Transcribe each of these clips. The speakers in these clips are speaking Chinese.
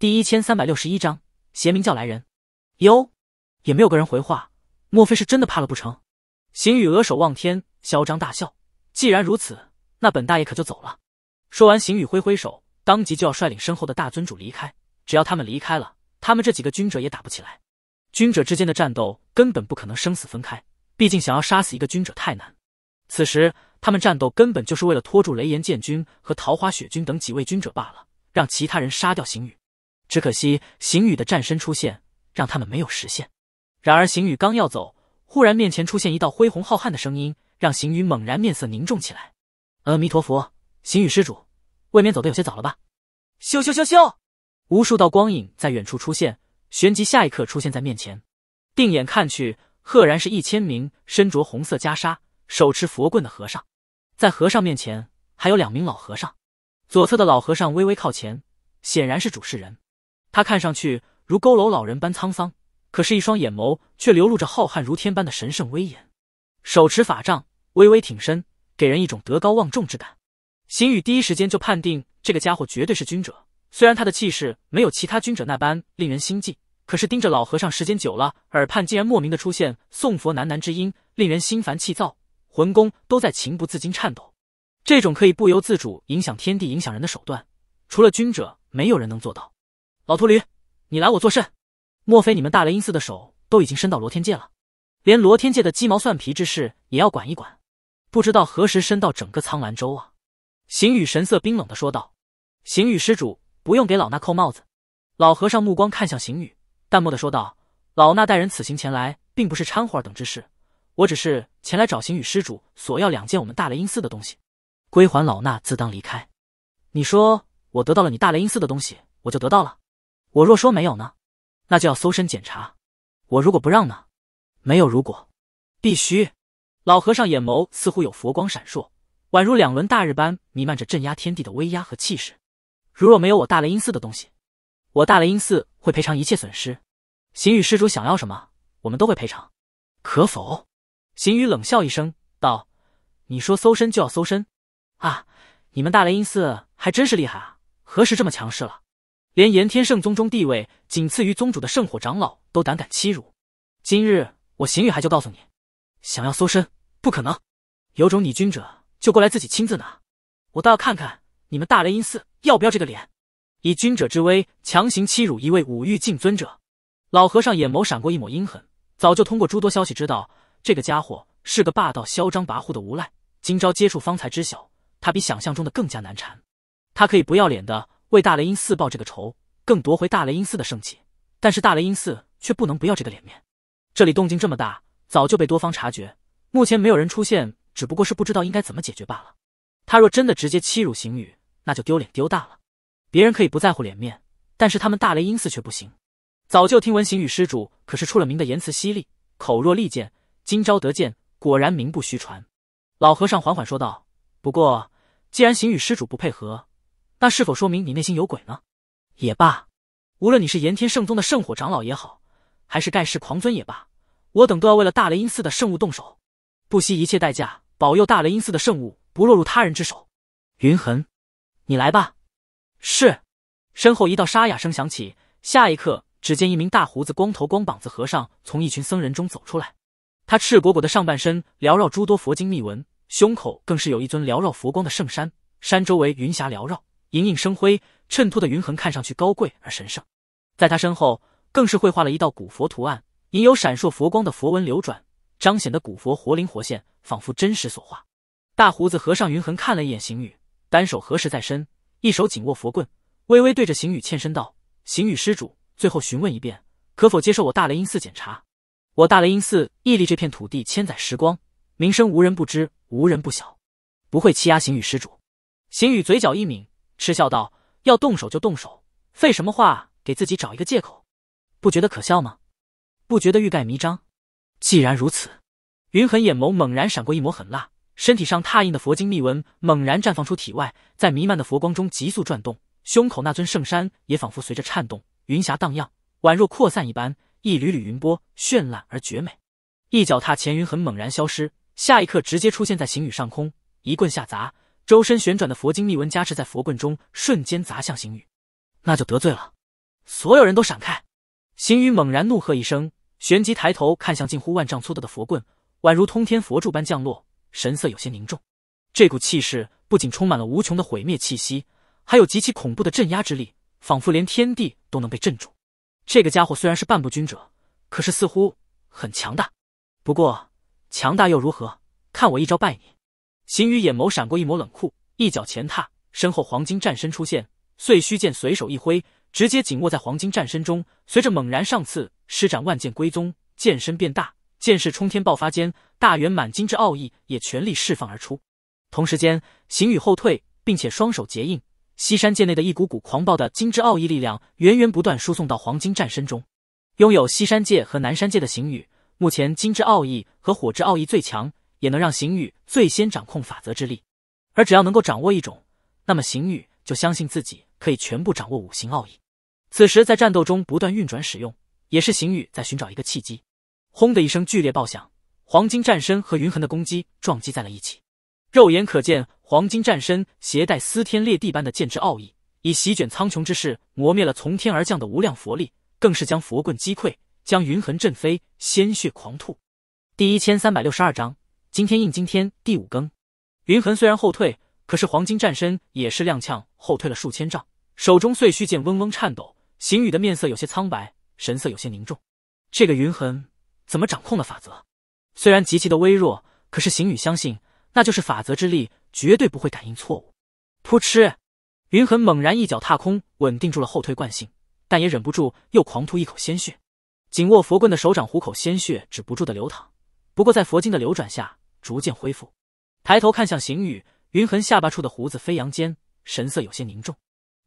第一千三百六十一章邪名叫来人，哟，也没有个人回话，莫非是真的怕了不成？邢宇额手望天，嚣张大笑。既然如此，那本大爷可就走了。说完，邢宇挥挥手，当即就要率领身后的大尊主离开。只要他们离开了，他们这几个君者也打不起来。君者之间的战斗根本不可能生死分开，毕竟想要杀死一个君者太难。此时他们战斗根本就是为了拖住雷岩剑君和桃花雪君等几位君者罢了，让其他人杀掉邢宇。只可惜，邢宇的战身出现，让他们没有实现。然而，邢宇刚要走，忽然面前出现一道恢宏浩瀚的声音，让邢宇猛然面色凝重起来。“阿弥陀佛，邢宇施主，未免走得有些早了吧？”“咻咻咻咻！”无数道光影在远处出现，旋即下一刻出现在面前。定眼看去，赫然是一千名身着红色袈裟、手持佛棍的和尚。在和尚面前，还有两名老和尚。左侧的老和尚微微靠前，显然是主事人。他看上去如佝偻老人般沧桑，可是，一双眼眸却流露着浩瀚如天般的神圣威严。手持法杖，微微挺身，给人一种德高望重之感。邢宇第一时间就判定，这个家伙绝对是君者。虽然他的气势没有其他君者那般令人心悸，可是盯着老和尚时间久了，耳畔竟然莫名的出现诵佛喃喃之音，令人心烦气躁，魂功都在情不自禁颤抖。这种可以不由自主影响天地、影响人的手段，除了君者，没有人能做到。老秃驴，你来我作甚？莫非你们大雷音寺的手都已经伸到罗天界了？连罗天界的鸡毛蒜皮之事也要管一管？不知道何时伸到整个苍兰州啊？行雨神色冰冷的说道：“行雨施主，不用给老衲扣帽子。”老和尚目光看向行雨，淡漠的说道：“老衲带人此行前来，并不是掺和等之事，我只是前来找行雨施主索要两件我们大雷音寺的东西，归还老衲自当离开。你说我得到了你大雷音寺的东西，我就得到了？”我若说没有呢，那就要搜身检查；我如果不让呢，没有如果，必须。老和尚眼眸似乎有佛光闪烁，宛如两轮大日般弥漫着镇压天地的威压和气势。如若没有我大雷音寺的东西，我大雷音寺会赔偿一切损失。行雨施主想要什么，我们都会赔偿，可否？行雨冷笑一声道：“你说搜身就要搜身啊！你们大雷音寺还真是厉害啊，何时这么强势了？”连炎天圣宗中地位仅次于宗主的圣火长老都胆敢欺辱，今日我邢雨还就告诉你，想要搜身不可能，有种你君者就过来自己亲自拿，我倒要看看你们大雷音寺要不要这个脸，以君者之威强行欺辱一位五域境尊者。老和尚眼眸闪过一抹阴狠，早就通过诸多消息知道这个家伙是个霸道、嚣张、跋扈的无赖，今朝接触方才知晓他比想象中的更加难缠，他可以不要脸的。为大雷音寺报这个仇，更夺回大雷音寺的圣器，但是大雷音寺却不能不要这个脸面。这里动静这么大，早就被多方察觉，目前没有人出现，只不过是不知道应该怎么解决罢了。他若真的直接欺辱行宇，那就丢脸丢大了。别人可以不在乎脸面，但是他们大雷音寺却不行。早就听闻行宇施主可是出了名的言辞犀利，口若利剑，今朝得见，果然名不虚传。老和尚缓缓说道：“不过，既然行宇施主不配合……”那是否说明你内心有鬼呢？也罢，无论你是炎天圣宗的圣火长老也好，还是盖世狂尊也罢，我等都要为了大雷音寺的圣物动手，不惜一切代价保佑大雷音寺的圣物不落入他人之手。云痕，你来吧。是，身后一道沙哑声响起。下一刻，只见一名大胡子、光头、光膀子和尚从一群僧人中走出来。他赤果果的上半身缭绕诸多佛经密文，胸口更是有一尊缭绕佛光的圣山，山周围云霞缭绕。隐隐生辉，衬托的云痕看上去高贵而神圣。在他身后，更是绘画了一道古佛图案，隐有闪烁佛光的佛纹流转，彰显的古佛活灵活现，仿佛真实所画。大胡子和尚云痕看了一眼邢宇，单手合十在身，一手紧握佛棍，微微对着邢宇欠身道：“邢宇施主，最后询问一遍，可否接受我大雷音寺检查？我大雷音寺屹立这片土地千载时光，名声无人不知，无人不晓，不会欺压邢宇施主。”邢宇嘴角一抿。嗤笑道：“要动手就动手，废什么话？给自己找一个借口，不觉得可笑吗？不觉得欲盖弥彰？既然如此，云痕眼眸猛然闪过一抹狠辣，身体上踏印的佛经密纹猛然绽放出体外，在弥漫的佛光中急速转动。胸口那尊圣山也仿佛随着颤动，云霞荡漾，宛若扩散一般，一缕缕云波绚烂而绝美。一脚踏前，云痕猛然消失，下一刻直接出现在行雨上空，一棍下砸。”周身旋转的佛经密文加持在佛棍中，瞬间砸向邢宇。那就得罪了，所有人都闪开！邢宇猛然怒喝一声，旋即抬头看向近乎万丈粗大的佛棍，宛如通天佛柱般降落，神色有些凝重。这股气势不仅充满了无穷的毁灭气息，还有极其恐怖的镇压之力，仿佛连天地都能被镇住。这个家伙虽然是半步君者，可是似乎很强大。不过强大又如何？看我一招败你！邢宇眼眸闪过一抹冷酷，一脚前踏，身后黄金战身出现，碎虚剑随手一挥，直接紧握在黄金战身中。随着猛然上刺，施展万剑归宗，剑身变大，剑势冲天爆发间，大圆满金之奥义也全力释放而出。同时间，邢宇后退，并且双手结印，西山界内的一股股狂暴的金之奥义力量源源不断输送到黄金战身中。拥有西山界和南山界的邢宇，目前金之奥义和火之奥义最强。也能让邢宇最先掌控法则之力，而只要能够掌握一种，那么邢宇就相信自己可以全部掌握五行奥义。此时在战斗中不断运转使用，也是邢宇在寻找一个契机。轰的一声剧烈爆响，黄金战身和云痕的攻击撞击在了一起，肉眼可见黄金战身携带撕天裂地般的剑之奥义，以席卷苍穹之势磨灭了从天而降的无量佛力，更是将佛棍击溃，将云痕震飞，鲜血狂吐。第一千三百六十二章。今天应今天第五更，云痕虽然后退，可是黄金战身也是踉跄后退了数千丈，手中碎须剑嗡嗡颤抖。邢宇的面色有些苍白，神色有些凝重。这个云痕怎么掌控了法则？虽然极其的微弱，可是邢宇相信那就是法则之力，绝对不会感应错误。噗嗤，云痕猛然一脚踏空，稳定住了后退惯性，但也忍不住又狂吐一口鲜血。紧握佛棍的手掌虎口鲜血止不住的流淌，不过在佛经的流转下。逐渐恢复，抬头看向邢宇，云痕下巴处的胡子飞扬间，神色有些凝重。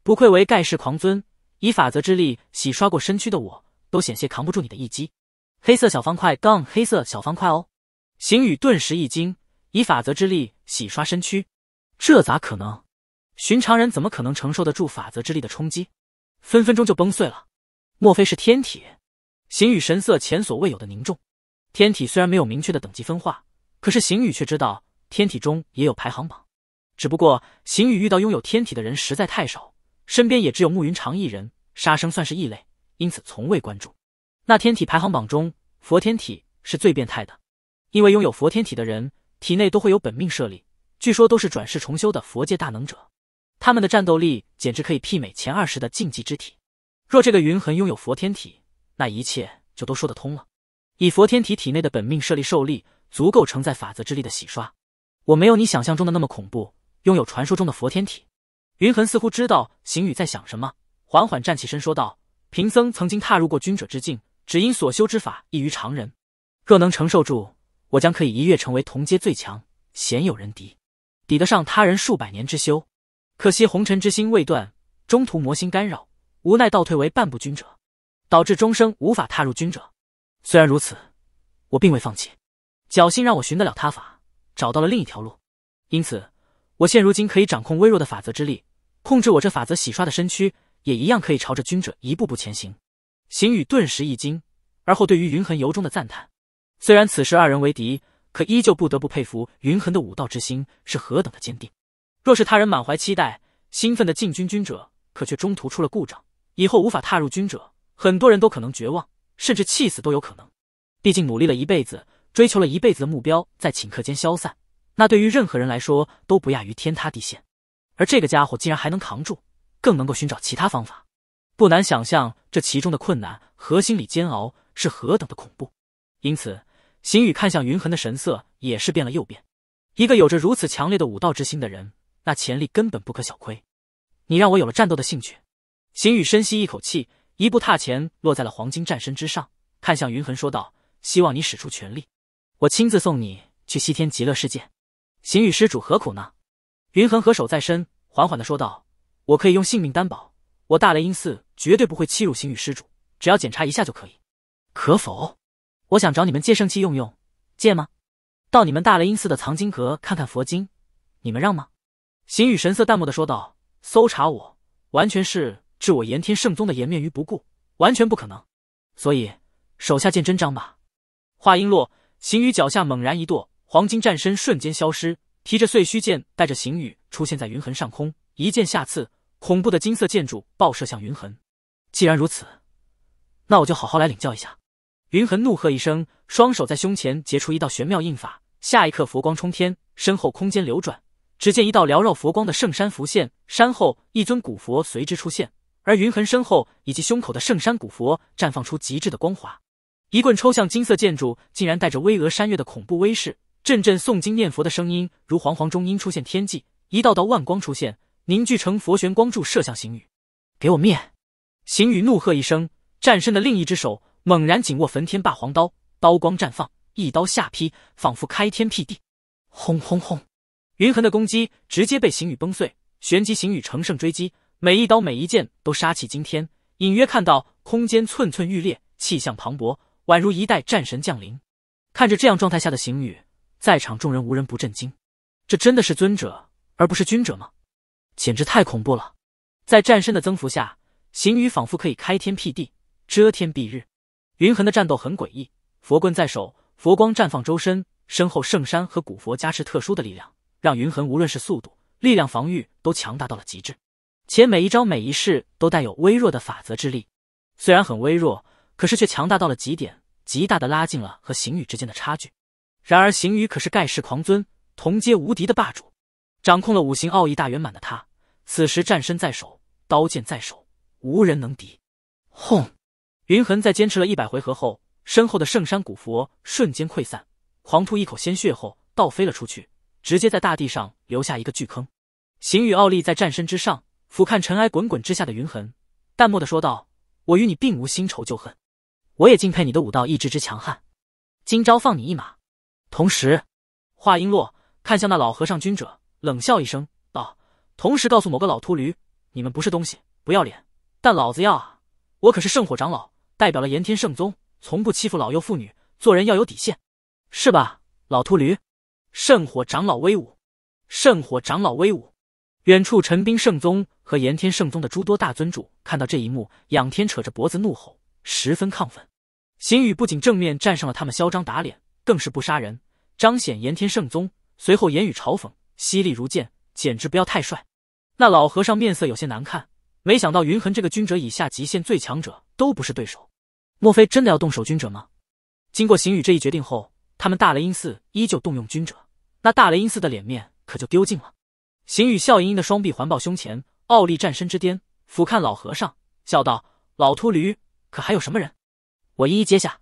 不愧为盖世狂尊，以法则之力洗刷过身躯的我，都险些扛不住你的一击。黑色小方块杠黑色小方块哦！邢宇顿时一惊，以法则之力洗刷身躯，这咋可能？寻常人怎么可能承受得住法则之力的冲击？分分钟就崩碎了。莫非是天体？邢宇神色前所未有的凝重。天体虽然没有明确的等级分化。可是邢宇却知道天体中也有排行榜，只不过邢宇遇到拥有天体的人实在太少，身边也只有慕云长一人。杀生算是异类，因此从未关注那天体排行榜中佛天体是最变态的，因为拥有佛天体的人体内都会有本命舍利，据说都是转世重修的佛界大能者，他们的战斗力简直可以媲美前二十的禁忌之体。若这个云痕拥有佛天体，那一切就都说得通了。以佛天体体内的本命舍利受力。足够承载法则之力的洗刷，我没有你想象中的那么恐怖。拥有传说中的佛天体，云痕似乎知道邢宇在想什么，缓缓站起身说道：“贫僧曾经踏入过君者之境，只因所修之法异于常人。若能承受住，我将可以一跃成为同阶最强，鲜有人敌，抵得上他人数百年之修。可惜红尘之心未断，中途魔心干扰，无奈倒退为半步君者，导致终生无法踏入君者。虽然如此，我并未放弃。”侥幸让我寻得了他法，找到了另一条路，因此我现如今可以掌控微弱的法则之力，控制我这法则洗刷的身躯，也一样可以朝着君者一步步前行。行雨顿时一惊，而后对于云痕由衷的赞叹。虽然此时二人为敌，可依旧不得不佩服云痕的武道之心是何等的坚定。若是他人满怀期待、兴奋的进军君者，可却中途出了故障，以后无法踏入君者，很多人都可能绝望，甚至气死都有可能。毕竟努力了一辈子。追求了一辈子的目标在顷刻间消散，那对于任何人来说都不亚于天塌地陷。而这个家伙竟然还能扛住，更能够寻找其他方法，不难想象这其中的困难和心理煎熬是何等的恐怖。因此，邢宇看向云痕的神色也是变了又变。一个有着如此强烈的武道之心的人，那潜力根本不可小窥。你让我有了战斗的兴趣。邢宇深吸一口气，一步踏前，落在了黄金战身之上，看向云痕说道：“希望你使出全力。”我亲自送你去西天极乐世界，行雨施主何苦呢？云恒何手在身，缓缓的说道：“我可以用性命担保，我大雷音寺绝对不会欺辱行雨施主，只要检查一下就可以。”可否？我想找你们借圣器用用，借吗？到你们大雷音寺的藏经阁看看佛经，你们让吗？行雨神色淡漠的说道：“搜查我，完全是置我炎天圣宗的颜面于不顾，完全不可能。所以，手下见真章吧。”话音落。邢宇脚下猛然一跺，黄金战身瞬间消失，提着碎虚剑，带着邢宇出现在云痕上空，一剑下刺，恐怖的金色剑柱爆射向云痕。既然如此，那我就好好来领教一下！云痕怒喝一声，双手在胸前结出一道玄妙印法，下一刻佛光冲天，身后空间流转，只见一道缭绕佛光的圣山浮现，山后一尊古佛随之出现，而云痕身后以及胸口的圣山古佛绽放出极致的光华。一棍抽向金色建筑，竟然带着巍峨山岳的恐怖威势。阵阵诵经念佛的声音，如惶惶中音出现天际，一道道万光出现，凝聚成佛玄光柱射向邢宇。给我灭！邢宇怒喝一声，战身的另一只手猛然紧握焚天霸皇刀，刀光绽放，一刀下劈，仿佛开天辟地。轰轰轰！云痕的攻击直接被邢宇崩碎。旋即，邢宇乘胜追击，每一刀每一剑都杀气惊天，隐约看到空间寸寸欲裂，气象磅礴。宛如一代战神降临，看着这样状态下的行宇，在场众人无人不震惊。这真的是尊者，而不是君者吗？简直太恐怖了！在战神的增幅下，行宇仿佛可以开天辟地、遮天蔽日。云痕的战斗很诡异，佛棍在手，佛光绽放周身，身后圣山和古佛加持特殊的力量，让云痕无论是速度、力量、防御都强大到了极致，且每一招每一式都带有微弱的法则之力，虽然很微弱。可是却强大到了极点，极大的拉近了和邢羽之间的差距。然而邢羽可是盖世狂尊，同阶无敌的霸主，掌控了五行奥义大圆满的他，此时战身在手，刀剑在手，无人能敌。轰！云痕在坚持了一百回合后，身后的圣山古佛瞬间溃散，狂吐一口鲜血后倒飞了出去，直接在大地上留下一个巨坑。邢羽傲立在战身之上，俯瞰尘埃滚滚之下的云痕，淡漠的说道：“我与你并无新仇旧恨。”我也敬佩你的武道意志之强悍，今朝放你一马。同时，话音落，看向那老和尚君者，冷笑一声道：“同时告诉某个老秃驴，你们不是东西，不要脸，但老子要啊！我可是圣火长老，代表了炎天圣宗，从不欺负老幼妇女，做人要有底线，是吧，老秃驴？”圣火长老威武！圣火长老威武！远处陈兵圣宗和炎天圣宗的诸多大尊主看到这一幕，仰天扯着脖子怒吼。十分亢奋，邢宇不仅正面战胜了他们，嚣张打脸，更是不杀人，彰显炎天圣宗。随后言语嘲讽，犀利如剑，简直不要太帅。那老和尚面色有些难看，没想到云痕这个君者以下极限最强者都不是对手，莫非真的要动手君者吗？经过邢宇这一决定后，他们大雷音寺依旧动用君者，那大雷音寺的脸面可就丢尽了。邢宇笑盈盈的双臂环抱胸前，傲立战身之巅，俯瞰老和尚，笑道：“老秃驴。”可还有什么人？我一一接下。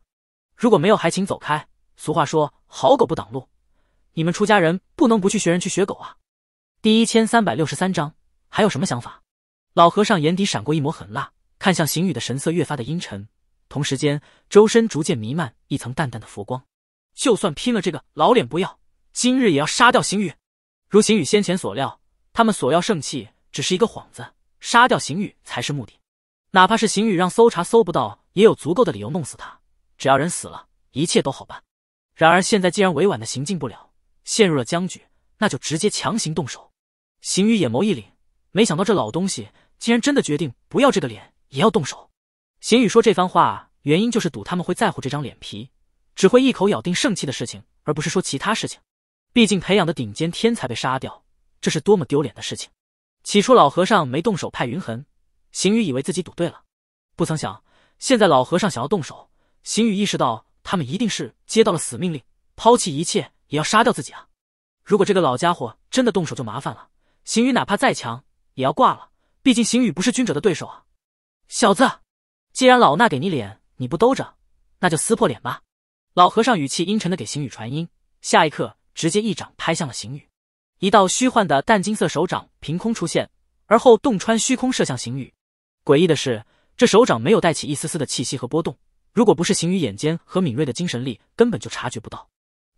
如果没有，还请走开。俗话说，好狗不挡路。你们出家人不能不去学人，去学狗啊！第一千三百六十三章，还有什么想法？老和尚眼底闪过一抹狠辣，看向邢宇的神色越发的阴沉。同时间，周身逐渐弥漫一层淡淡的佛光。就算拼了这个老脸不要，今日也要杀掉邢宇。如邢宇先前所料，他们索要圣器只是一个幌子，杀掉邢宇才是目的。哪怕是邢宇让搜查搜不到，也有足够的理由弄死他。只要人死了，一切都好办。然而现在既然委婉的行进不了，陷入了僵局，那就直接强行动手。邢宇眼眸一凛，没想到这老东西竟然真的决定不要这个脸，也要动手。邢宇说这番话，原因就是赌他们会在乎这张脸皮，只会一口咬定圣器的事情，而不是说其他事情。毕竟培养的顶尖天才被杀掉，这是多么丢脸的事情。起初老和尚没动手，派云痕。邢宇以为自己赌对了，不曾想现在老和尚想要动手。邢宇意识到他们一定是接到了死命令，抛弃一切也要杀掉自己啊！如果这个老家伙真的动手，就麻烦了。邢宇哪怕再强，也要挂了。毕竟邢宇不是君者的对手啊！小子，既然老衲给你脸，你不兜着，那就撕破脸吧！老和尚语气阴沉的给邢宇传音，下一刻直接一掌拍向了邢宇。一道虚幻的淡金色手掌凭空出现，而后洞穿虚空射向邢宇。诡异的是，这手掌没有带起一丝丝的气息和波动，如果不是邢宇眼尖和敏锐的精神力，根本就察觉不到。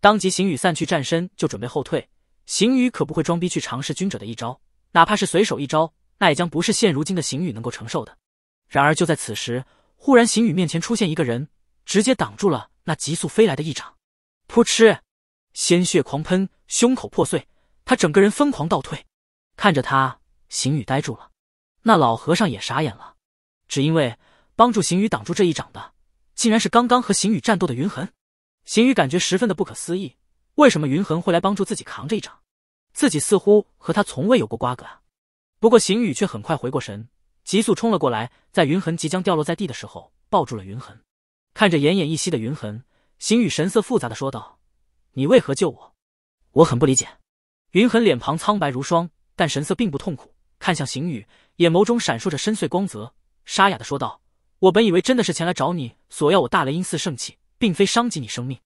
当即，邢宇散去战身，就准备后退。邢宇可不会装逼去尝试君者的一招，哪怕是随手一招，那也将不是现如今的邢宇能够承受的。然而，就在此时，忽然邢宇面前出现一个人，直接挡住了那急速飞来的一掌。噗嗤，鲜血狂喷，胸口破碎，他整个人疯狂倒退。看着他，邢宇呆住了。那老和尚也傻眼了，只因为帮助邢宇挡住这一掌的，竟然是刚刚和邢宇战斗的云痕。邢宇感觉十分的不可思议，为什么云痕会来帮助自己扛这一掌？自己似乎和他从未有过瓜葛啊！不过邢宇却很快回过神，急速冲了过来，在云痕即将掉落在地的时候，抱住了云痕。看着奄奄一息的云痕，邢宇神色复杂的说道：“你为何救我？我很不理解。”云痕脸庞苍白如霜，但神色并不痛苦，看向邢宇。眼眸中闪烁着深邃光泽，沙哑的说道：“我本以为真的是前来找你索要我大雷音寺圣器，并非伤及你生命。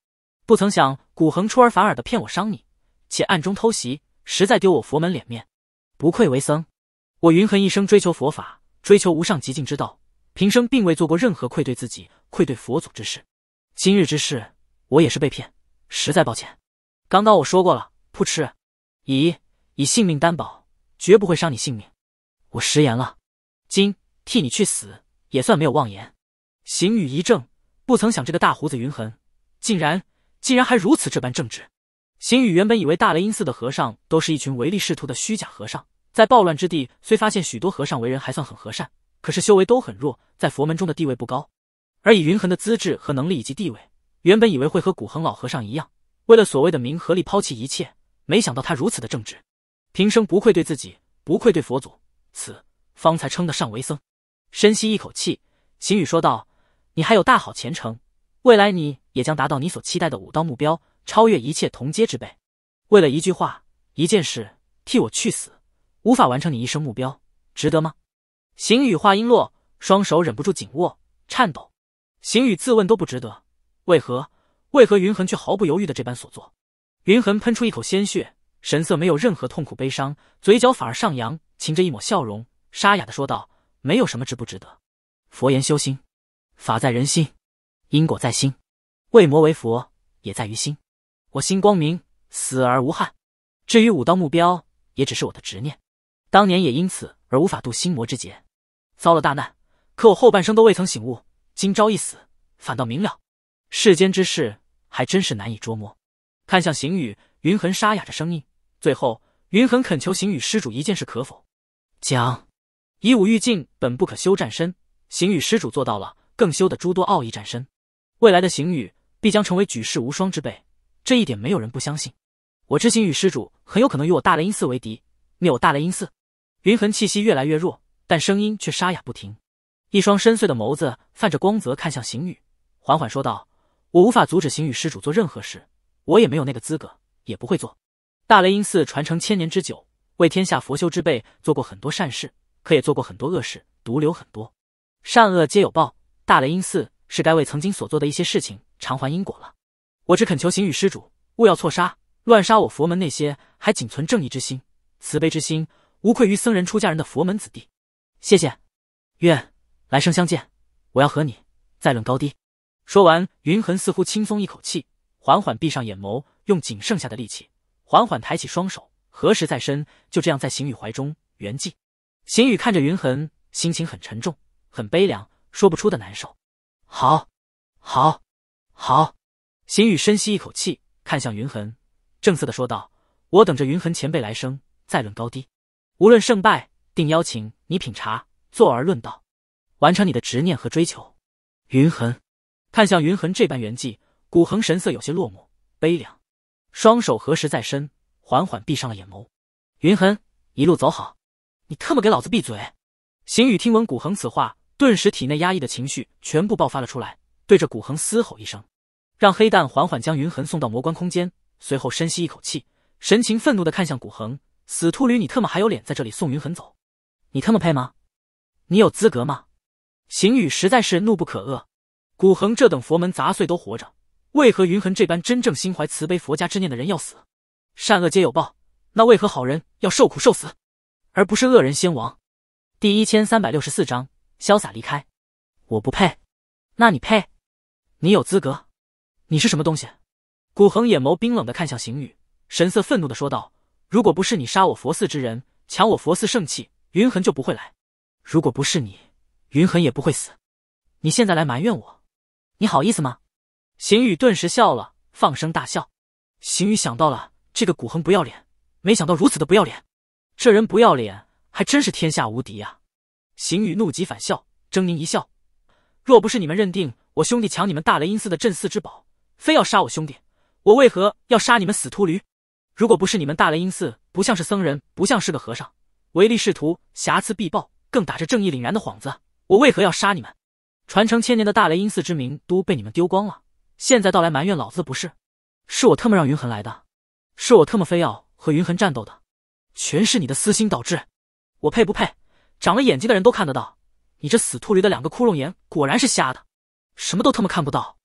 不曾想古恒出尔反尔的骗我伤你，且暗中偷袭，实在丢我佛门脸面。不愧为僧，我云恒一生追求佛法，追求无上极境之道，平生并未做过任何愧对自己、愧对佛祖之事。今日之事，我也是被骗，实在抱歉。刚刚我说过了，不吃。以以性命担保，绝不会伤你性命。”我食言了，今替你去死，也算没有妄言。邢羽一怔，不曾想这个大胡子云痕，竟然竟然还如此这般正直。邢羽原本以为大雷音寺的和尚都是一群唯利是图的虚假和尚，在暴乱之地虽发现许多和尚为人还算很和善，可是修为都很弱，在佛门中的地位不高。而以云痕的资质和能力以及地位，原本以为会和古恒老和尚一样，为了所谓的名和利抛弃一切，没想到他如此的正直，平生不愧对自己，不愧对佛祖。此方才称得上为僧。深吸一口气，邢羽说道：“你还有大好前程，未来你也将达到你所期待的武道目标，超越一切同阶之辈。为了一句话，一件事，替我去死，无法完成你一生目标，值得吗？”邢羽话音落，双手忍不住紧握，颤抖。邢羽自问都不值得，为何？为何云恒却毫不犹豫的这般所做？云恒喷出一口鲜血，神色没有任何痛苦悲伤，嘴角反而上扬。噙着一抹笑容，沙哑的说道：“没有什么值不值得，佛言修心，法在人心，因果在心，为魔为佛也在于心。我心光明，死而无憾。至于武道目标，也只是我的执念。当年也因此而无法渡心魔之劫，遭了大难。可我后半生都未曾醒悟，今朝一死，反倒明了。世间之事还真是难以捉摸。”看向邢宇，云痕沙哑着声音，最后云恒恳求邢宇施主一件事，可否？讲，以武御境本不可修战身，行雨施主做到了，更修的诸多奥义战身，未来的行雨必将成为举世无双之辈，这一点没有人不相信。我知行雨施主很有可能与我大雷音寺为敌，灭我大雷音寺。云痕气息越来越弱，但声音却沙哑不停，一双深邃的眸子泛着光泽看向行雨，缓缓说道：“我无法阻止行雨施主做任何事，我也没有那个资格，也不会做。大雷音寺传承千年之久。”为天下佛修之辈做过很多善事，可也做过很多恶事，毒瘤很多。善恶皆有报，大雷音寺是该为曾经所做的一些事情偿还因果了。我只恳求行雨施主勿要错杀、乱杀我佛门那些还仅存正义之心、慈悲之心、无愧于僧人出家人的佛门子弟。谢谢，愿来生相见。我要和你再论高低。说完，云痕似乎轻松一口气，缓缓闭上眼眸，用仅剩下的力气，缓缓抬起双手。何时再身就这样在邢宇怀中圆寂。邢宇看着云痕，心情很沉重，很悲凉，说不出的难受。好，好，好。邢宇深吸一口气，看向云痕，正色的说道：“我等着云痕前辈来生再论高低，无论胜败，定邀请你品茶，坐而论道，完成你的执念和追求。”云痕看向云痕这般圆寂，古恒神色有些落寞悲凉，双手合十在身，缓缓闭上了眼眸，云痕，一路走好。你特么给老子闭嘴！邢宇听闻古恒此话，顿时体内压抑的情绪全部爆发了出来，对着古恒嘶吼一声，让黑蛋缓缓将云痕送到魔关空间。随后深吸一口气，神情愤怒的看向古恒：“死秃驴，你特么还有脸在这里送云痕走？你特么配吗？你有资格吗？”邢宇实在是怒不可遏。古恒这等佛门杂碎都活着，为何云痕这般真正心怀慈悲佛家之念的人要死？善恶皆有报，那为何好人要受苦受死，而不是恶人先亡？第一千三百六十四章潇洒离开。我不配，那你配？你有资格？你是什么东西？古恒眼眸冰冷的看向邢宇，神色愤怒的说道：“如果不是你杀我佛寺之人，抢我佛寺圣器，云恒就不会来；如果不是你，云恒也不会死。你现在来埋怨我，你好意思吗？”邢宇顿时笑了，放声大笑。邢宇想到了。这个古恒不要脸，没想到如此的不要脸，这人不要脸还真是天下无敌呀！邢宇怒极反笑，狰狞一笑：“若不是你们认定我兄弟抢你们大雷音寺的镇寺之宝，非要杀我兄弟，我为何要杀你们死秃驴？如果不是你们大雷音寺不像是僧人，不像是个和尚，唯利是图，瑕疵必报，更打着正义凛然的幌子，我为何要杀你们？传承千年的大雷音寺之名都被你们丢光了，现在倒来埋怨老子不是？是我特么让云恒来的。”是我特么非要和云痕战斗的，全是你的私心导致，我配不配？长了眼睛的人都看得到，你这死秃驴的两个窟窿眼果然是瞎的，什么都特么看不到，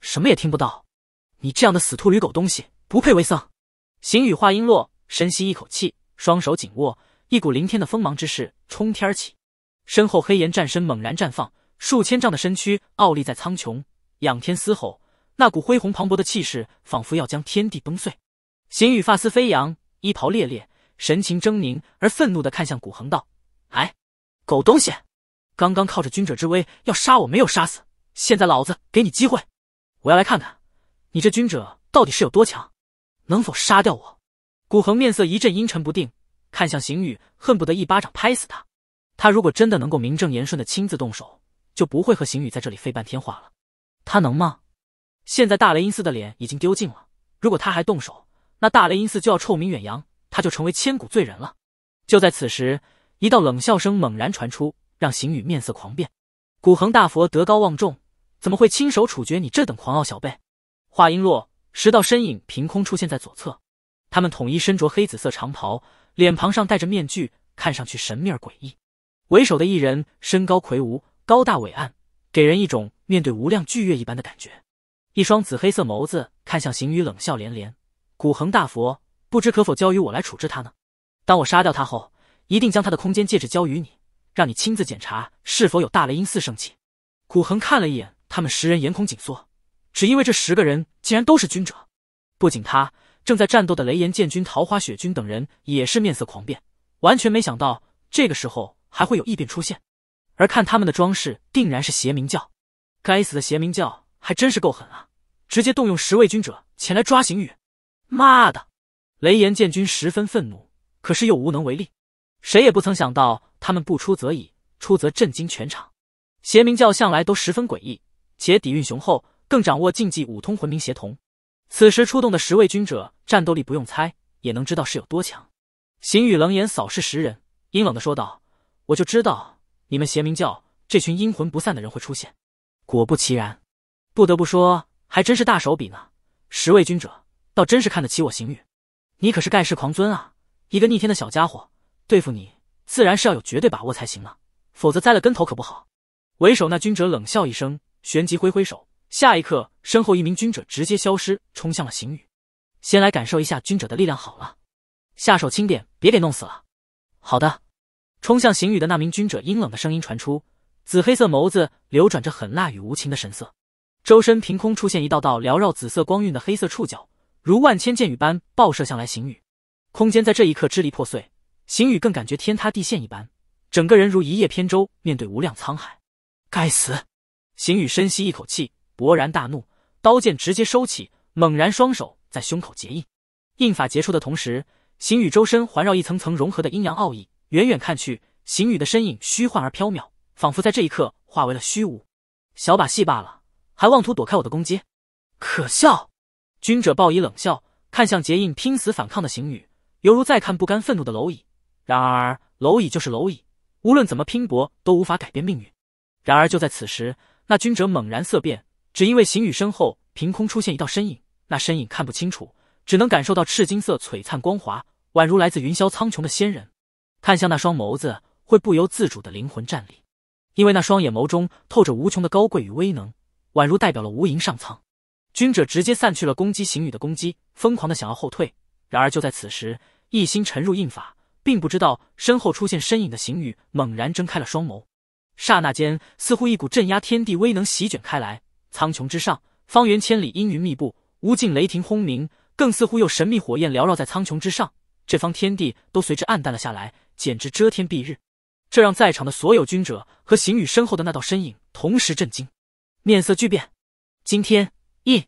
什么也听不到，你这样的死秃驴狗东西不配为僧。行羽话音落，深吸一口气，双手紧握，一股凌天的锋芒之势冲天而起，身后黑岩战身猛然绽放，数千丈的身躯傲立在苍穹，仰天嘶吼，那股恢宏磅礴的气势仿佛要将天地崩碎。邢宇发丝飞扬，衣袍猎猎，神情狰狞而愤怒的看向古恒道：“哎，狗东西，刚刚靠着君者之威要杀我没有杀死，现在老子给你机会，我要来看看，你这君者到底是有多强，能否杀掉我？”古恒面色一阵阴沉不定，看向邢宇，恨不得一巴掌拍死他。他如果真的能够名正言顺的亲自动手，就不会和邢宇在这里废半天话了。他能吗？现在大雷音寺的脸已经丢尽了，如果他还动手。那大雷音寺就要臭名远扬，他就成为千古罪人了。就在此时，一道冷笑声猛然传出，让邢宇面色狂变。古恒大佛德高望重，怎么会亲手处决你这等狂傲小辈？话音落，十道身影凭空出现在左侧。他们统一身着黑紫色长袍，脸庞上戴着面具，看上去神秘而诡异。为首的一人身高魁梧，高大伟岸，给人一种面对无量巨岳一般的感觉。一双紫黑色眸子看向邢宇，冷笑连连。古恒大佛，不知可否交于我来处置他呢？当我杀掉他后，一定将他的空间戒指交于你，让你亲自检查是否有大雷音寺圣器。古恒看了一眼他们十人，眼孔紧缩，只因为这十个人竟然都是君者。不仅他正在战斗的雷炎剑君、桃花雪君等人也是面色狂变，完全没想到这个时候还会有异变出现。而看他们的装饰，定然是邪冥教。该死的邪冥教还真是够狠啊！直接动用十位君者前来抓邢宇。妈的！雷炎建军十分愤怒，可是又无能为力。谁也不曾想到，他们不出则已，出则震惊全场。邪明教向来都十分诡异，且底蕴雄厚，更掌握禁忌五通魂冥协同。此时出动的十位军者，战斗力不用猜也能知道是有多强。邢雨冷眼扫视十人，阴冷的说道：“我就知道你们邪明教这群阴魂不散的人会出现，果不其然。不得不说，还真是大手笔呢。十位军者。”倒真是看得起我邢宇，你可是盖世狂尊啊！一个逆天的小家伙，对付你自然是要有绝对把握才行了，否则栽了跟头可不好。为首那军者冷笑一声，旋即挥挥手，下一刻，身后一名军者直接消失，冲向了邢宇。先来感受一下军者的力量好了，下手轻点，别给弄死了。好的。冲向邢宇的那名军者阴冷的声音传出，紫黑色眸子流转着狠辣与无情的神色，周身凭空出现一道道缭绕紫色光晕的黑色触角。如万千箭雨般爆射向来，行雨。空间在这一刻支离破碎。行雨更感觉天塌地陷一般，整个人如一叶扁舟，面对无量沧海。该死！行雨深吸一口气，勃然大怒，刀剑直接收起，猛然双手在胸口结印。印法结束的同时，行雨周身环绕一层层融合的阴阳奥义。远远看去，行雨的身影虚幻而飘渺，仿佛在这一刻化为了虚无。小把戏罢了，还妄图躲开我的攻击，可笑！君者报以冷笑，看向结印拼死反抗的邢宇，犹如在看不甘愤怒的蝼蚁。然而蝼蚁就是蝼蚁，无论怎么拼搏都无法改变命运。然而就在此时，那君者猛然色变，只因为邢宇身后凭空出现一道身影，那身影看不清楚，只能感受到赤金色璀璨光华，宛如来自云霄苍穹的仙人。看向那双眸子，会不由自主的灵魂战栗，因为那双眼眸中透着无穷的高贵与威能，宛如代表了无垠上苍。军者直接散去了攻击邢羽的攻击，疯狂的想要后退。然而就在此时，一心沉入印法，并不知道身后出现身影的邢羽猛然睁开了双眸，刹那间，似乎一股镇压天地威能席卷开来。苍穹之上，方圆千里阴云密布，无尽雷霆轰鸣，更似乎有神秘火焰缭绕在苍穹之上，这方天地都随之暗淡了下来，简直遮天蔽日。这让在场的所有军者和邢羽身后的那道身影同时震惊，面色巨变。今天。一，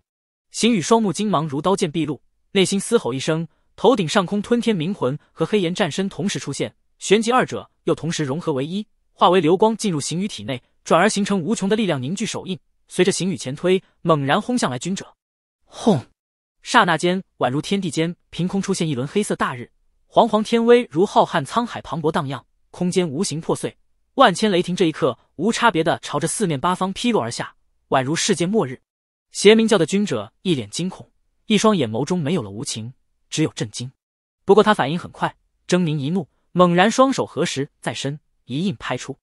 行雨双目金芒如刀剑毕露，内心嘶吼一声，头顶上空吞天冥魂和黑炎战身同时出现，旋即二者又同时融合为一，化为流光进入行雨体内，转而形成无穷的力量凝聚手印。随着行雨前推，猛然轰向来君者。轰！刹那间，宛如天地间凭空出现一轮黑色大日，煌煌天威如浩瀚沧海磅礴荡漾，空间无形破碎，万千雷霆这一刻无差别的朝着四面八方劈落而下，宛如世界末日。邪冥教的君者一脸惊恐，一双眼眸中没有了无情，只有震惊。不过他反应很快，狰狞一怒，猛然双手合十在身，一印拍出，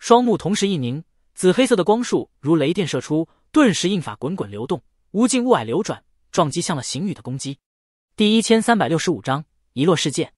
双目同时一凝，紫黑色的光束如雷电射出，顿时印法滚滚流动，无尽雾霭流转，撞击向了邢宇的攻击。第一千三百六十五章遗落世界。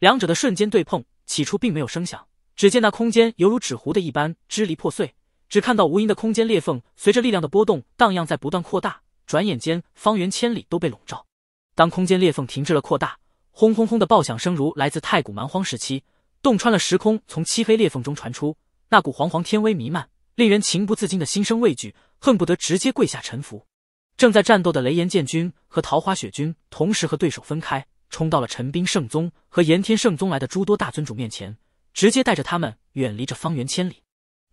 两者的瞬间对碰，起初并没有声响，只见那空间犹如纸糊的一般支离破碎。只看到无垠的空间裂缝随着力量的波动荡漾，在不断扩大。转眼间，方圆千里都被笼罩。当空间裂缝停滞了扩大，轰轰轰的爆响声如来自太古蛮荒时期，洞穿了时空，从漆黑裂缝中传出。那股惶惶天威弥漫，令人情不自禁的心生畏惧，恨不得直接跪下臣服。正在战斗的雷炎剑君和桃花雪君同时和对手分开，冲到了陈冰圣宗和炎天圣宗来的诸多大尊主面前，直接带着他们远离着方圆千里。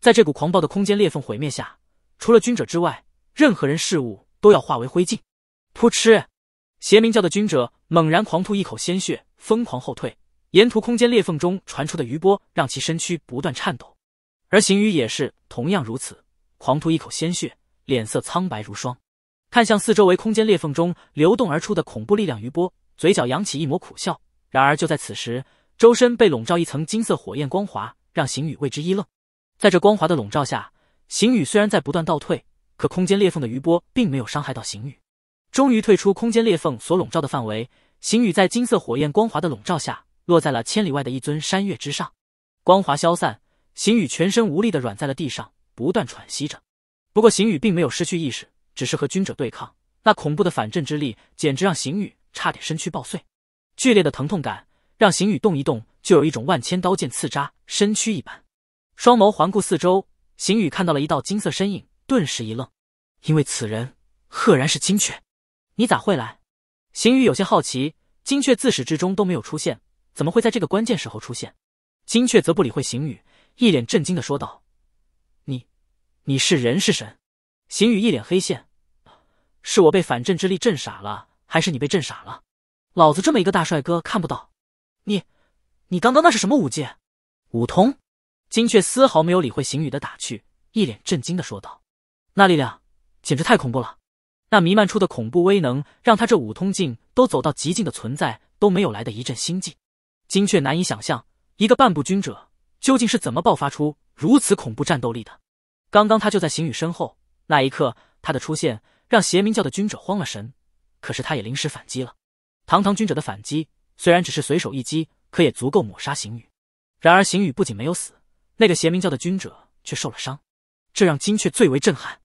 在这股狂暴的空间裂缝毁灭下，除了君者之外，任何人事物都要化为灰烬。噗嗤，邪明教的君者猛然狂吐一口鲜血，疯狂后退，沿途空间裂缝中传出的余波让其身躯不断颤抖。而行宇也是同样如此，狂吐一口鲜血，脸色苍白如霜，看向四周围空间裂缝中流动而出的恐怖力量余波，嘴角扬起一抹苦笑。然而就在此时，周身被笼罩一层金色火焰光华，让行宇为之一愣。在这光滑的笼罩下，邢宇虽然在不断倒退，可空间裂缝的余波并没有伤害到邢宇。终于退出空间裂缝所笼罩的范围，邢宇在金色火焰光滑的笼罩下，落在了千里外的一尊山岳之上。光滑消散，邢宇全身无力的软在了地上，不断喘息着。不过邢宇并没有失去意识，只是和君者对抗，那恐怖的反震之力简直让邢宇差点身躯爆碎。剧烈的疼痛感让邢宇动一动就有一种万千刀剑刺扎身躯一般。双眸环顾四周，邢宇看到了一道金色身影，顿时一愣，因为此人赫然是金雀。你咋会来？邢宇有些好奇，金雀自始至终都没有出现，怎么会在这个关键时候出现？金雀则不理会邢宇，一脸震惊的说道：“你，你是人是神？”邢宇一脸黑线，是我被反震之力震傻了，还是你被震傻了？老子这么一个大帅哥看不到你，你刚刚那是什么武技？武通。金雀丝毫没有理会邢宇的打趣，一脸震惊的说道：“那力量简直太恐怖了！那弥漫出的恐怖威能，让他这五通境都走到极境的存在都没有来的一阵心悸。金雀难以想象，一个半步君者究竟是怎么爆发出如此恐怖战斗力的。刚刚他就在邢宇身后，那一刻他的出现让邪冥教的君者慌了神，可是他也临时反击了。堂堂君者的反击虽然只是随手一击，可也足够抹杀邢宇。然而邢宇不仅没有死。”那个邪名叫的君者却受了伤，这让金雀最为震撼。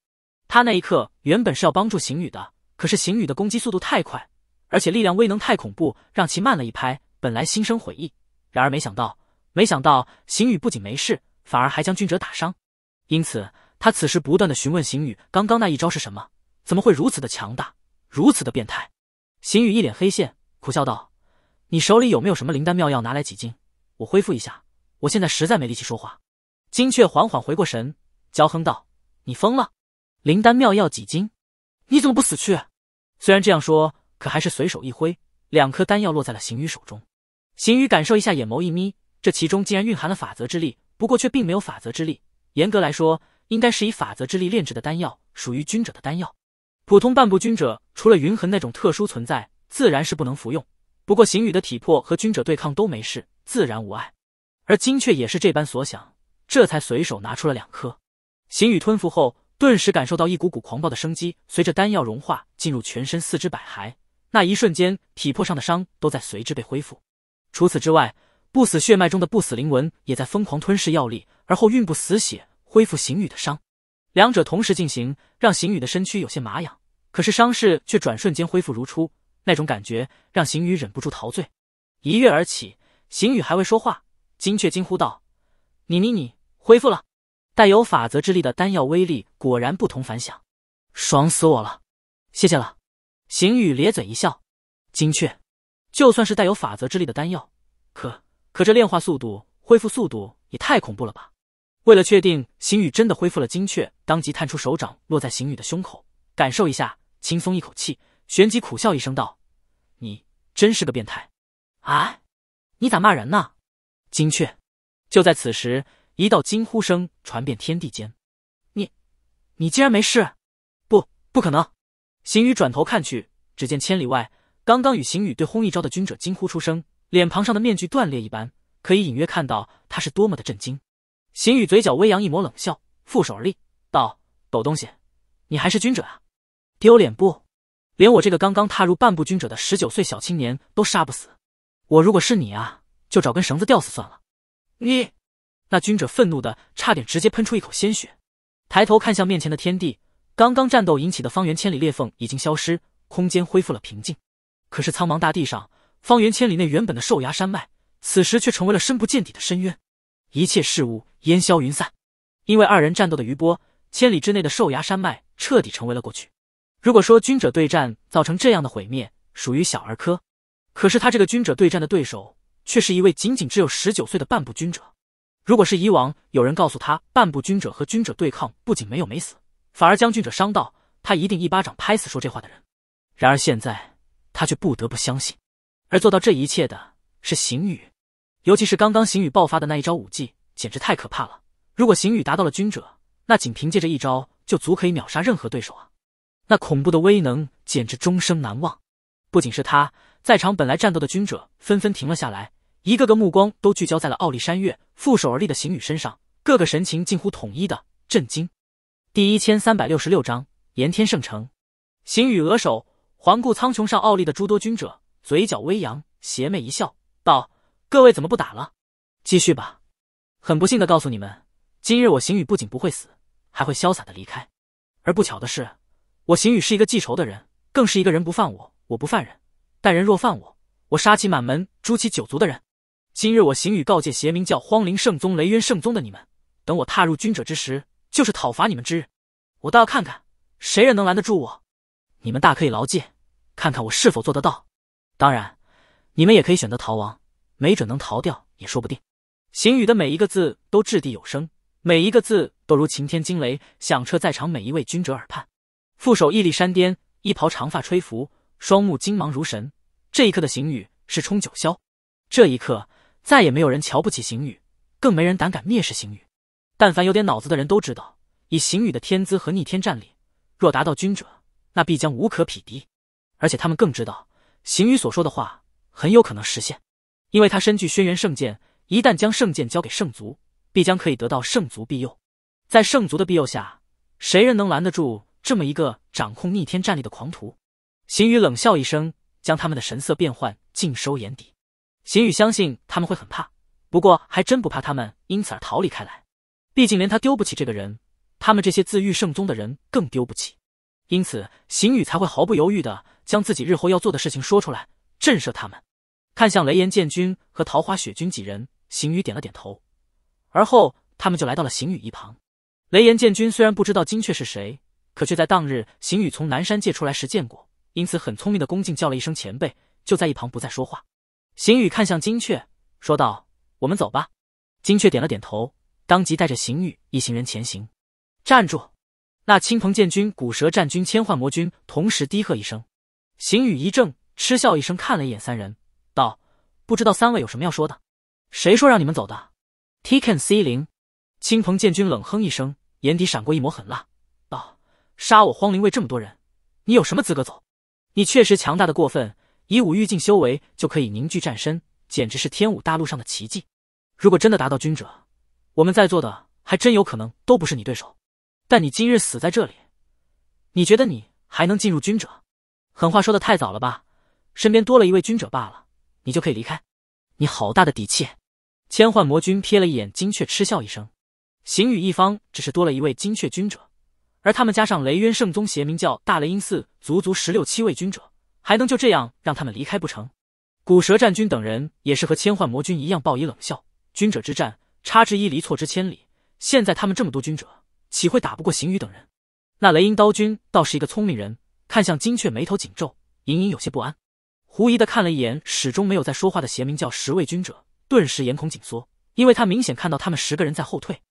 他那一刻原本是要帮助邢宇的，可是邢宇的攻击速度太快，而且力量威能太恐怖，让其慢了一拍。本来心生悔意，然而没想到，没想到邢宇不仅没事，反而还将君者打伤。因此，他此时不断的询问邢宇刚刚那一招是什么，怎么会如此的强大，如此的变态？邢宇一脸黑线，苦笑道：“你手里有没有什么灵丹妙药拿来几斤，我恢复一下。”我现在实在没力气说话。金雀缓缓回过神，娇哼道：“你疯了？灵丹妙药几斤？你怎么不死去？”虽然这样说，可还是随手一挥，两颗丹药落在了邢宇手中。邢宇感受一下，眼眸一眯，这其中竟然蕴含了法则之力。不过却并没有法则之力，严格来说，应该是以法则之力炼制的丹药，属于君者的丹药。普通半步君者除了云痕那种特殊存在，自然是不能服用。不过邢宇的体魄和君者对抗都没事，自然无碍。而金却也是这般所想，这才随手拿出了两颗。邢宇吞服后，顿时感受到一股股狂暴的生机随着丹药融化进入全身四肢百骸。那一瞬间，体魄上的伤都在随之被恢复。除此之外，不死血脉中的不死灵纹也在疯狂吞噬药力，而后运不死血恢复邢宇的伤。两者同时进行，让邢宇的身躯有些麻痒，可是伤势却转瞬间恢复如初。那种感觉让邢宇忍不住陶醉，一跃而起。邢宇还未说话。金雀惊呼道：“你你你，恢复了！带有法则之力的丹药威力果然不同凡响，爽死我了！谢谢了。”邢宇咧嘴一笑。金雀，就算是带有法则之力的丹药，可可这炼化速度、恢复速度也太恐怖了吧？为了确定邢宇真的恢复了，精确，当即探出手掌落在邢宇的胸口，感受一下，轻松一口气，旋即苦笑一声道：“你真是个变态！啊，你咋骂人呢？”精确！就在此时，一道惊呼声传遍天地间。你，你竟然没事？不，不可能！邢宇转头看去，只见千里外，刚刚与邢宇对轰一招的军者惊呼出声，脸庞上的面具断裂一般，可以隐约看到他是多么的震惊。邢宇嘴角微扬一抹冷笑，负手而立，道：“狗东西，你还是军者啊？丢脸不？连我这个刚刚踏入半步军者的十九岁小青年都杀不死。我如果是你啊。”就找根绳子吊死算了。你，那君者愤怒的差点直接喷出一口鲜血，抬头看向面前的天地。刚刚战斗引起的方圆千里裂缝已经消失，空间恢复了平静。可是苍茫大地上，方圆千里内原本的兽崖山脉，此时却成为了深不见底的深渊，一切事物烟消云散。因为二人战斗的余波，千里之内的兽崖山脉彻底成为了过去。如果说君者对战造成这样的毁灭属于小儿科，可是他这个君者对战的对手。却是一位仅仅只有十九岁的半步君者。如果是以往，有人告诉他半步君者和君者对抗，不仅没有没死，反而将君者伤到，他一定一巴掌拍死说这话的人。然而现在，他却不得不相信。而做到这一切的是邢宇，尤其是刚刚邢宇爆发的那一招武技，简直太可怕了。如果邢宇达到了君者，那仅凭借着一招就足可以秒杀任何对手啊！那恐怖的威能简直终生难忘。不仅是他，在场本来战斗的君者纷纷停了下来。一个个目光都聚焦在了傲立山岳、负手而立的邢羽身上，各个神情近乎统一的震惊。第一千三百六十六章炎天圣城。行羽额首，环顾苍穹上傲立的诸多君者，嘴角微扬，邪魅一笑，道：“各位怎么不打了？继续吧。很不幸的告诉你们，今日我行羽不仅不会死，还会潇洒的离开。而不巧的是，我行羽是一个记仇的人，更是一个人不犯我，我不犯人，但人若犯我，我杀其满门，诛其九族的人。”今日我行雨告诫邪名叫荒灵圣宗、雷渊圣宗的你们，等我踏入君者之时，就是讨伐你们之日。我倒要看看谁人能拦得住我！你们大可以牢记，看看我是否做得到。当然，你们也可以选择逃亡，没准能逃掉也说不定。行雨的每一个字都掷地有声，每一个字都如晴天惊雷，响彻在场每一位君者耳畔。副手屹立山巅，一袍长发吹拂，双目金芒如神。这一刻的行雨是冲九霄，这一刻。再也没有人瞧不起邢宇，更没人胆敢蔑视邢宇。但凡有点脑子的人都知道，以邢宇的天资和逆天战力，若达到君者，那必将无可匹敌。而且他们更知道，邢宇所说的话很有可能实现，因为他身具轩辕圣剑，一旦将圣剑交给圣族，必将可以得到圣族庇佑。在圣族的庇佑下，谁人能拦得住这么一个掌控逆天战力的狂徒？邢宇冷笑一声，将他们的神色变幻尽收眼底。邢宇相信他们会很怕，不过还真不怕他们因此而逃离开来。毕竟连他丢不起这个人，他们这些自誉圣宗的人更丢不起。因此，邢宇才会毫不犹豫的将自己日后要做的事情说出来，震慑他们。看向雷炎建军和桃花雪君几人，邢宇点了点头，而后他们就来到了邢宇一旁。雷炎建军虽然不知道金雀是谁，可却在当日邢宇从南山界出来时见过，因此很聪明的恭敬叫了一声前辈，就在一旁不再说话。邢宇看向金雀，说道：“我们走吧。”金雀点了点头，当即带着邢宇一行人前行。站住！那青鹏剑军、古蛇战军、千幻魔君同时低喝一声。邢宇一怔，嗤笑一声，看了一眼三人，道：“不知道三位有什么要说的？谁说让你们走的？” T K C 零。青鹏剑军冷哼一声，眼底闪过一抹狠辣，道：“杀我荒灵卫这么多人，你有什么资格走？你确实强大的过分。”以武御境修为就可以凝聚战身，简直是天武大陆上的奇迹。如果真的达到君者，我们在座的还真有可能都不是你对手。但你今日死在这里，你觉得你还能进入君者？狠话说的太早了吧？身边多了一位君者罢了，你就可以离开？你好大的底气！千幻魔君瞥了一眼金雀，嗤笑一声。行雨一方只是多了一位金雀君者，而他们加上雷渊圣宗邪名叫大雷音寺，足足十六七位君者。还能就这样让他们离开不成？古蛇战军等人也是和千幻魔君一样报以冷笑。君者之战，差之一离，错之千里。现在他们这么多君者，岂会打不过邢羽等人？那雷音刀君倒是一个聪明人，看向金雀，眉头紧皱，隐隐有些不安，狐疑的看了一眼始终没有在说话的邪名叫十位君者，顿时眼孔紧缩，因为他明显看到他们十个人在后退。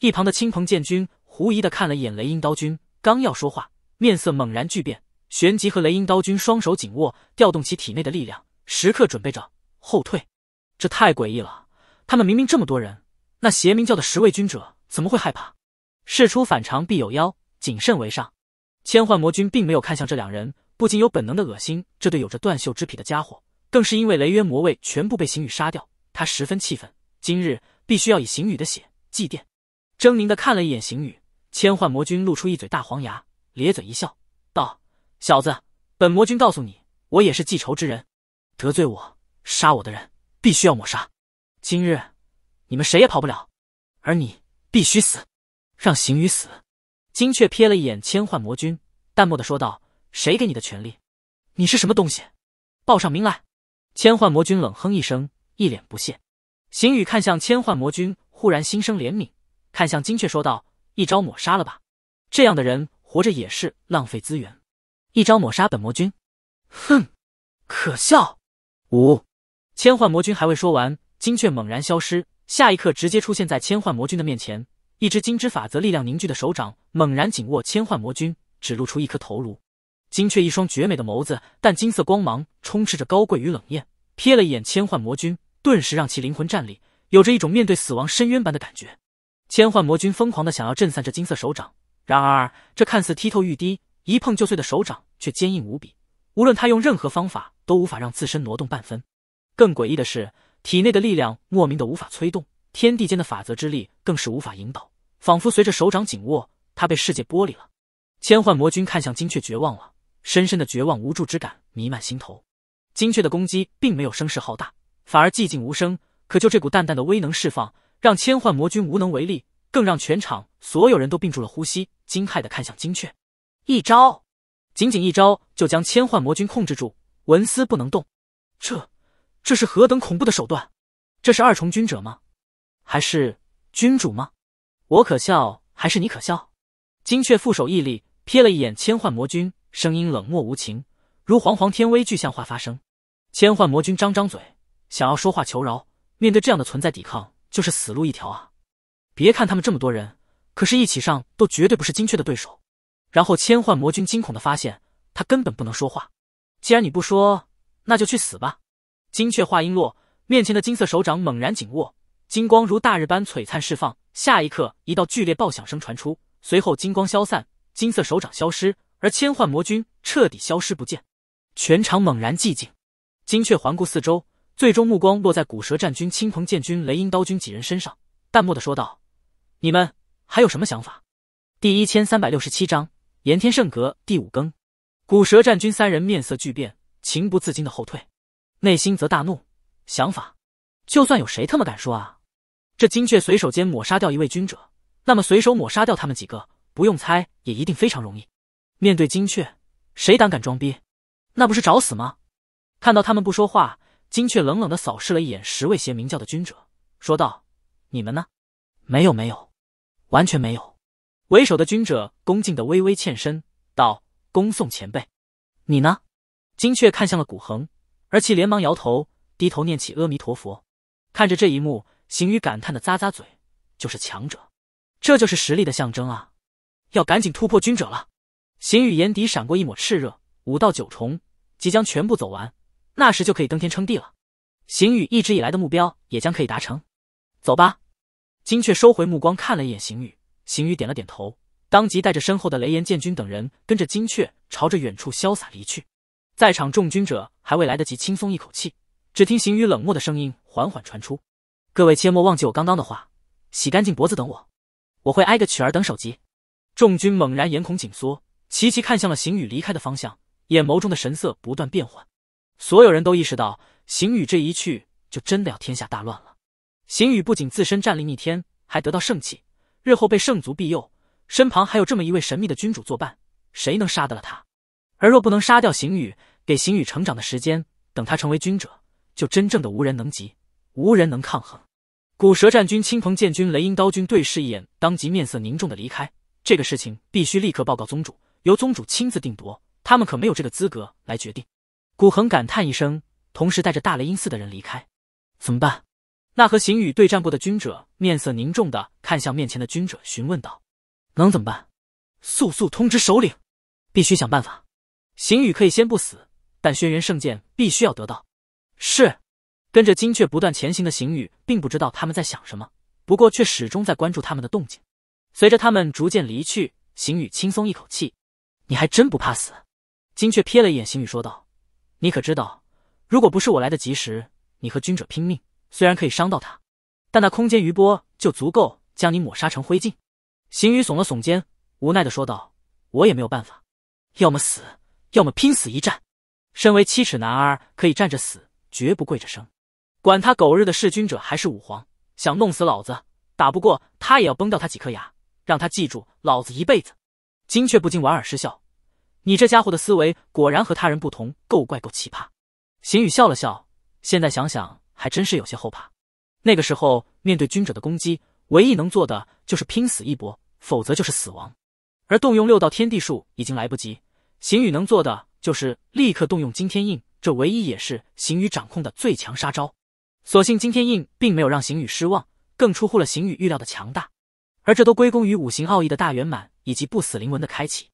一旁的青鹏剑君狐疑的看了一眼雷音刀君，刚要说话，面色猛然巨变。旋即和雷音刀君双手紧握，调动其体内的力量，时刻准备着后退。这太诡异了！他们明明这么多人，那邪冥教的十位君者怎么会害怕？事出反常必有妖，谨慎为上。千幻魔君并没有看向这两人，不仅有本能的恶心，这对有着断袖之癖的家伙，更是因为雷渊魔卫全部被邢宇杀掉，他十分气愤。今日必须要以邢宇的血祭奠。狰狞的看了一眼邢宇，千幻魔君露出一嘴大黄牙，咧嘴一笑，道。小子，本魔君告诉你，我也是记仇之人，得罪我、杀我的人必须要抹杀。今日，你们谁也跑不了，而你必须死，让邢宇死。金雀瞥了一眼千幻魔君，淡漠的说道：“谁给你的权利？你是什么东西？报上名来！”千幻魔君冷哼一声，一脸不屑。邢宇看向千幻魔君，忽然心生怜悯，看向金雀说道：“一招抹杀了吧，这样的人活着也是浪费资源。”一招抹杀本魔君，哼，可笑！五千幻魔君还未说完，金雀猛然消失，下一刻直接出现在千幻魔君的面前。一只金之法则力量凝聚的手掌猛然紧握千幻魔君，只露出一颗头颅。金雀一双绝美的眸子，但金色光芒充斥着高贵与冷艳。瞥了一眼千幻魔君，顿时让其灵魂站立，有着一种面对死亡深渊般的感觉。千幻魔君疯狂的想要震散这金色手掌，然而这看似剔透欲滴。一碰就碎的手掌却坚硬无比，无论他用任何方法都无法让自身挪动半分。更诡异的是，体内的力量莫名的无法催动，天地间的法则之力更是无法引导，仿佛随着手掌紧握，他被世界剥离了。千幻魔君看向金雀，绝望了，深深的绝望、无助之感弥漫心头。金雀的攻击并没有声势浩大，反而寂静无声。可就这股淡淡的威能释放，让千幻魔君无能为力，更让全场所有人都屏住了呼吸，惊骇的看向金雀。一招，仅仅一招就将千幻魔君控制住，纹丝不能动。这，这是何等恐怖的手段？这是二重君者吗？还是君主吗？我可笑，还是你可笑？精确负手屹立，瞥了一眼千幻魔君，声音冷漠无情，如煌煌天威巨象化发生。千幻魔君张张嘴，想要说话求饶，面对这样的存在，抵抗就是死路一条啊！别看他们这么多人，可是一起上都绝对不是精确的对手。然后千幻魔君惊恐的发现，他根本不能说话。既然你不说，那就去死吧！金雀话音落，面前的金色手掌猛然紧握，金光如大日般璀璨释放。下一刻，一道剧烈爆响声传出，随后金光消散，金色手掌消失，而千幻魔君彻底消失不见。全场猛然寂静。金雀环顾四周，最终目光落在古蛇战军、青鹏剑军、雷音刀军几人身上，淡漠的说道：“你们还有什么想法？”第一千三百六十七章。炎天圣阁第五更，古蛇战军三人面色巨变，情不自禁的后退，内心则大怒。想法，就算有谁他妈敢说啊，这金雀随手间抹杀掉一位君者，那么随手抹杀掉他们几个，不用猜也一定非常容易。面对金雀，谁胆敢装逼，那不是找死吗？看到他们不说话，金雀冷冷的扫视了一眼十位邪冥教的君者，说道：“你们呢？没有，没有，完全没有。”为首的君者恭敬的微微欠身道：“恭送前辈。”你呢？金雀看向了古恒，而其连忙摇头，低头念起阿弥陀佛。看着这一幕，邢宇感叹的咂咂嘴：“就是强者，这就是实力的象征啊！要赶紧突破君者了。”邢宇眼底闪过一抹炽热，五到九重即将全部走完，那时就可以登天称帝了。邢宇一直以来的目标也将可以达成。走吧。金雀收回目光，看了一眼邢宇。邢宇点了点头，当即带着身后的雷炎、建军等人，跟着金雀朝着远处潇洒离去。在场众军者还未来得及轻松一口气，只听邢宇冷漠的声音缓缓传出：“各位切莫忘记我刚刚的话，洗干净脖子等我，我会挨个取儿等首级。”众军猛然眼孔紧缩，齐齐看向了邢宇离开的方向，眼眸中的神色不断变换。所有人都意识到，邢宇这一去，就真的要天下大乱了。邢宇不仅自身战力逆天，还得到圣器。日后被圣族庇佑，身旁还有这么一位神秘的君主作伴，谁能杀得了他？而若不能杀掉邢羽，给邢羽成长的时间，等他成为君者，就真正的无人能及，无人能抗衡。古蛇战军、青鹏剑军、雷音刀军对视一眼，当即面色凝重的离开。这个事情必须立刻报告宗主，由宗主亲自定夺，他们可没有这个资格来决定。古恒感叹一声，同时带着大雷音寺的人离开。怎么办？那和邢宇对战过的军者面色凝重的看向面前的军者，询问道：“能怎么办？速速通知首领，必须想办法。邢宇可以先不死，但轩辕圣剑必须要得到。”是。跟着金雀不断前行的邢宇并不知道他们在想什么，不过却始终在关注他们的动静。随着他们逐渐离去，邢宇轻松一口气。你还真不怕死？金雀瞥了一眼邢宇，说道：“你可知道，如果不是我来得及时，你和军者拼命。”虽然可以伤到他，但那空间余波就足够将你抹杀成灰烬。邢宇耸了耸肩，无奈的说道：“我也没有办法，要么死，要么拼死一战。身为七尺男儿，可以站着死，绝不跪着生。管他狗日的弑君者还是武皇，想弄死老子，打不过他也要崩掉他几颗牙，让他记住老子一辈子。”金却不禁莞尔失笑：“你这家伙的思维果然和他人不同，够怪够奇葩。”邢宇笑了笑，现在想想。还真是有些后怕。那个时候面对君者的攻击，唯一能做的就是拼死一搏，否则就是死亡。而动用六道天地术已经来不及，邢宇能做的就是立刻动用惊天印，这唯一也是邢宇掌控的最强杀招。所幸惊天印并没有让邢宇失望，更出乎了邢宇预料的强大。而这都归功于五行奥义的大圆满以及不死灵纹的开启。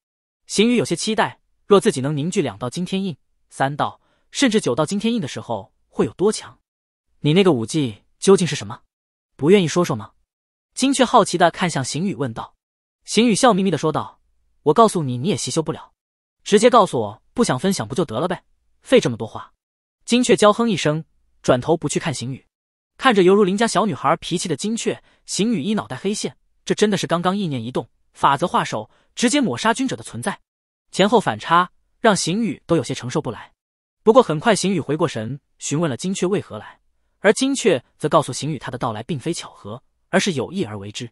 邢宇有些期待，若自己能凝聚两道惊天印，三道，甚至九道惊天印的时候，会有多强？你那个武技究竟是什么？不愿意说说吗？金雀好奇的看向邢宇问道。邢宇笑眯眯的说道：“我告诉你，你也习修不了。直接告诉我，不想分享不就得了呗？费这么多话。”金雀娇哼一声，转头不去看邢宇，看着犹如邻家小女孩脾气的金雀，邢宇一脑袋黑线。这真的是刚刚意念一动，法则化手，直接抹杀君者的存在。前后反差让邢宇都有些承受不来。不过很快邢宇回过神，询问了金雀为何来。而金雀则告诉邢宇，他的到来并非巧合，而是有意而为之。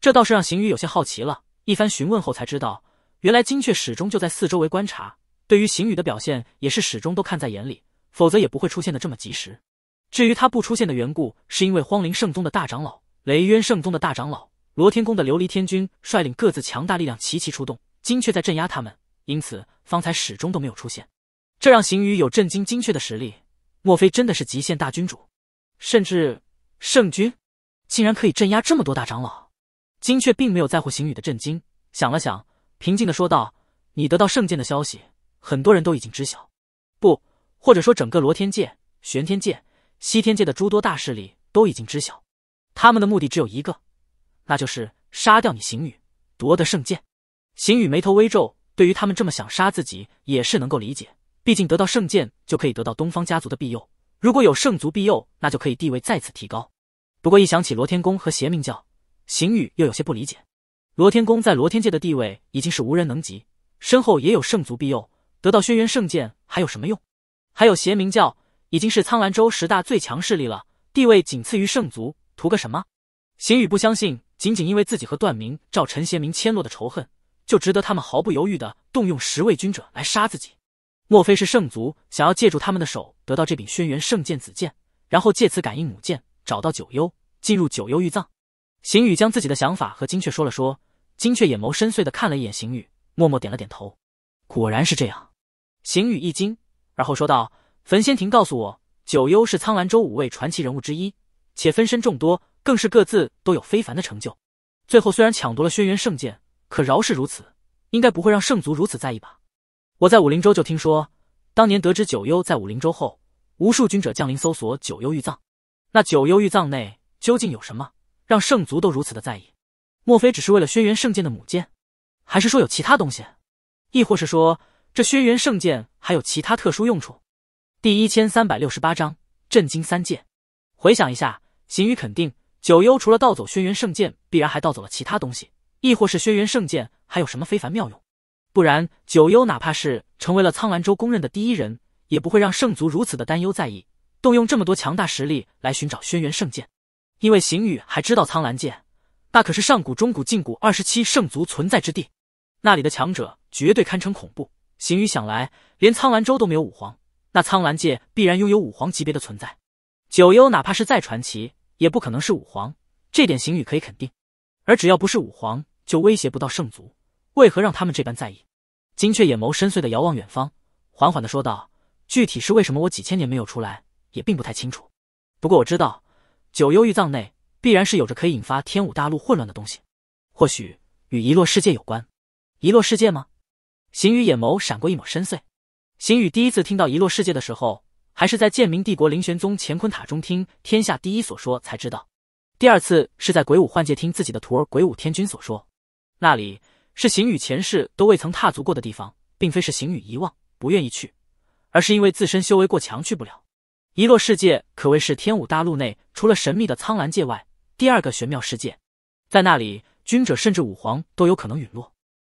这倒是让邢宇有些好奇了。一番询问后才知道，原来金雀始终就在四周围观察，对于邢宇的表现也是始终都看在眼里，否则也不会出现的这么及时。至于他不出现的缘故，是因为荒灵圣宗的大长老、雷渊圣宗的大长老、罗天宫的琉璃天君率领各自强大力量齐齐出动，金雀在镇压他们，因此方才始终都没有出现。这让邢宇有震惊，金雀的实力，莫非真的是极限大君主？甚至圣君竟然可以镇压这么多大长老，金却并没有在乎邢宇的震惊，想了想，平静的说道：“你得到圣剑的消息，很多人都已经知晓，不，或者说整个罗天界、玄天界、西天界的诸多大势力都已经知晓。他们的目的只有一个，那就是杀掉你，邢宇，夺得圣剑。”邢宇眉头微皱，对于他们这么想杀自己也是能够理解，毕竟得到圣剑就可以得到东方家族的庇佑。如果有圣族庇佑，那就可以地位再次提高。不过一想起罗天宫和邪明教，邢宇又有些不理解。罗天宫在罗天界的地位已经是无人能及，身后也有圣族庇佑，得到轩辕圣剑还有什么用？还有邪明教已经是苍兰州十大最强势力了，地位仅次于圣族，图个什么？邢宇不相信，仅仅因为自己和段明、赵陈、邪明、签落的仇恨，就值得他们毫不犹豫的动用十位君者来杀自己。莫非是圣族想要借助他们的手得到这柄轩辕圣剑紫剑，然后借此感应母剑，找到九幽，进入九幽玉藏？邢宇将自己的想法和金雀说了说，金雀眼眸深邃的看了一眼邢宇，默默点了点头。果然是这样。邢宇一惊，而后说道：“焚仙亭告诉我，九幽是苍兰州五位传奇人物之一，且分身众多，更是各自都有非凡的成就。最后虽然抢夺了轩辕圣剑，可饶是如此，应该不会让圣族如此在意吧？”我在武陵州就听说，当年得知九幽在武陵州后，无数君者降临搜索九幽玉藏。那九幽玉藏内究竟有什么，让圣族都如此的在意？莫非只是为了轩辕圣剑的母剑？还是说有其他东西？亦或是说这轩辕圣剑还有其他特殊用处？第一千三百六十八章震惊三界。回想一下，行宇肯定，九幽除了盗走轩辕圣剑，必然还盗走了其他东西，亦或是轩辕圣剑还有什么非凡妙用？不然，九幽哪怕是成为了苍兰州公认的第一人，也不会让圣族如此的担忧在意，动用这么多强大实力来寻找轩辕圣剑。因为邢宇还知道苍兰界，那可是上古、中古、近古二十七圣族存在之地，那里的强者绝对堪称恐怖。邢宇想来，连苍兰州都没有武皇，那苍兰界必然拥有武皇级别的存在。九幽哪怕是再传奇，也不可能是武皇，这点邢宇可以肯定。而只要不是武皇，就威胁不到圣族，为何让他们这般在意？金雀眼眸深邃的遥望远方，缓缓的说道：“具体是为什么我几千年没有出来，也并不太清楚。不过我知道，九幽玉藏内必然是有着可以引发天武大陆混乱的东西，或许与遗落世界有关。遗落世界吗？”邢宇眼眸闪过一抹深邃。邢宇第一次听到遗落世界的时候，还是在剑明帝国灵玄宗乾坤塔中听天下第一所说才知道。第二次是在鬼武幻界听自己的徒儿鬼武天君所说，那里。是行雨前世都未曾踏足过的地方，并非是行雨遗忘不愿意去，而是因为自身修为过强去不了。遗落世界可谓是天武大陆内除了神秘的苍蓝界外第二个玄妙世界，在那里君者甚至武皇都有可能陨落，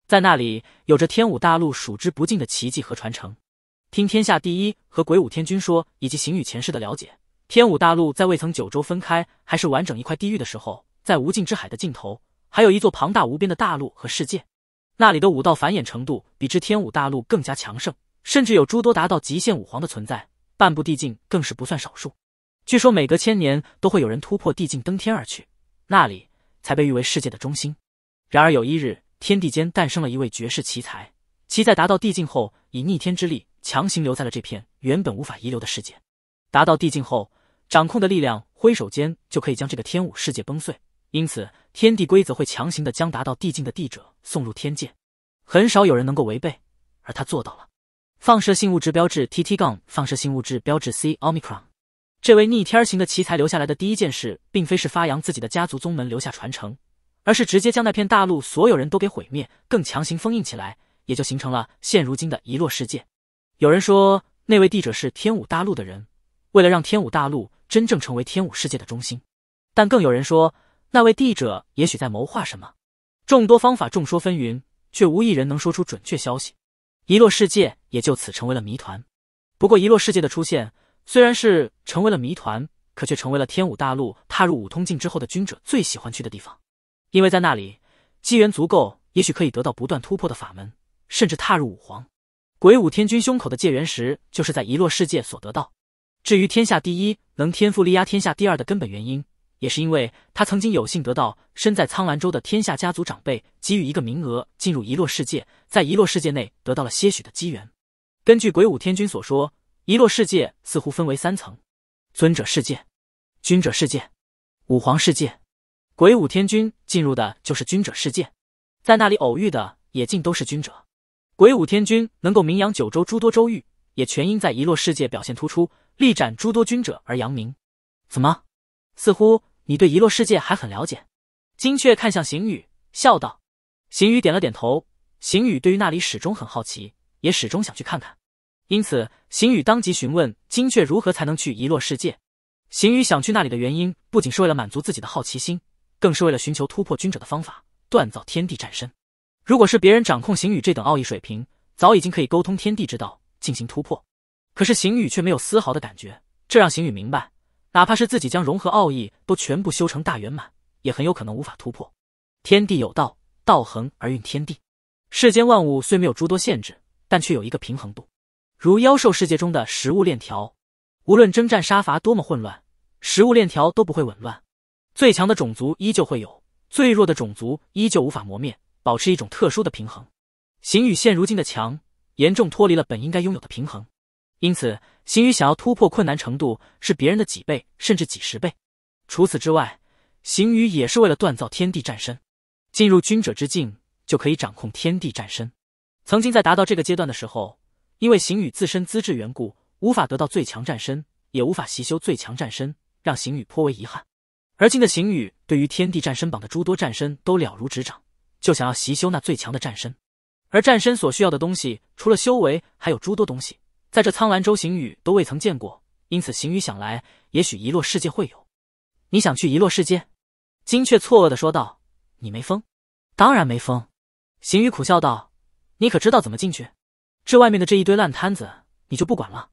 在那里有着天武大陆数之不尽的奇迹和传承。听天下第一和鬼武天君说，以及行雨前世的了解，天武大陆在未曾九州分开还是完整一块地域的时候，在无尽之海的尽头还有一座庞大无边的大陆和世界。那里的武道繁衍程度比之天武大陆更加强盛，甚至有诸多达到极限武皇的存在，半步地境更是不算少数。据说每隔千年都会有人突破地境登天而去，那里才被誉为世界的中心。然而有一日，天地间诞生了一位绝世奇才，其在达到地境后，以逆天之力强行留在了这片原本无法遗留的世界。达到地境后，掌控的力量挥手间就可以将这个天武世界崩碎，因此天地规则会强行的将达到地境的地者。送入天界，很少有人能够违背，而他做到了。放射性物质标志 T T 杠放射性物质标志 C Omicron。这位逆天而行的奇才留下来的第一件事，并非是发扬自己的家族宗门留下传承，而是直接将那片大陆所有人都给毁灭，更强行封印起来，也就形成了现如今的遗落世界。有人说那位地者是天武大陆的人，为了让天武大陆真正成为天武世界的中心，但更有人说那位地者也许在谋划什么。众多方法众说纷纭，却无一人能说出准确消息。遗落世界也就此成为了谜团。不过遗落世界的出现虽然是成为了谜团，可却成为了天武大陆踏入五通境之后的君者最喜欢去的地方，因为在那里机缘足够，也许可以得到不断突破的法门，甚至踏入五皇。鬼武天君胸口的界元石就是在遗落世界所得到。至于天下第一能天赋力压天下第二的根本原因。也是因为他曾经有幸得到身在苍澜州的天下家族长辈给予一个名额进入遗落世界，在遗落世界内得到了些许的机缘。根据鬼舞天君所说，遗落世界似乎分为三层：尊者世界、君者世界、武皇世界。鬼舞天君进入的就是君者世界，在那里偶遇的也尽都是君者。鬼舞天君能够名扬九州诸多州域，也全因在遗落世界表现突出，力斩诸多君者而扬名。怎么，似乎？你对遗落世界还很了解，金雀看向邢宇，笑道。邢宇点了点头。邢宇对于那里始终很好奇，也始终想去看看。因此，邢宇当即询问金雀如何才能去遗落世界。邢宇想去那里的原因，不仅是为了满足自己的好奇心，更是为了寻求突破君者的方法，锻造天地战身。如果是别人掌控邢宇这等奥义水平，早已经可以沟通天地之道，进行突破。可是邢宇却没有丝毫的感觉，这让邢宇明白。哪怕是自己将融合奥义都全部修成大圆满，也很有可能无法突破。天地有道，道恒而运天地。世间万物虽没有诸多限制，但却有一个平衡度。如妖兽世界中的食物链条，无论征战杀伐多么混乱，食物链条都不会紊乱。最强的种族依旧会有，最弱的种族依旧无法磨灭，保持一种特殊的平衡。形与现如今的强，严重脱离了本应该拥有的平衡。因此，邢宇想要突破困难程度是别人的几倍甚至几十倍。除此之外，邢宇也是为了锻造天地战身，进入君者之境就可以掌控天地战身。曾经在达到这个阶段的时候，因为邢宇自身资质缘故，无法得到最强战身，也无法习修最强战身，让邢宇颇为遗憾。而今的邢宇对于天地战身榜的诸多战身都了如指掌，就想要习修那最强的战身。而战身所需要的东西，除了修为，还有诸多东西。在这苍兰州，邢宇都未曾见过，因此邢宇想来，也许遗落世界会有。你想去遗落世界？金雀错愕的说道：“你没疯？当然没疯。”邢宇苦笑道：“你可知道怎么进去？这外面的这一堆烂摊子，你就不管了？”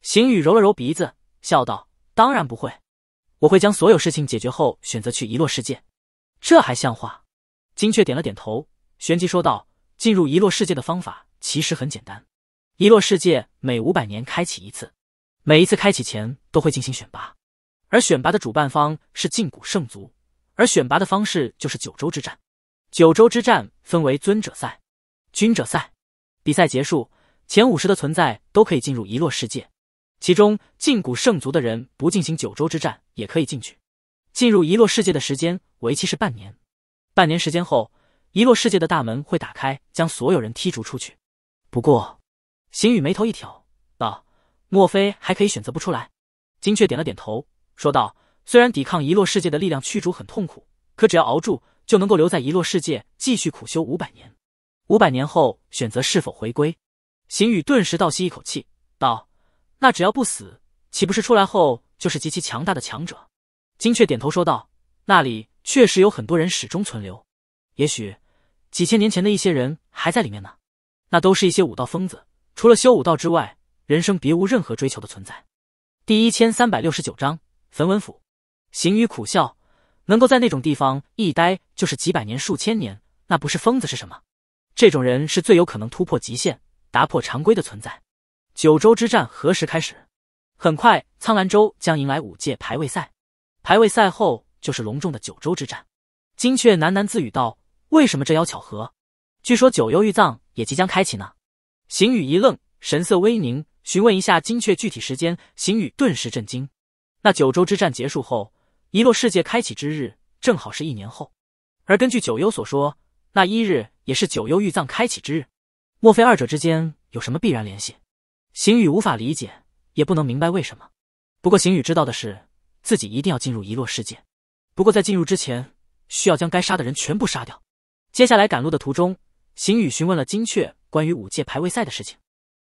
邢宇揉了揉鼻子，笑道：“当然不会，我会将所有事情解决后，选择去遗落世界。这还像话？”金雀点了点头，旋即说道：“进入遗落世界的方法其实很简单。”遗落世界每五百年开启一次，每一次开启前都会进行选拔，而选拔的主办方是禁古圣族，而选拔的方式就是九州之战。九州之战分为尊者赛、君者赛。比赛结束前五十的存在都可以进入遗落世界，其中禁古圣族的人不进行九州之战也可以进去。进入遗落世界的时间为期是半年，半年时间后，遗落世界的大门会打开，将所有人踢逐出去。不过。邢宇眉头一挑，道：“莫非还可以选择不出来？”金雀点了点头，说道：“虽然抵抗遗落世界的力量驱逐很痛苦，可只要熬住，就能够留在遗落世界继续苦修五百年。五百年后选择是否回归。”邢宇顿时倒吸一口气，道：“那只要不死，岂不是出来后就是极其强大的强者？”金雀点头说道：“那里确实有很多人始终存留，也许几千年前的一些人还在里面呢。那都是一些武道疯子。”除了修武道之外，人生别无任何追求的存在。第一千三百六十九章焚文府，行于苦笑，能够在那种地方一待就是几百年、数千年，那不是疯子是什么？这种人是最有可能突破极限、打破常规的存在。九州之战何时开始？很快，苍兰州将迎来五届排位赛，排位赛后就是隆重的九州之战。金雀喃喃自语道：“为什么这要巧合？据说九幽玉藏也即将开启呢？”邢宇一愣，神色微凝，询问一下精确具体时间。邢宇顿时震惊，那九州之战结束后，遗落世界开启之日正好是一年后，而根据九幽所说，那一日也是九幽玉葬开启之日，莫非二者之间有什么必然联系？邢宇无法理解，也不能明白为什么。不过邢宇知道的是，自己一定要进入遗落世界，不过在进入之前，需要将该杀的人全部杀掉。接下来赶路的途中，邢宇询问了精确关于五界排位赛的事情，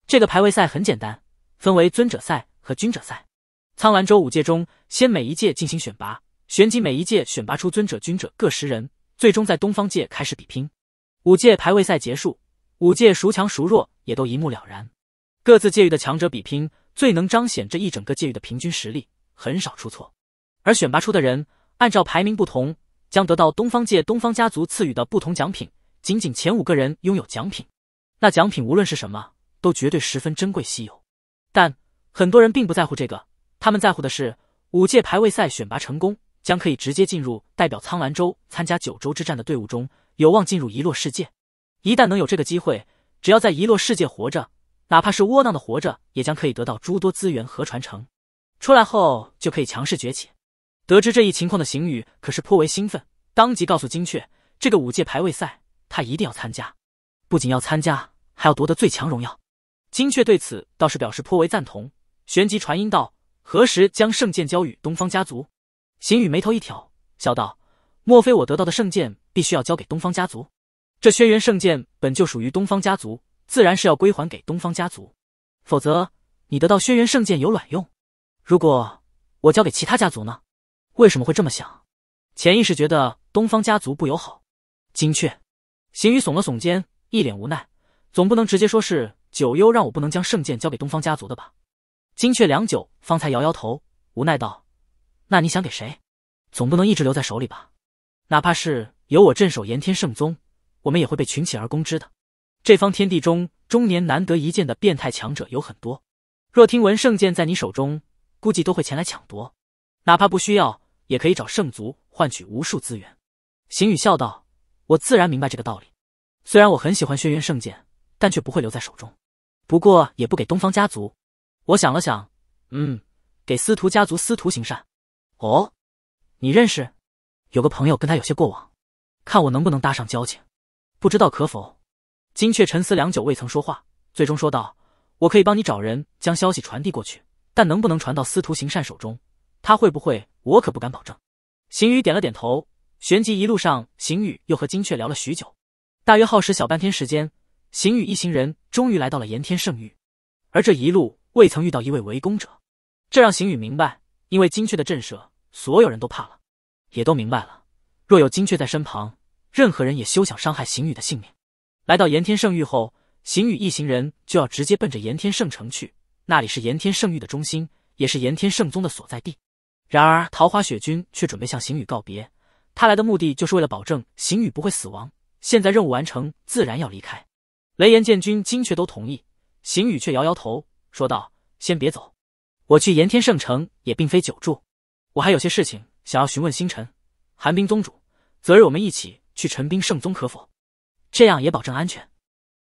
这个排位赛很简单，分为尊者赛和君者赛。苍兰州五界中，先每一届进行选拔，选机每一届选拔出尊者、君者各十人，最终在东方界开始比拼。五界排位赛结束，五界孰强孰弱也都一目了然。各自界域的强者比拼，最能彰显这一整个界域的平均实力，很少出错。而选拔出的人，按照排名不同，将得到东方界东方家族赐予的不同奖品。仅仅前五个人拥有奖品。那奖品无论是什么，都绝对十分珍贵稀有。但很多人并不在乎这个，他们在乎的是五届排位赛选拔成功，将可以直接进入代表苍兰州参加九州之战的队伍中，有望进入遗落世界。一旦能有这个机会，只要在遗落世界活着，哪怕是窝囊的活着，也将可以得到诸多资源和传承。出来后就可以强势崛起。得知这一情况的邢宇可是颇为兴奋，当即告诉金雀：“这个五届排位赛，他一定要参加。”不仅要参加，还要夺得最强荣耀。金雀对此倒是表示颇为赞同，旋即传音道：“何时将圣剑交与东方家族？”邢宇眉头一挑，笑道：“莫非我得到的圣剑必须要交给东方家族？这轩辕圣剑本就属于东方家族，自然是要归还给东方家族。否则，你得到轩辕圣剑有卵用？如果我交给其他家族呢？为什么会这么想？潜意识觉得东方家族不友好。”金雀，邢宇耸了耸肩。一脸无奈，总不能直接说是九幽让我不能将圣剑交给东方家族的吧？金雀良久，方才摇摇头，无奈道：“那你想给谁？总不能一直留在手里吧？哪怕是由我镇守炎天圣宗，我们也会被群起而攻之的。这方天地中，中年难得一见的变态强者有很多，若听闻圣剑在你手中，估计都会前来抢夺。哪怕不需要，也可以找圣族换取无数资源。”行雨笑道：“我自然明白这个道理。”虽然我很喜欢轩辕圣剑，但却不会留在手中。不过也不给东方家族。我想了想，嗯，给司徒家族司徒行善。哦，你认识？有个朋友跟他有些过往，看我能不能搭上交情。不知道可否？金雀沉思良久，未曾说话，最终说道：“我可以帮你找人将消息传递过去，但能不能传到司徒行善手中，他会不会……我可不敢保证。”行宇点了点头，旋即一路上，行宇又和金雀聊了许久。大约耗时小半天时间，邢宇一行人终于来到了炎天圣域，而这一路未曾遇到一位围攻者，这让邢宇明白，因为精确的震慑，所有人都怕了，也都明白了，若有精确在身旁，任何人也休想伤害邢宇的性命。来到炎天圣域后，邢宇一行人就要直接奔着炎天圣城去，那里是炎天圣域的中心，也是炎天圣宗的所在地。然而桃花雪君却准备向邢宇告别，他来的目的就是为了保证邢宇不会死亡。现在任务完成，自然要离开。雷炎建军、精确都同意，邢宇却摇摇头，说道：“先别走，我去炎天圣城也并非久住，我还有些事情想要询问星辰、寒冰宗主。择日我们一起去陈冰圣宗，可否？这样也保证安全，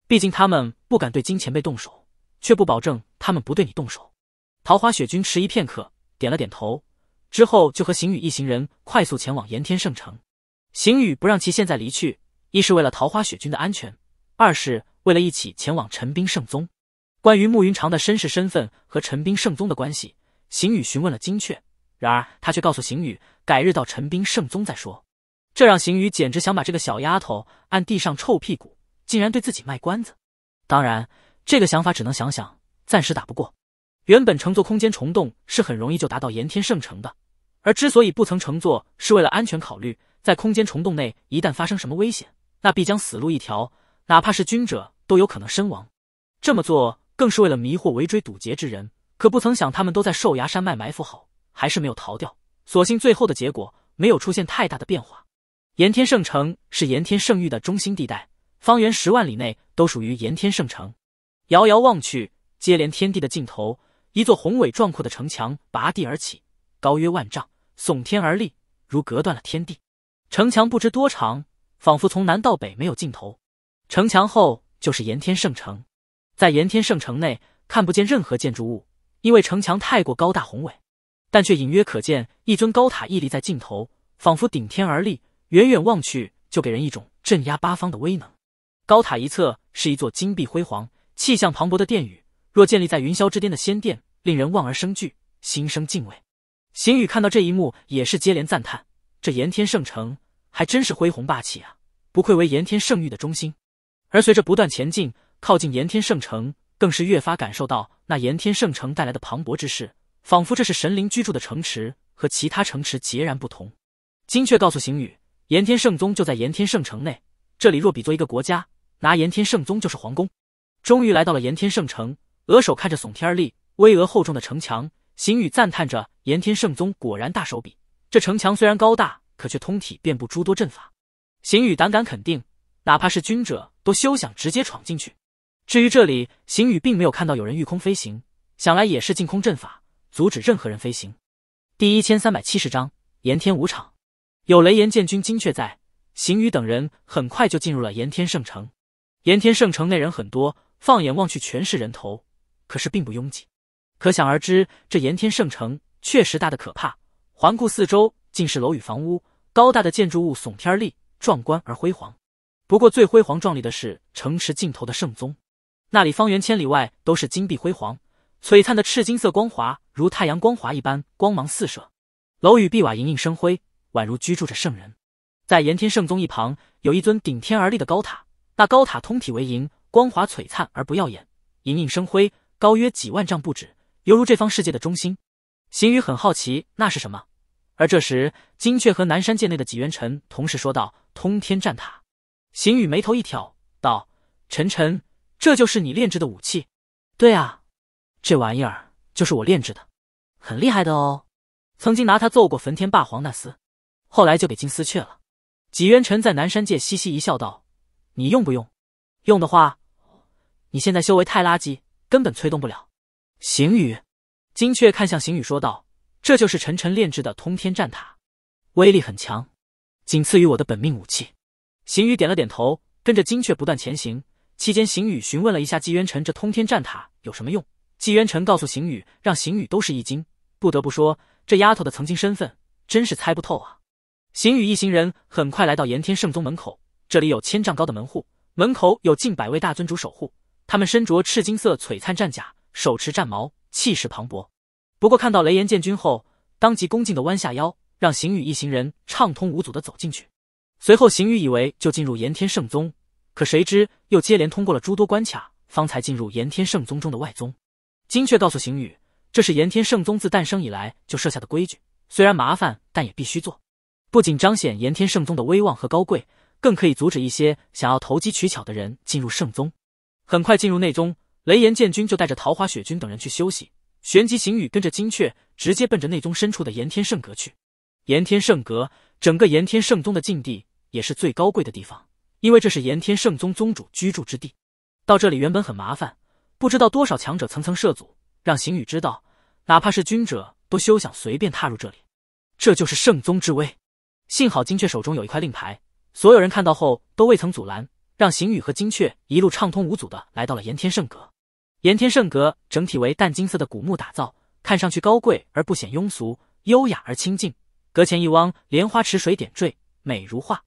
毕竟他们不敢对金前辈动手，却不保证他们不对你动手。”桃花雪君迟疑片刻，点了点头，之后就和邢宇一行人快速前往炎天圣城。邢宇不让其现在离去。一是为了桃花雪君的安全，二是为了一起前往陈冰圣宗。关于慕云长的身世、身份和陈冰圣宗的关系，邢宇询问了金确，然而他却告诉邢宇，改日到陈冰圣宗再说。这让邢宇简直想把这个小丫头按地上臭屁股，竟然对自己卖关子。当然，这个想法只能想想，暂时打不过。原本乘坐空间虫洞是很容易就达到炎天圣城的，而之所以不曾乘坐，是为了安全考虑，在空间虫洞内一旦发生什么危险。那必将死路一条，哪怕是君者都有可能身亡。这么做更是为了迷惑围追堵截之人，可不曾想他们都在兽牙山脉埋伏好，还是没有逃掉。所幸最后的结果没有出现太大的变化。炎天圣城是炎天圣域的中心地带，方圆十万里内都属于炎天圣城。遥遥望去，接连天地的尽头，一座宏伟壮阔的城墙拔地而起，高约万丈，耸天而立，如隔断了天地。城墙不知多长。仿佛从南到北没有尽头，城墙后就是延天圣城，在延天圣城内看不见任何建筑物，因为城墙太过高大宏伟，但却隐约可见一尊高塔屹立在尽头，仿佛顶天而立，远远望去就给人一种镇压八方的威能。高塔一侧是一座金碧辉煌、气象磅礴的殿宇，若建立在云霄之巅的仙殿，令人望而生惧，心生敬畏。邢宇看到这一幕也是接连赞叹：这延天圣城。还真是恢宏霸气啊！不愧为炎天圣域的中心。而随着不断前进，靠近炎天圣城，更是越发感受到那炎天圣城带来的磅礴之势，仿佛这是神灵居住的城池，和其他城池截然不同。金确告诉邢宇，炎天圣宗就在炎天圣城内。这里若比作一个国家，拿炎天圣宗就是皇宫。终于来到了炎天圣城，额首看着耸天而立、巍峨厚重的城墙，邢宇赞叹着：炎天圣宗果然大手笔。这城墙虽然高大。可却通体遍布诸多阵法，邢宇胆敢肯定，哪怕是君者都休想直接闯进去。至于这里，邢宇并没有看到有人御空飞行，想来也是禁空阵法，阻止任何人飞行。第一千三百七十章：炎天武场。有雷炎建军精确在，邢宇等人很快就进入了炎天圣城。炎天圣城内人很多，放眼望去全是人头，可是并不拥挤，可想而知，这炎天圣城确实大的可怕。环顾四周。尽是楼宇房屋，高大的建筑物耸天立，壮观而辉煌。不过最辉煌壮丽的是城池尽头的圣宗，那里方圆千里外都是金碧辉煌，璀璨的赤金色光华如太阳光华一般，光芒四射。楼宇碧瓦盈盈生辉，宛如居住着圣人。在延天圣宗一旁有一尊顶天而立的高塔，那高塔通体为银，光华璀璨而不耀眼，盈盈生辉，高约几万丈不止，犹如这方世界的中心。邢羽很好奇，那是什么？而这时，金雀和南山界内的纪元辰同时说道：“通天战塔。”邢宇眉头一挑，道：“辰辰，这就是你炼制的武器？”“对啊，这玩意儿就是我炼制的，很厉害的哦，曾经拿它揍过焚天霸皇那厮，后来就给金丝雀了。”纪元辰在南山界嘻嘻一笑，道：“你用不用？用的话，你现在修为太垃圾，根本催动不了。”邢宇，金雀看向邢宇，说道。这就是晨晨炼制的通天战塔，威力很强，仅次于我的本命武器。邢宇点了点头，跟着金雀不断前行。期间，邢宇询问了一下纪元辰，这通天战塔有什么用？纪元辰告诉邢宇，让邢宇都是一惊。不得不说，这丫头的曾经身份真是猜不透啊。邢宇一行人很快来到炎天圣宗门口，这里有千丈高的门户，门口有近百位大尊主守护，他们身着赤金色璀璨战甲，手持战矛，气势磅礴。不过看到雷炎建军后，当即恭敬的弯下腰，让邢宇一行人畅通无阻的走进去。随后，邢宇以为就进入炎天圣宗，可谁知又接连通过了诸多关卡，方才进入炎天圣宗中的外宗。金却告诉邢宇，这是炎天圣宗自诞生以来就设下的规矩，虽然麻烦，但也必须做。不仅彰显炎天圣宗的威望和高贵，更可以阻止一些想要投机取巧的人进入圣宗。很快进入内宗，雷炎建军就带着桃花雪君等人去休息。旋即，邢宇跟着金雀直接奔着内宗深处的延天圣阁去。延天圣阁，整个延天圣宗的禁地，也是最高贵的地方，因为这是延天圣宗宗主居住之地。到这里原本很麻烦，不知道多少强者层层涉阻，让邢宇知道，哪怕是君者都休想随便踏入这里，这就是圣宗之威。幸好金雀手中有一块令牌，所有人看到后都未曾阻拦，让邢宇和金雀一路畅通无阻的来到了延天圣阁。炎天圣阁整体为淡金色的古木打造，看上去高贵而不显庸俗，优雅而清静。阁前一汪莲花池水点缀，美如画。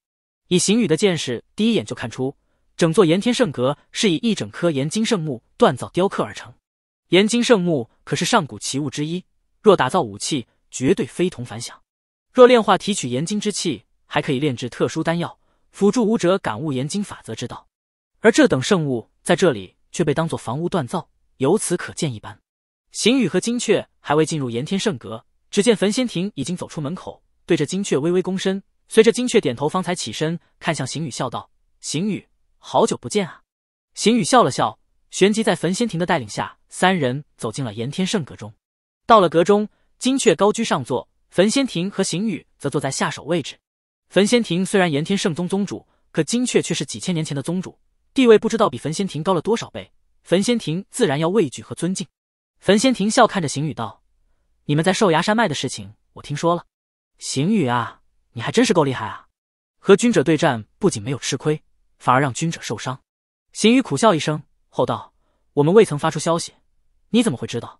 以行雨的见识，第一眼就看出，整座炎天圣阁是以一整棵炎金圣木锻造雕刻而成。炎金圣木可是上古奇物之一，若打造武器，绝对非同凡响。若炼化提取炎金之气，还可以炼制特殊丹药，辅助武者感悟炎金法则之道。而这等圣物在这里。却被当做房屋锻造，由此可见一斑。邢宇和金雀还未进入延天圣阁，只见焚仙亭已经走出门口，对着金雀微微躬身。随着金雀点头，方才起身，看向邢宇，笑道：“邢宇，好久不见啊。”邢宇笑了笑，旋即在焚仙亭的带领下，三人走进了延天圣阁中。到了阁中，金雀高居上座，焚仙亭和邢宇则坐在下手位置。焚仙亭虽然延天圣宗宗主，可金雀却是几千年前的宗主。地位不知道比焚仙亭高了多少倍，焚仙亭自然要畏惧和尊敬。焚仙亭笑看着邢宇道：“你们在寿崖山脉的事情，我听说了。邢宇啊，你还真是够厉害啊！和君者对战，不仅没有吃亏，反而让君者受伤。”邢宇苦笑一声，后道：“我们未曾发出消息，你怎么会知道？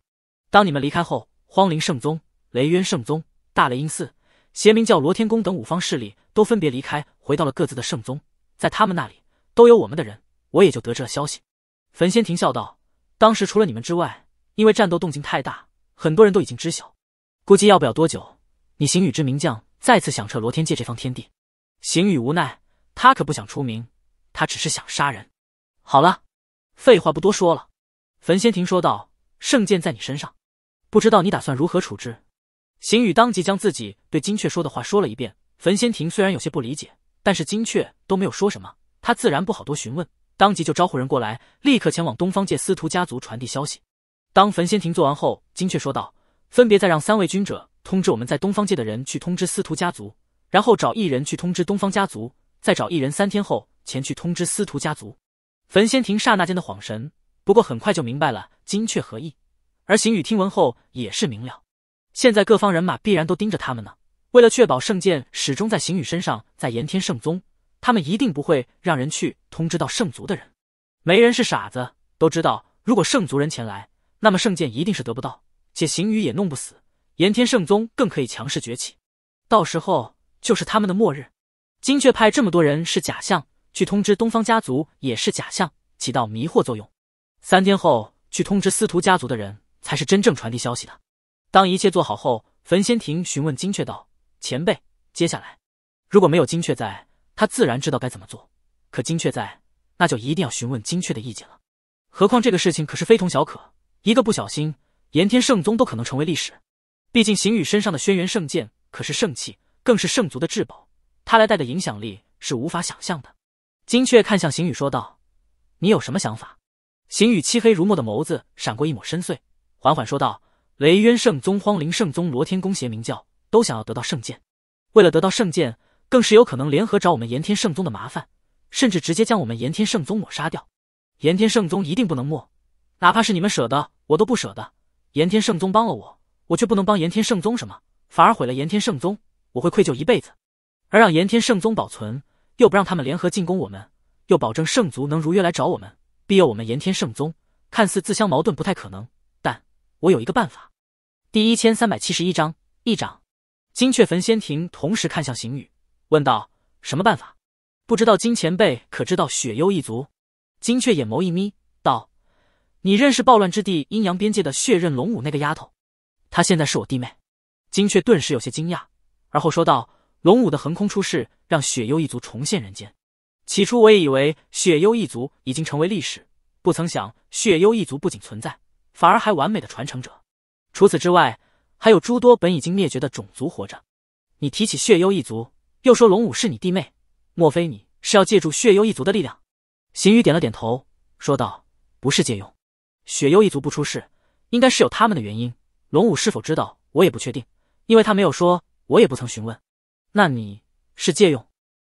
当你们离开后，荒灵圣宗、雷渊圣宗、大雷音寺、邪明教、罗天宫等五方势力都分别离开，回到了各自的圣宗，在他们那里。”都有我们的人，我也就得知了消息。焚仙亭笑道：“当时除了你们之外，因为战斗动静太大，很多人都已经知晓，估计要不了多久，你行雨之名将再次响彻罗天界这方天地。”行雨无奈，他可不想出名，他只是想杀人。好了，废话不多说了。”焚仙亭说道：“圣剑在你身上，不知道你打算如何处置？”行雨当即将自己对金雀说的话说了一遍。焚仙亭虽然有些不理解，但是金雀都没有说什么。他自然不好多询问，当即就招呼人过来，立刻前往东方界司徒家族传递消息。当焚仙亭做完后，金雀说道：“分别再让三位君者通知我们在东方界的人去通知司徒家族，然后找一人去通知东方家族，再找一人三天后前去通知司徒家族。”焚仙亭刹那间的恍神，不过很快就明白了金雀何意。而邢宇听闻后也是明了，现在各方人马必然都盯着他们呢。为了确保圣剑始终在邢宇身上，在炎天圣宗。他们一定不会让人去通知到圣族的人，没人是傻子，都知道如果圣族人前来，那么圣剑一定是得不到，且行雨也弄不死，炎天圣宗更可以强势崛起，到时候就是他们的末日。精确派这么多人是假象，去通知东方家族也是假象，起到迷惑作用。三天后去通知司徒家族的人，才是真正传递消息的。当一切做好后，焚仙亭询问精确道：“前辈，接下来如果没有精确在？”他自然知道该怎么做，可金雀在，那就一定要询问金雀的意见了。何况这个事情可是非同小可，一个不小心，炎天圣宗都可能成为历史。毕竟邢宇身上的轩辕圣剑可是圣器，更是圣族的至宝，他来带的影响力是无法想象的。金雀看向邢宇，说道：“你有什么想法？”邢宇漆黑如墨的眸子闪过一抹深邃，缓缓说道：“雷渊圣宗、荒灵圣宗、罗天宫、邪明教都想要得到圣剑，为了得到圣剑。”更是有可能联合找我们炎天圣宗的麻烦，甚至直接将我们炎天圣宗抹杀掉。炎天圣宗一定不能没，哪怕是你们舍得，我都不舍得。炎天圣宗帮了我，我却不能帮炎天圣宗什么，反而毁了炎天圣宗，我会愧疚一辈子。而让炎天圣宗保存，又不让他们联合进攻我们，又保证圣族能如约来找我们庇佑我们炎天圣宗，看似自相矛盾，不太可能。但我有一个办法。第一千三百七十一章一掌，金雀焚仙亭同时看向邢宇。问道：“什么办法？不知道金前辈可知道雪幽一族？”金雀眼眸一眯，道：“你认识暴乱之地阴阳边界的血刃龙武那个丫头？她现在是我弟妹。”金雀顿时有些惊讶，而后说道：“龙武的横空出世，让雪幽一族重现人间。起初我也以为雪幽一族已经成为历史，不曾想雪幽一族不仅存在，反而还完美的传承者。除此之外，还有诸多本已经灭绝的种族活着。你提起血幽一族。”又说龙武是你弟妹，莫非你是要借助血幽一族的力量？邢宇点了点头，说道：“不是借用，血幽一族不出事，应该是有他们的原因。龙武是否知道，我也不确定，因为他没有说，我也不曾询问。那你是借用？”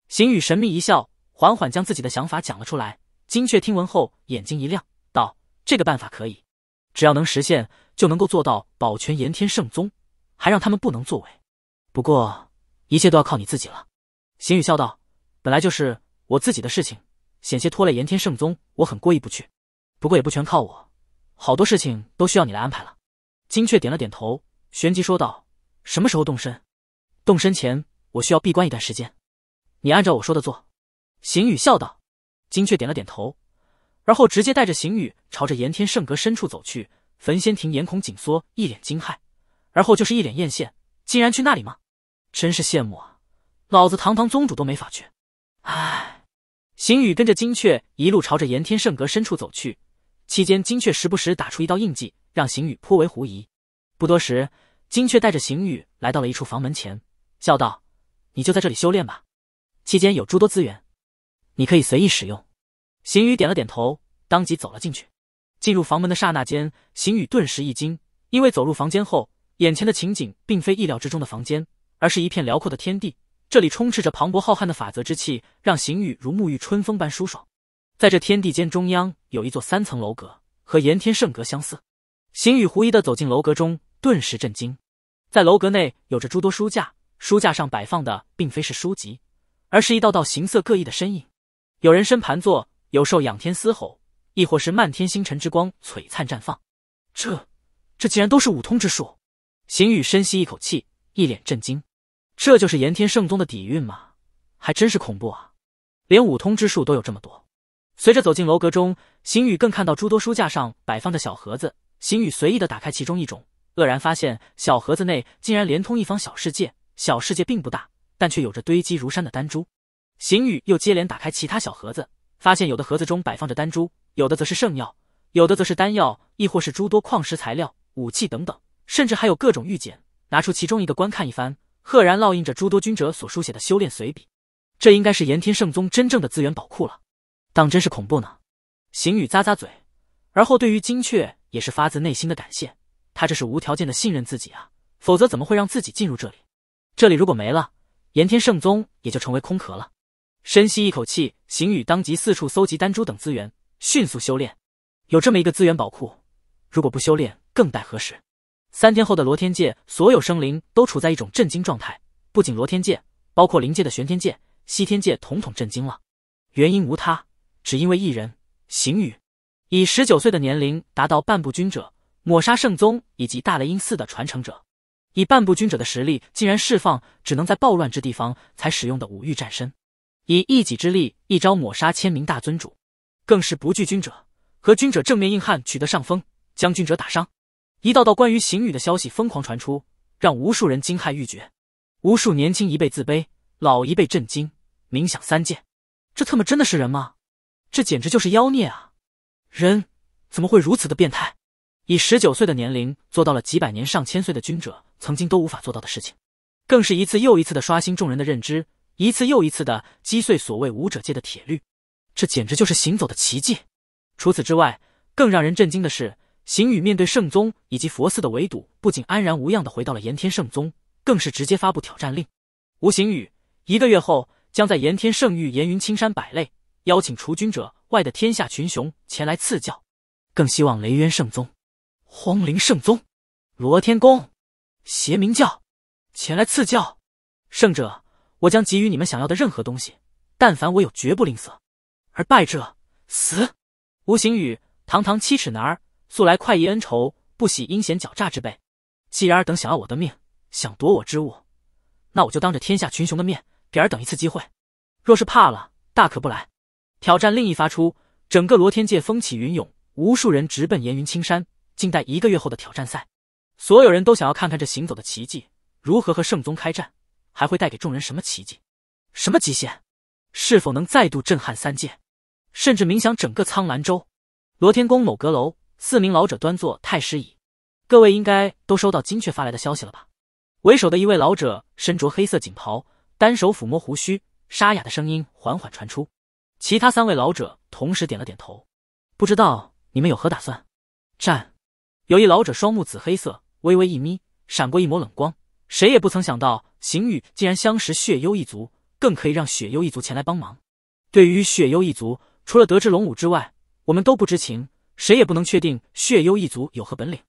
邢宇神秘一笑，缓缓将自己的想法讲了出来。金雀听闻后，眼睛一亮，道：“这个办法可以，只要能实现，就能够做到保全炎天圣宗，还让他们不能作为。不过……”一切都要靠你自己了，邢宇笑道：“本来就是我自己的事情，险些拖累炎天圣宗，我很过意不去。不过也不全靠我，好多事情都需要你来安排了。”金雀点了点头，旋即说道：“什么时候动身？动身前我需要闭关一段时间，你按照我说的做。”邢宇笑道。金雀点了点头，而后直接带着邢宇朝着炎天圣阁深处走去。焚仙亭眼孔紧缩，一脸惊骇，而后就是一脸艳羡：“竟然去那里吗？”真是羡慕啊！老子堂堂宗主都没法去。唉，邢宇跟着金雀一路朝着炎天圣阁深处走去，期间金雀时不时打出一道印记，让邢宇颇为狐疑。不多时，金雀带着邢宇来到了一处房门前，笑道：“你就在这里修炼吧，期间有诸多资源，你可以随意使用。”邢宇点了点头，当即走了进去。进入房门的刹那间，邢宇顿时一惊，因为走入房间后，眼前的情景并非意料之中的房间。而是一片辽阔的天地，这里充斥着磅礴浩瀚的法则之气，让邢宇如沐浴春风般舒爽。在这天地间中央，有一座三层楼阁，和延天圣阁相似。邢宇狐疑的走进楼阁中，顿时震惊。在楼阁内有着诸多书架，书架上摆放的并非是书籍，而是一道道形色各异的身影。有人身盘坐，有兽仰天嘶吼，亦或是漫天星辰之光璀璨绽放。这，这竟然都是五通之术！邢宇深吸一口气。一脸震惊，这就是炎天圣宗的底蕴吗？还真是恐怖啊！连五通之术都有这么多。随着走进楼阁中，邢宇更看到诸多书架上摆放着小盒子。邢宇随意的打开其中一种，愕然发现小盒子内竟然连通一方小世界。小世界并不大，但却有着堆积如山的丹珠。邢宇又接连打开其他小盒子，发现有的盒子中摆放着丹珠，有的则是圣药，有的则是丹药，亦或是诸多矿石材料、武器等等，甚至还有各种玉简。拿出其中一个观看一番，赫然烙印着诸多君者所书写的修炼随笔，这应该是炎天圣宗真正的资源宝库了，当真是恐怖呢！邢宇咂咂嘴，而后对于金雀也是发自内心的感谢，他这是无条件的信任自己啊，否则怎么会让自己进入这里？这里如果没了炎天圣宗，也就成为空壳了。深吸一口气，邢宇当即四处搜集丹珠等资源，迅速修炼。有这么一个资源宝库，如果不修炼，更待何时？三天后的罗天界，所有生灵都处在一种震惊状态。不仅罗天界，包括灵界的玄天界、西天界，统统震惊了。原因无他，只因为一人——邢雨，以十九岁的年龄达到半步君者，抹杀圣宗以及大雷音寺的传承者。以半步君者的实力，竟然释放只能在暴乱之地方才使用的五欲战身，以一己之力一招抹杀千名大尊主，更是不惧君者，和君者正面硬汉取得上风，将君者打伤。一道道关于邢雨的消息疯狂传出，让无数人惊骇欲绝，无数年轻一辈自卑，老一辈震惊。冥想三界，这他妈真的是人吗？这简直就是妖孽啊！人怎么会如此的变态？以十九岁的年龄做到了几百年、上千岁的君者曾经都无法做到的事情，更是一次又一次的刷新众人的认知，一次又一次的击碎所谓武者界的铁律。这简直就是行走的奇迹。除此之外，更让人震惊的是。邢宇面对圣宗以及佛寺的围堵，不仅安然无恙的回到了炎天圣宗，更是直接发布挑战令：吴邢宇一个月后将在炎天圣域炎云青山摆擂，邀请除君者外的天下群雄前来赐教。更希望雷渊圣宗、荒灵圣宗、罗天宫、邪冥教前来赐教。胜者，我将给予你们想要的任何东西；但凡我有，绝不吝啬。而败者，死。吴行宇堂堂七尺男儿。素来快意恩仇，不喜阴险狡诈之辈。既然尔等想要我的命，想夺我之物，那我就当着天下群雄的面给尔等一次机会。若是怕了，大可不来。挑战另一发出，整个罗天界风起云涌，无数人直奔炎云青山，静待一个月后的挑战赛。所有人都想要看看这行走的奇迹如何和圣宗开战，还会带给众人什么奇迹、什么极限，是否能再度震撼三界，甚至冥响整个苍兰州。罗天宫某阁楼。四名老者端坐太师椅，各位应该都收到金雀发来的消息了吧？为首的一位老者身着黑色锦袍，单手抚摸胡须，沙哑的声音缓缓传出。其他三位老者同时点了点头。不知道你们有何打算？战。有一老者双目紫黑色，微微一眯，闪过一抹冷光。谁也不曾想到，邢宇竟然相识血幽一族，更可以让血幽一族前来帮忙。对于血幽一族，除了得知龙武之外，我们都不知情。谁也不能确定血幽一族有何本领，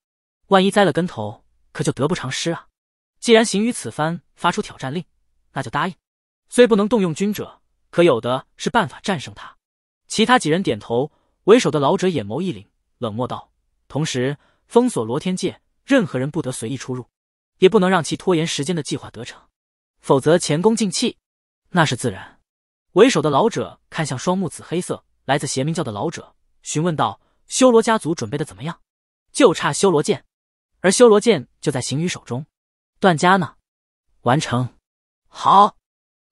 万一栽了跟头，可就得不偿失啊！既然行于此番发出挑战令，那就答应。虽不能动用军者，可有的是办法战胜他。其他几人点头，为首的老者眼眸一凛，冷漠道：“同时封锁罗天界，任何人不得随意出入，也不能让其拖延时间的计划得逞，否则前功尽弃。”那是自然。为首的老者看向双目紫黑色、来自邪冥教的老者，询问道。修罗家族准备的怎么样？就差修罗剑，而修罗剑就在行于手中。段家呢？完成。好。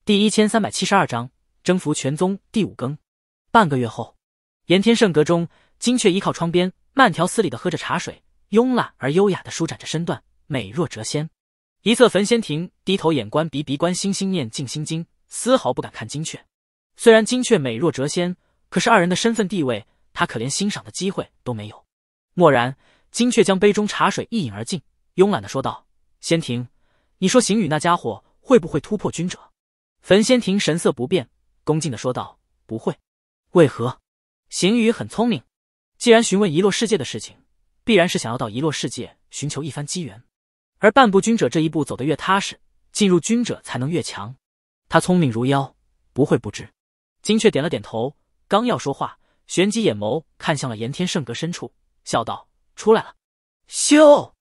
第一千三百七十二章征服全宗第五更。半个月后，炎天圣阁中，金雀依靠窗边，慢条斯理的喝着茶水，慵懒而优雅的舒展着身段，美若谪仙。一侧焚仙亭，低头眼观鼻鼻观心心念静心经，丝毫不敢看金雀。虽然金雀美若谪仙，可是二人的身份地位。他可连欣赏的机会都没有。蓦然，金雀将杯中茶水一饮而尽，慵懒地说道：“仙庭，你说邢羽那家伙会不会突破君者？”焚仙庭神色不变，恭敬地说道：“不会。为何？”邢羽很聪明，既然询问遗落世界的事情，必然是想要到遗落世界寻求一番机缘。而半步君者这一步走得越踏实，进入君者才能越强。他聪明如妖，不会不知。金雀点了点头，刚要说话。旋即眼眸看向了炎天圣阁深处，笑道：“出来了。”咻，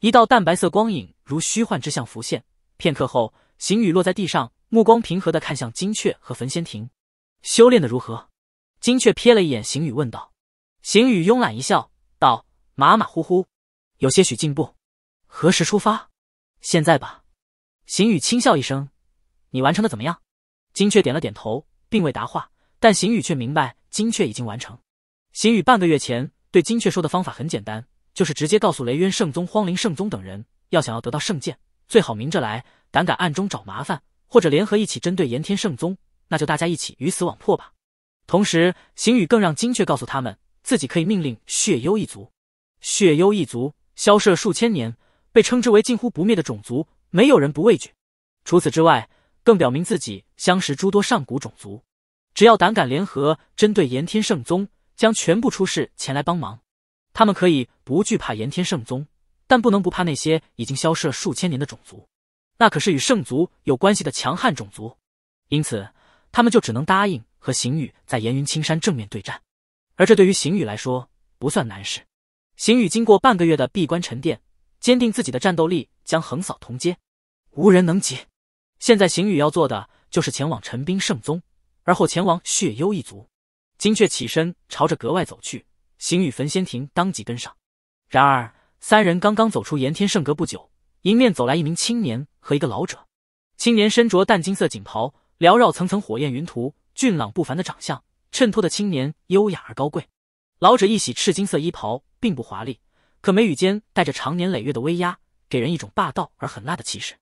一道淡白色光影如虚幻之象浮现。片刻后，邢雨落在地上，目光平和的看向金雀和焚仙亭：“修炼的如何？”金雀瞥了一眼邢宇问道。邢雨慵懒一笑，道：“马马虎虎，有些许进步。”“何时出发？”“现在吧。”邢雨轻笑一声：“你完成的怎么样？”金雀点了点头，并未答话，但邢宇却明白。精确已经完成。邢宇半个月前对精确说的方法很简单，就是直接告诉雷渊圣宗、荒灵圣宗等人，要想要得到圣剑，最好明着来，胆敢暗中找麻烦，或者联合一起针对炎天圣宗，那就大家一起鱼死网破吧。同时，邢宇更让精确告诉他们，自己可以命令血幽一族。血幽一族消逝数千年，被称之为近乎不灭的种族，没有人不畏惧。除此之外，更表明自己相识诸多上古种族。只要胆敢联合针对炎天圣宗，将全部出世前来帮忙。他们可以不惧怕炎天圣宗，但不能不怕那些已经消失了数千年的种族，那可是与圣族有关系的强悍种族。因此，他们就只能答应和邢宇在炎云青山正面对战。而这对于邢宇来说不算难事。邢宇经过半个月的闭关沉淀，坚定自己的战斗力将横扫同阶，无人能及。现在，邢宇要做的就是前往陈兵圣宗。而后前往血幽一族，金雀起身朝着格外走去，行与焚仙亭当即跟上。然而三人刚刚走出炎天圣阁不久，迎面走来一名青年和一个老者。青年身着淡金色锦袍，缭绕层层火焰云图，俊朗不凡的长相衬托的青年优雅而高贵。老者一袭赤金色衣袍，并不华丽，可眉宇间带着常年累月的威压，给人一种霸道而狠辣的气势。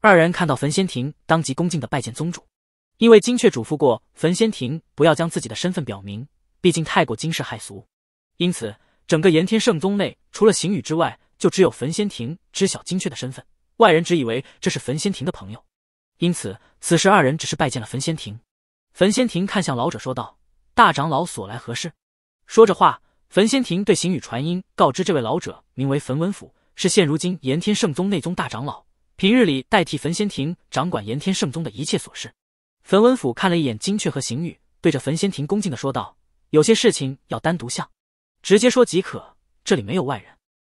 二人看到焚仙亭，当即恭敬的拜见宗主。因为金雀嘱咐过焚仙亭不要将自己的身份表明，毕竟太过惊世骇俗，因此整个炎天圣宗内除了邢宇之外，就只有焚仙亭知晓金雀的身份，外人只以为这是焚仙亭的朋友。因此，此时二人只是拜见了焚仙亭。焚仙亭看向老者说道：“大长老所来何事？”说着话，焚仙亭对邢宇传音告知这位老者名为焚文甫，是现如今炎天圣宗内宗大长老，平日里代替焚仙亭掌管炎天圣宗的一切琐事。焚文府看了一眼金雀和邢宇，对着焚仙亭恭敬的说道：“有些事情要单独向，直接说即可，这里没有外人。”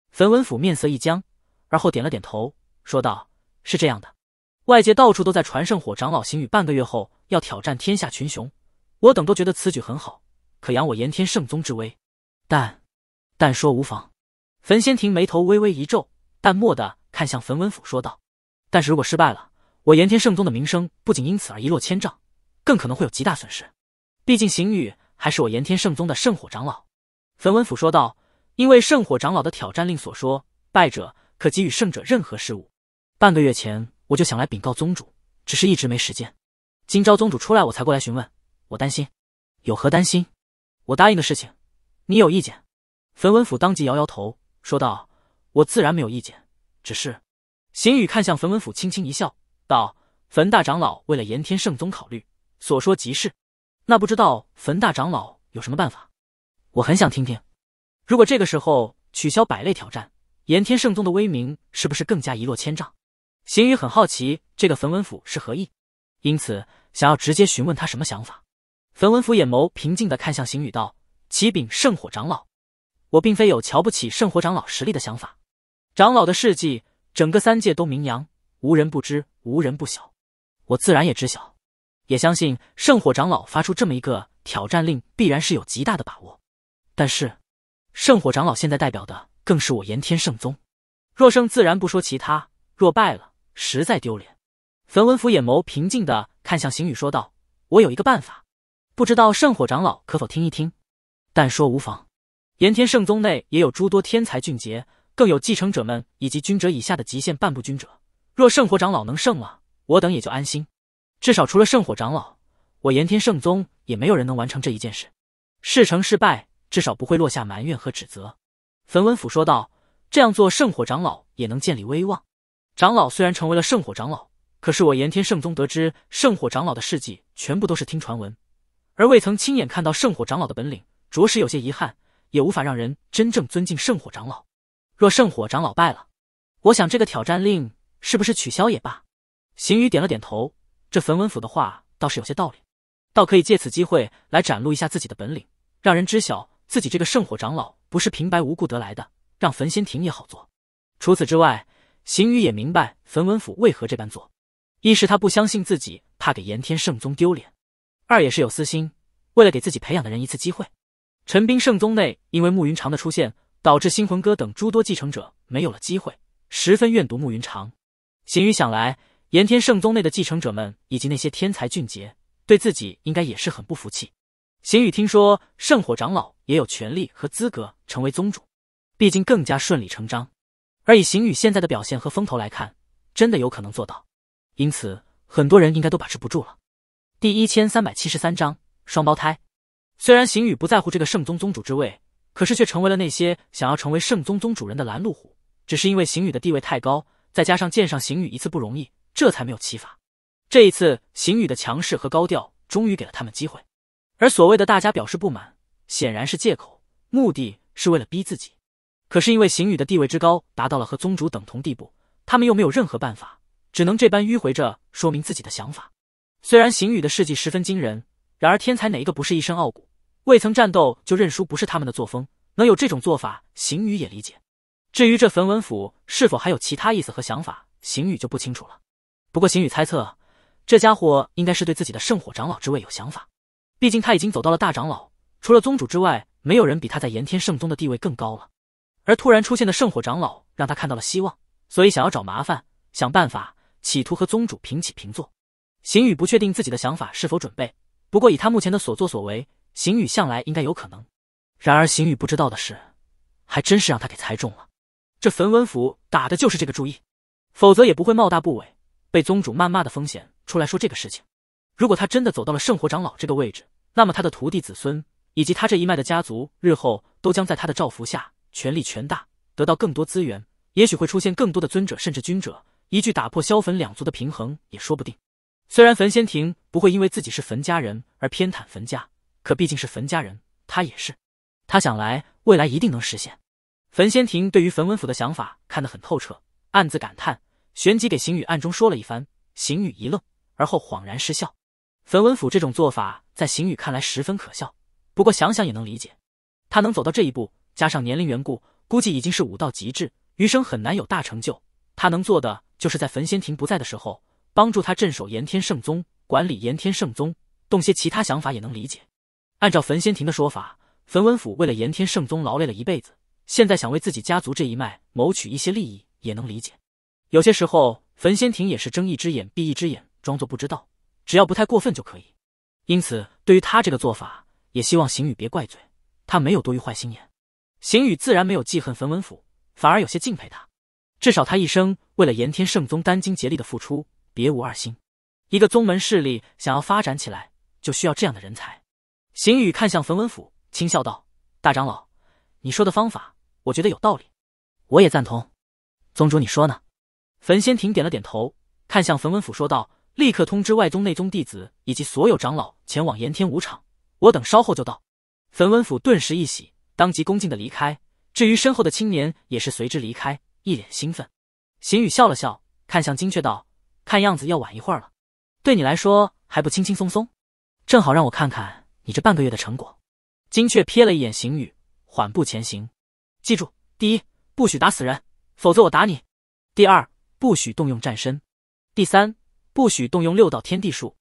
焚文府面色一僵，而后点了点头，说道：“是这样的，外界到处都在传圣火长老邢雨半个月后要挑战天下群雄，我等都觉得此举很好，可扬我炎天圣宗之威。但，但说无妨。”焚仙亭眉头微微一皱，淡漠的看向焚文府说道：“但是如果失败了。”我炎天圣宗的名声不仅因此而一落千丈，更可能会有极大损失。毕竟邢宇还是我炎天圣宗的圣火长老。焚文甫说道：“因为圣火长老的挑战令所说，败者可给予胜者任何事物。半个月前我就想来禀告宗主，只是一直没时间。今朝宗主出来，我才过来询问。我担心，有何担心？我答应的事情，你有意见？”焚文甫当即摇摇头说道：“我自然没有意见，只是……”邢宇看向焚文甫，轻轻一笑。道：“焚大长老为了炎天圣宗考虑，所说极是。那不知道焚大长老有什么办法？我很想听听。如果这个时候取消百类挑战，炎天圣宗的威名是不是更加一落千丈？”邢宇很好奇这个焚文府是何意，因此想要直接询问他什么想法。焚文府眼眸平静的看向邢宇道：“启禀圣火长老，我并非有瞧不起圣火长老实力的想法。长老的事迹，整个三界都名扬，无人不知。”无人不晓，我自然也知晓，也相信圣火长老发出这么一个挑战令，必然是有极大的把握。但是，圣火长老现在代表的更是我炎天圣宗。若胜自然不说其他，若败了，实在丢脸。焚文府眼眸平静的看向邢宇说道：“我有一个办法，不知道圣火长老可否听一听？但说无妨。炎天圣宗内也有诸多天才俊杰，更有继承者们以及君者以下的极限半步君者。”若圣火长老能胜了，我等也就安心。至少除了圣火长老，我炎天圣宗也没有人能完成这一件事。事成事败，至少不会落下埋怨和指责。焚文甫说道：“这样做，圣火长老也能建立威望。长老虽然成为了圣火长老，可是我炎天圣宗得知圣火长老的事迹，全部都是听传闻，而未曾亲眼看到圣火长老的本领，着实有些遗憾，也无法让人真正尊敬圣火长老。若圣火长老败了，我想这个挑战令。”是不是取消也罢？邢宇点了点头。这焚文府的话倒是有些道理，倒可以借此机会来展露一下自己的本领，让人知晓自己这个圣火长老不是平白无故得来的，让焚仙亭也好做。除此之外，邢宇也明白焚文府为何这般做：一是他不相信自己，怕给炎天圣宗丢脸；二也是有私心，为了给自己培养的人一次机会。陈兵圣宗内因为慕云长的出现，导致星魂歌等诸多继承者没有了机会，十分怨毒慕云长。邢宇想来，炎天圣宗内的继承者们以及那些天才俊杰，对自己应该也是很不服气。邢宇听说圣火长老也有权利和资格成为宗主，毕竟更加顺理成章。而以邢宇现在的表现和风头来看，真的有可能做到。因此，很多人应该都把持不住了。第一千三百七十三章双胞胎。虽然邢宇不在乎这个圣宗宗主之位，可是却成为了那些想要成为圣宗宗主人的拦路虎。只是因为邢宇的地位太高。再加上见上邢宇一次不容易，这才没有起法。这一次邢宇的强势和高调，终于给了他们机会。而所谓的大家表示不满，显然是借口，目的是为了逼自己。可是因为邢宇的地位之高，达到了和宗主等同地步，他们又没有任何办法，只能这般迂回着说明自己的想法。虽然邢宇的事迹十分惊人，然而天才哪一个不是一身傲骨？未曾战斗就认输，不是他们的作风。能有这种做法，邢宇也理解。至于这焚文府是否还有其他意思和想法，邢宇就不清楚了。不过邢宇猜测，这家伙应该是对自己的圣火长老之位有想法，毕竟他已经走到了大长老，除了宗主之外，没有人比他在炎天圣宗的地位更高了。而突然出现的圣火长老，让他看到了希望，所以想要找麻烦，想办法，企图和宗主平起平坐。邢宇不确定自己的想法是否准备，不过以他目前的所作所为，邢宇向来应该有可能。然而邢宇不知道的是，还真是让他给猜中了。这焚文府打的就是这个主意，否则也不会冒大不韪，被宗主谩骂的风险出来说这个事情。如果他真的走到了圣火长老这个位置，那么他的徒弟、子孙以及他这一脉的家族，日后都将在他的照拂下，权力权大，得到更多资源，也许会出现更多的尊者，甚至君者，一句打破萧焚两族的平衡也说不定。虽然焚仙亭不会因为自己是焚家人而偏袒焚家，可毕竟是焚家人，他也是。他想来，未来一定能实现。焚仙亭对于焚文府的想法看得很透彻，暗自感叹，旋即给邢宇暗中说了一番。邢宇一愣，而后恍然失笑。焚文府这种做法，在邢宇看来十分可笑，不过想想也能理解。他能走到这一步，加上年龄缘故，估计已经是武道极致，余生很难有大成就。他能做的，就是在焚仙亭不在的时候，帮助他镇守炎天圣宗，管理炎天圣宗，动些其他想法也能理解。按照焚仙亭的说法，焚文府为了炎天圣宗劳累了一辈子。现在想为自己家族这一脉谋取一些利益，也能理解。有些时候，焚仙亭也是睁一只眼闭一只眼，装作不知道，只要不太过分就可以。因此，对于他这个做法，也希望邢宇别怪罪，他没有多余坏心眼。邢宇自然没有记恨焚文府，反而有些敬佩他，至少他一生为了炎天圣宗殚精竭力的付出，别无二心。一个宗门势力想要发展起来，就需要这样的人才。邢宇看向焚文府，轻笑道：“大长老，你说的方法。”我觉得有道理，我也赞同。宗主，你说呢？焚仙亭点了点头，看向焚文府说道：“立刻通知外宗、内宗弟子以及所有长老前往炎天武场，我等稍后就到。”焚文府顿时一喜，当即恭敬的离开。至于身后的青年也是随之离开，一脸兴奋。邢宇笑了笑，看向金雀道：“看样子要晚一会儿了，对你来说还不轻轻松松，正好让我看看你这半个月的成果。”金雀瞥了一眼邢宇，缓步前行。记住，第一不许打死人，否则我打你；第二不许动用战身；第三不许动用六道天地术；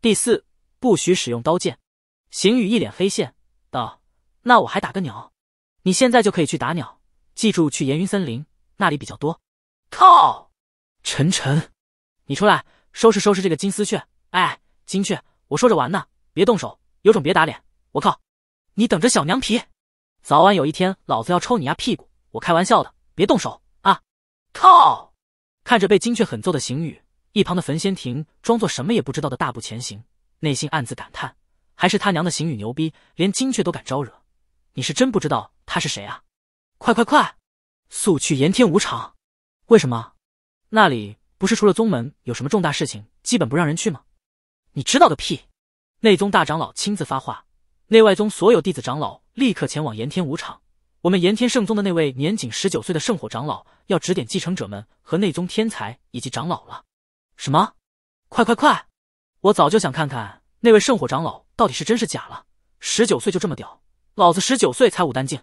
第四不许使用刀剑。邢宇一脸黑线道：“那我还打个鸟？你现在就可以去打鸟，记住去盐云森林，那里比较多。”靠，晨晨，你出来收拾收拾这个金丝雀。哎，金雀，我说着玩呢，别动手，有种别打脸。我靠，你等着，小娘皮！早晚有一天，老子要抽你丫屁股！我开玩笑的，别动手啊！靠！看着被金雀狠揍的邢宇，一旁的焚仙亭装作什么也不知道的大步前行，内心暗自感叹：还是他娘的邢宇牛逼，连金雀都敢招惹！你是真不知道他是谁啊！快快快，速去炎天武场！为什么？那里不是除了宗门有什么重大事情，基本不让人去吗？你知道个屁！内宗大长老亲自发话。内外宗所有弟子长老立刻前往炎天武场。我们炎天圣宗的那位年仅十九岁的圣火长老要指点继承者们和内宗天才以及长老了。什么？快快快！我早就想看看那位圣火长老到底是真是假了。十九岁就这么屌？老子十九岁才武丹境。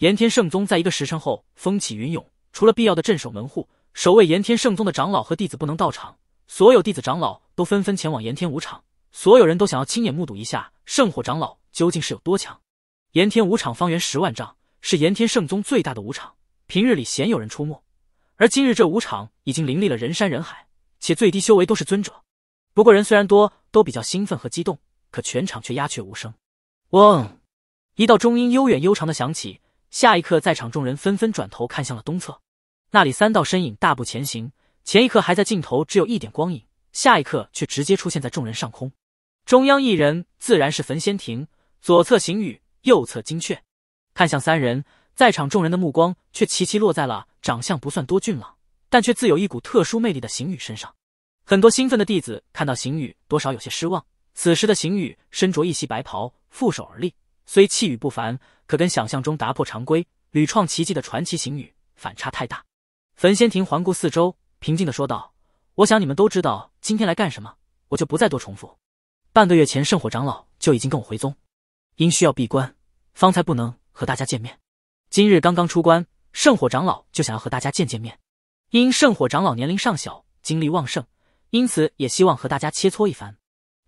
炎天圣宗在一个时辰后风起云涌，除了必要的镇守门户、守卫炎天圣宗的长老和弟子不能到场，所有弟子长老都纷纷前往炎天武场。所有人都想要亲眼目睹一下圣火长老。究竟是有多强？炎天武场方圆十万丈，是炎天圣宗最大的武场，平日里鲜有人出没，而今日这武场已经凌立了人山人海，且最低修为都是尊者。不过人虽然多，都比较兴奋和激动，可全场却鸦雀无声。嗡，一道钟音悠远悠长的响起，下一刻，在场众人纷纷转头看向了东侧，那里三道身影大步前行。前一刻还在尽头，只有一点光影，下一刻却直接出现在众人上空。中央一人自然是焚仙亭。左侧行雨，右侧金雀，看向三人，在场众人的目光却齐齐落在了长相不算多俊朗，但却自有一股特殊魅力的行雨身上。很多兴奋的弟子看到行雨，多少有些失望。此时的行雨身着一袭白袍，负手而立，虽气宇不凡，可跟想象中打破常规、屡创奇迹的传奇行雨反差太大。焚仙亭环顾四周，平静地说道：“我想你们都知道今天来干什么，我就不再多重复。半个月前，圣火长老就已经跟我回宗。”因需要闭关，方才不能和大家见面。今日刚刚出关，圣火长老就想要和大家见见面。因圣火长老年龄尚小，精力旺盛，因此也希望和大家切磋一番。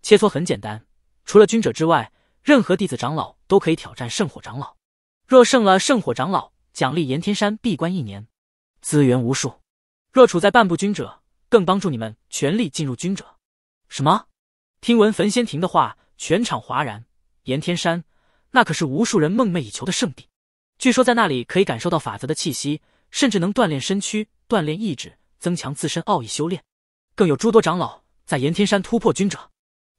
切磋很简单，除了君者之外，任何弟子长老都可以挑战圣火长老。若胜了圣火长老，奖励炎天山闭关一年，资源无数。若处在半步君者，更帮助你们全力进入君者。什么？听闻焚仙亭的话，全场哗然。炎天山，那可是无数人梦寐以求的圣地。据说在那里可以感受到法则的气息，甚至能锻炼身躯、锻炼意志、增强自身奥义修炼。更有诸多长老在炎天山突破君者。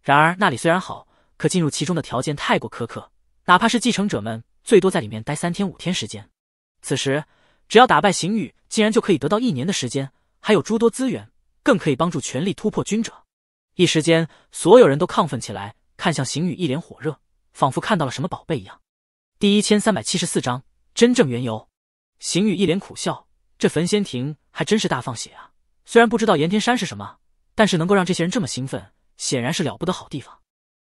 然而那里虽然好，可进入其中的条件太过苛刻，哪怕是继承者们，最多在里面待三天五天时间。此时只要打败邢宇，竟然就可以得到一年的时间，还有诸多资源，更可以帮助全力突破君者。一时间，所有人都亢奋起来，看向邢宇，一脸火热。仿佛看到了什么宝贝一样。第一千三百七十四章真正缘由。邢宇一脸苦笑，这焚仙亭还真是大放血啊！虽然不知道炎天山是什么，但是能够让这些人这么兴奋，显然是了不得好地方。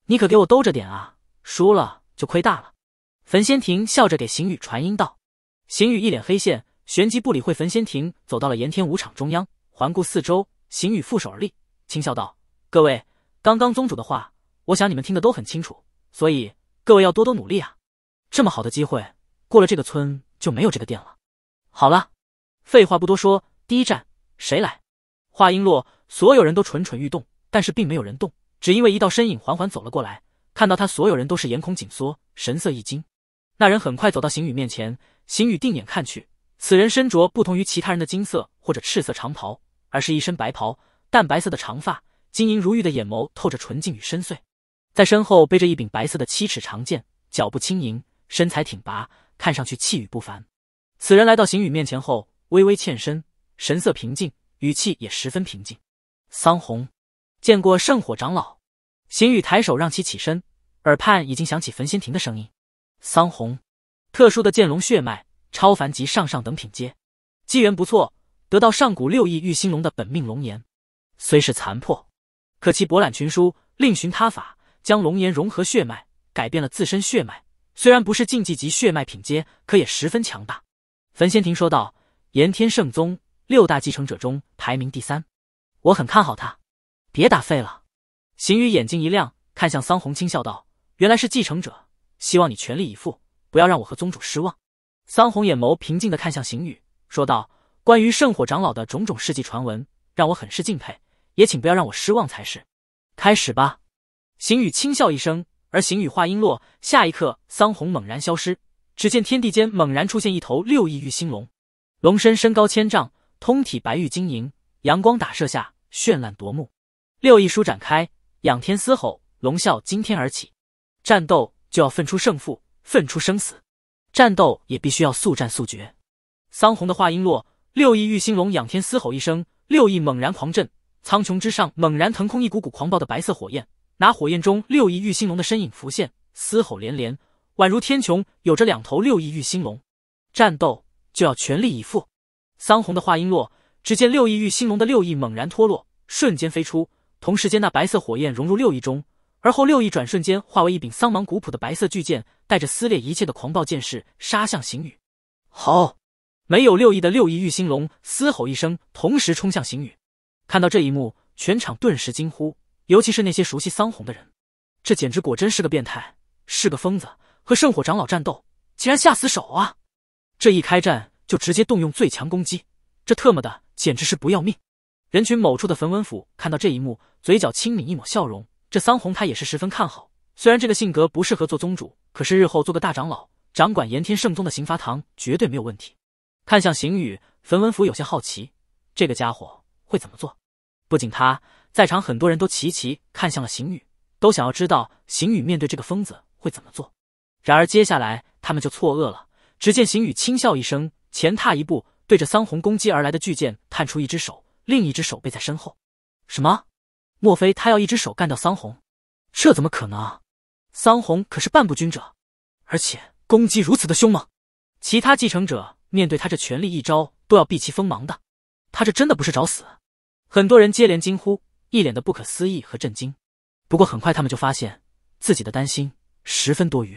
你可给我兜着点啊，输了就亏大了。焚仙亭笑着给邢宇传音道。邢宇一脸黑线，旋即不理会焚仙亭，走到了炎天武场中央，环顾四周。邢宇负手而立，轻笑道：“各位，刚刚宗主的话，我想你们听得都很清楚，所以。”各位要多多努力啊！这么好的机会，过了这个村就没有这个店了。好了，废话不多说，第一站谁来？话音落，所有人都蠢蠢欲动，但是并没有人动，只因为一道身影缓缓走了过来。看到他，所有人都是眼孔紧缩，神色一惊。那人很快走到邢宇面前，邢宇定眼看去，此人身着不同于其他人的金色或者赤色长袍，而是一身白袍，淡白色的长发，晶莹如玉的眼眸透着纯净与深邃。在身后背着一柄白色的七尺长剑，脚步轻盈，身材挺拔，看上去气宇不凡。此人来到邢宇面前后，微微欠身，神色平静，语气也十分平静。桑红，见过圣火长老。邢宇抬手让其起身，耳畔已经响起焚仙亭的声音。桑红，特殊的剑龙血脉，超凡级上上等品阶，机缘不错，得到上古六翼玉星龙的本命龙炎，虽是残破，可其博览群书，另寻他法。将龙炎融合血脉，改变了自身血脉。虽然不是竞技级血脉品阶，可也十分强大。焚仙亭说道：“炎天圣宗六大继承者中排名第三，我很看好他。别打废了。”邢宇眼睛一亮，看向桑红，轻笑道：“原来是继承者，希望你全力以赴，不要让我和宗主失望。”桑红眼眸平静地看向邢宇，说道：“关于圣火长老的种种事迹传闻，让我很是敬佩，也请不要让我失望才是。开始吧。”邢雨轻笑一声，而邢雨话音落下一刻，桑红猛然消失。只见天地间猛然出现一头六翼玉星龙，龙身身高千丈，通体白玉晶莹，阳光打射下绚烂夺目。六翼舒展开，仰天嘶吼，龙啸惊天而起。战斗就要分出胜负，分出生死。战斗也必须要速战速决。桑红的话音落，六翼玉星龙仰天嘶吼一声，六翼猛然狂震，苍穹之上猛然腾空一股股狂暴的白色火焰。那火焰中，六翼玉星龙的身影浮现，嘶吼连连，宛如天穹有着两头六翼玉星龙。战斗就要全力以赴。桑红的话音落，只见六翼玉星龙的六翼猛然脱落，瞬间飞出，同时间那白色火焰融入六翼中，而后六翼转瞬间化为一柄苍茫古朴的白色巨剑，带着撕裂一切的狂暴剑势杀向邢宇。好！没有六翼的六翼玉星龙嘶吼一声，同时冲向邢宇。看到这一幕，全场顿时惊呼。尤其是那些熟悉桑红的人，这简直果真是个变态，是个疯子！和圣火长老战斗，竟然下死手啊！这一开战就直接动用最强攻击，这特么的简直是不要命！人群某处的焚文甫看到这一幕，嘴角轻抿一抹笑容。这桑红他也是十分看好，虽然这个性格不适合做宗主，可是日后做个大长老，掌管炎天圣宗的刑罚堂绝对没有问题。看向邢宇，焚文甫有些好奇，这个家伙会怎么做？不仅他。在场很多人都齐齐看向了邢宇，都想要知道邢宇面对这个疯子会怎么做。然而接下来他们就错愕了，只见邢宇轻笑一声，前踏一步，对着桑红攻击而来的巨剑探出一只手，另一只手背在身后。什么？莫非他要一只手干掉桑红？这怎么可能？桑红可是半步君者，而且攻击如此的凶猛，其他继承者面对他这全力一招都要避其锋芒的。他这真的不是找死？很多人接连惊呼。一脸的不可思议和震惊，不过很快他们就发现自己的担心十分多余，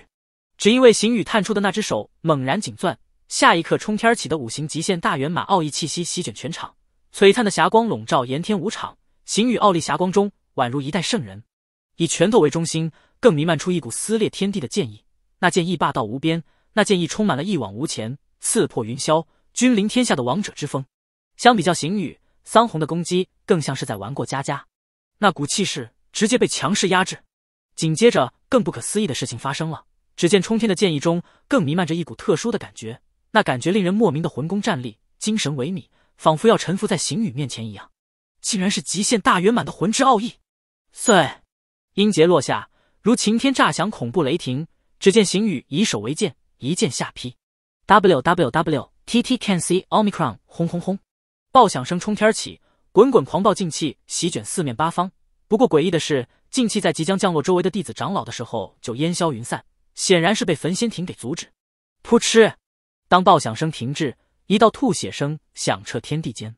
只因为邢宇探出的那只手猛然紧攥，下一刻冲天而起的五行极限大圆满奥义气息席卷全场，璀璨的霞光笼罩炎天武场，邢宇奥力霞光中宛如一代圣人，以拳头为中心，更弥漫出一股撕裂天地的剑意，那剑意霸道无边，那剑意充满了一往无前、刺破云霄、君临天下的王者之风，相比较邢宇。桑弘的攻击更像是在玩过家家，那股气势直接被强势压制。紧接着，更不可思议的事情发生了。只见冲天的剑意中，更弥漫着一股特殊的感觉，那感觉令人莫名的魂功战力精神萎靡，仿佛要臣服在邢宇面前一样。竟然是极限大圆满的魂之奥义！碎音节落下，如晴天炸响恐怖雷霆。只见邢宇以手为剑，一剑下劈。w w w t t k c omicron，轰轰轰。爆响声冲天起，滚滚狂暴劲气席卷四面八方。不过诡异的是，劲气在即将降落周围的弟子长老的时候就烟消云散，显然是被焚仙亭给阻止。噗嗤！当爆响声停滞，一道吐血声响彻天地间。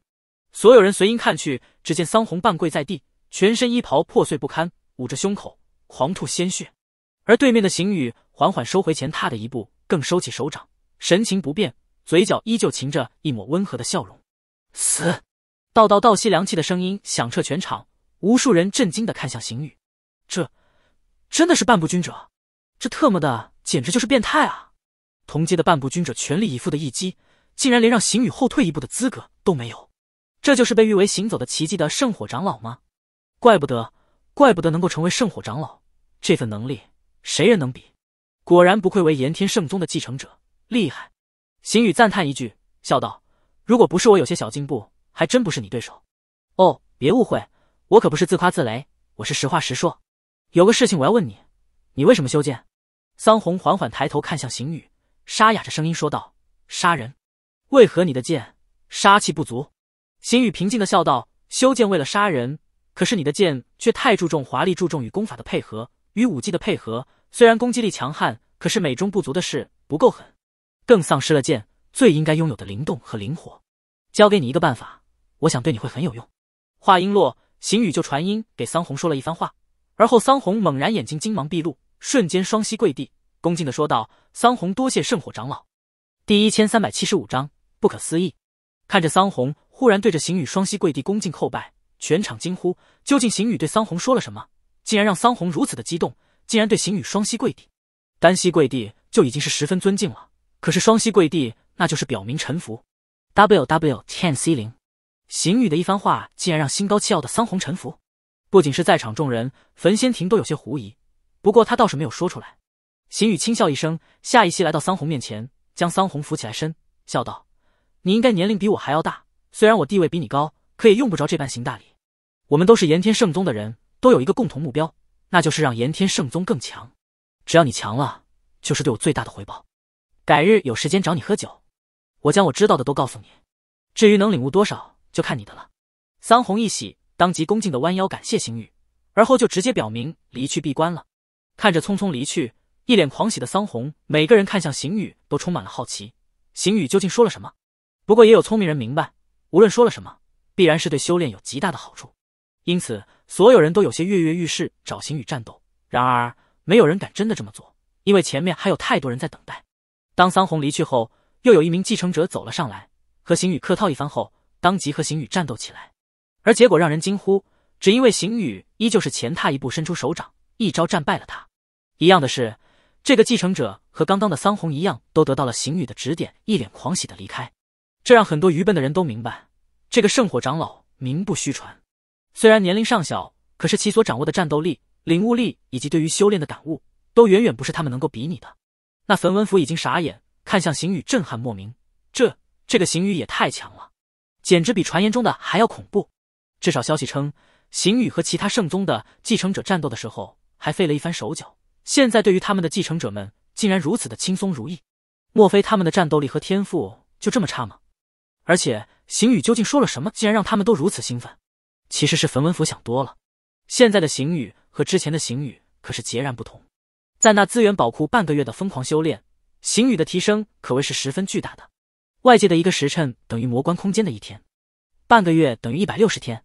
所有人随音看去，只见桑红半跪在地，全身衣袍破碎不堪，捂着胸口狂吐鲜血。而对面的邢宇缓缓收回前踏的一步，更收起手掌，神情不变，嘴角依旧噙着一抹温和的笑容。死！道道倒吸凉气的声音响彻全场，无数人震惊的看向邢宇。这，真的是半步君者？这特么的简直就是变态啊！同阶的半步君者全力以赴的一击，竟然连让邢宇后退一步的资格都没有。这就是被誉为行走的奇迹的圣火长老吗？怪不得，怪不得能够成为圣火长老，这份能力谁人能比？果然不愧为炎天圣宗的继承者，厉害！邢宇赞叹一句，笑道。如果不是我有些小进步，还真不是你对手。哦，别误会，我可不是自夸自擂，我是实话实说。有个事情我要问你，你为什么修剑？桑红缓缓抬头看向邢宇，沙哑着声音说道：“杀人，为何你的剑杀气不足？”邢宇平静的笑道：“修剑为了杀人，可是你的剑却太注重华丽，注重与功法的配合，与武技的配合。虽然攻击力强悍，可是美中不足的是不够狠，更丧失了剑。”最应该拥有的灵动和灵活，交给你一个办法，我想对你会很有用。话音落，邢宇就传音给桑红说了一番话，而后桑红猛然眼睛金芒毕露，瞬间双膝跪地，恭敬的说道：“桑红多谢圣火长老。”第一千三百七十五章不可思议。看着桑红忽然对着邢宇双膝跪地恭敬叩拜，全场惊呼：究竟邢宇对桑红说了什么，竟然让桑红如此的激动，竟然对邢宇双膝跪地？单膝跪地就已经是十分尊敬了，可是双膝跪地。那就是表明臣服。W W T N C 零，邢宇的一番话竟然让心高气傲的桑弘臣服。不仅是在场众人，焚仙亭都有些狐疑。不过他倒是没有说出来。邢宇轻笑一声，下意识来到桑弘面前，将桑弘扶起来身，笑道：“你应该年龄比我还要大，虽然我地位比你高，可也用不着这般行大礼。我们都是炎天圣宗的人，都有一个共同目标，那就是让炎天圣宗更强。只要你强了，就是对我最大的回报。改日有时间找你喝酒。”我将我知道的都告诉你，至于能领悟多少，就看你的了。桑红一喜，当即恭敬的弯腰感谢邢宇，而后就直接表明离去闭关了。看着匆匆离去、一脸狂喜的桑红，每个人看向邢宇都充满了好奇。邢宇究竟说了什么？不过也有聪明人明白，无论说了什么，必然是对修炼有极大的好处，因此所有人都有些跃跃欲试找邢宇战斗。然而没有人敢真的这么做，因为前面还有太多人在等待。当桑红离去后。又有一名继承者走了上来，和邢宇客套一番后，当即和邢宇战斗起来。而结果让人惊呼，只因为邢宇依旧是前踏一步，伸出手掌，一招战败了他。一样的是，这个继承者和刚刚的桑弘一样，都得到了邢宇的指点，一脸狂喜的离开。这让很多愚笨的人都明白，这个圣火长老名不虚传。虽然年龄尚小，可是其所掌握的战斗力、领悟力以及对于修炼的感悟，都远远不是他们能够比拟的。那焚文符已经傻眼。看向邢宇，震撼莫名。这这个邢宇也太强了，简直比传言中的还要恐怖。至少消息称，邢宇和其他圣宗的继承者战斗的时候还费了一番手脚，现在对于他们的继承者们竟然如此的轻松如意。莫非他们的战斗力和天赋就这么差吗？而且邢宇究竟说了什么，竟然让他们都如此兴奋？其实是冯文甫想多了。现在的邢宇和之前的邢宇可是截然不同，在那资源宝库半个月的疯狂修炼。邢宇的提升可谓是十分巨大的，外界的一个时辰等于魔关空间的一天，半个月等于一百六十天，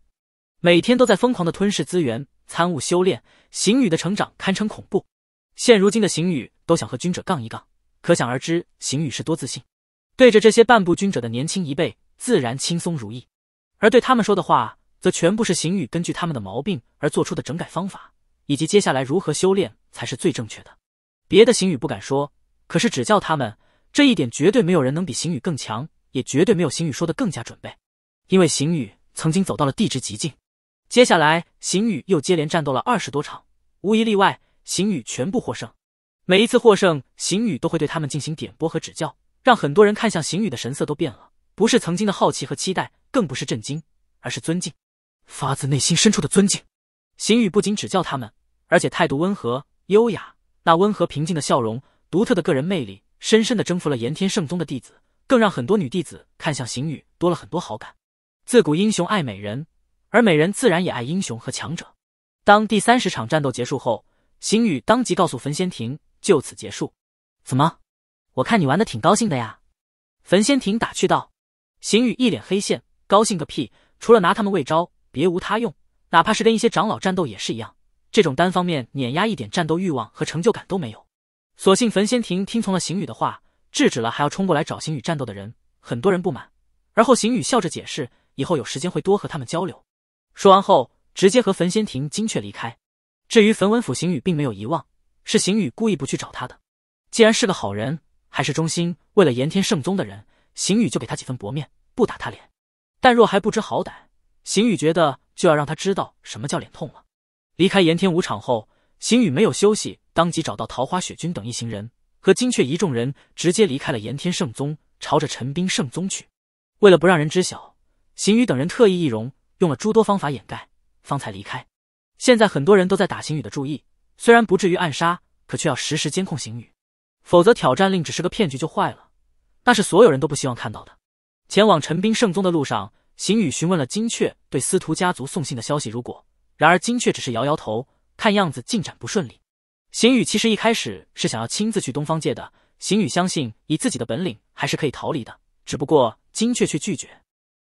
每天都在疯狂的吞噬资源、参悟修炼，邢宇的成长堪称恐怖。现如今的邢宇都想和君者杠一杠，可想而知邢宇是多自信。对着这些半步君者的年轻一辈，自然轻松如意，而对他们说的话，则全部是邢宇根据他们的毛病而做出的整改方法，以及接下来如何修炼才是最正确的。别的邢宇不敢说。可是指教他们这一点，绝对没有人能比邢宇更强，也绝对没有邢宇说的更加准备。因为邢宇曾经走到了地之极境，接下来邢宇又接连战斗了二十多场，无一例外，邢宇全部获胜。每一次获胜，邢宇都会对他们进行点拨和指教，让很多人看向邢宇的神色都变了，不是曾经的好奇和期待，更不是震惊，而是尊敬，发自内心深处的尊敬。邢宇不仅指教他们，而且态度温和优雅，那温和平静的笑容。独特的个人魅力，深深的征服了炎天圣宗的弟子，更让很多女弟子看向邢羽多了很多好感。自古英雄爱美人，而美人自然也爱英雄和强者。当第三十场战斗结束后，邢羽当即告诉焚仙亭就此结束。怎么？我看你玩的挺高兴的呀？焚仙亭打趣道。邢羽一脸黑线，高兴个屁！除了拿他们喂招，别无他用。哪怕是跟一些长老战斗也是一样，这种单方面碾压，一点战斗欲望和成就感都没有。所幸焚仙亭听从了邢宇的话，制止了还要冲过来找邢宇战斗的人。很多人不满，而后邢宇笑着解释：“以后有时间会多和他们交流。”说完后，直接和焚仙亭精确离开。至于焚文府，邢宇并没有遗忘，是邢宇故意不去找他的。既然是个好人，还是忠心，为了炎天圣宗的人，邢宇就给他几分薄面，不打他脸。但若还不知好歹，邢宇觉得就要让他知道什么叫脸痛了。离开炎天武场后，邢宇没有休息。当即找到桃花雪君等一行人和金雀一众人，直接离开了炎天圣宗，朝着陈兵圣宗去。为了不让人知晓，邢宇等人特意易容，用了诸多方法掩盖，方才离开。现在很多人都在打邢宇的注意，虽然不至于暗杀，可却要实时监控邢宇，否则挑战令只是个骗局就坏了，那是所有人都不希望看到的。前往陈兵圣宗的路上，邢宇询问了金雀对司徒家族送信的消息，如果然而金雀只是摇摇头，看样子进展不顺利。邢宇其实一开始是想要亲自去东方界的，邢宇相信以自己的本领还是可以逃离的，只不过金雀却拒绝。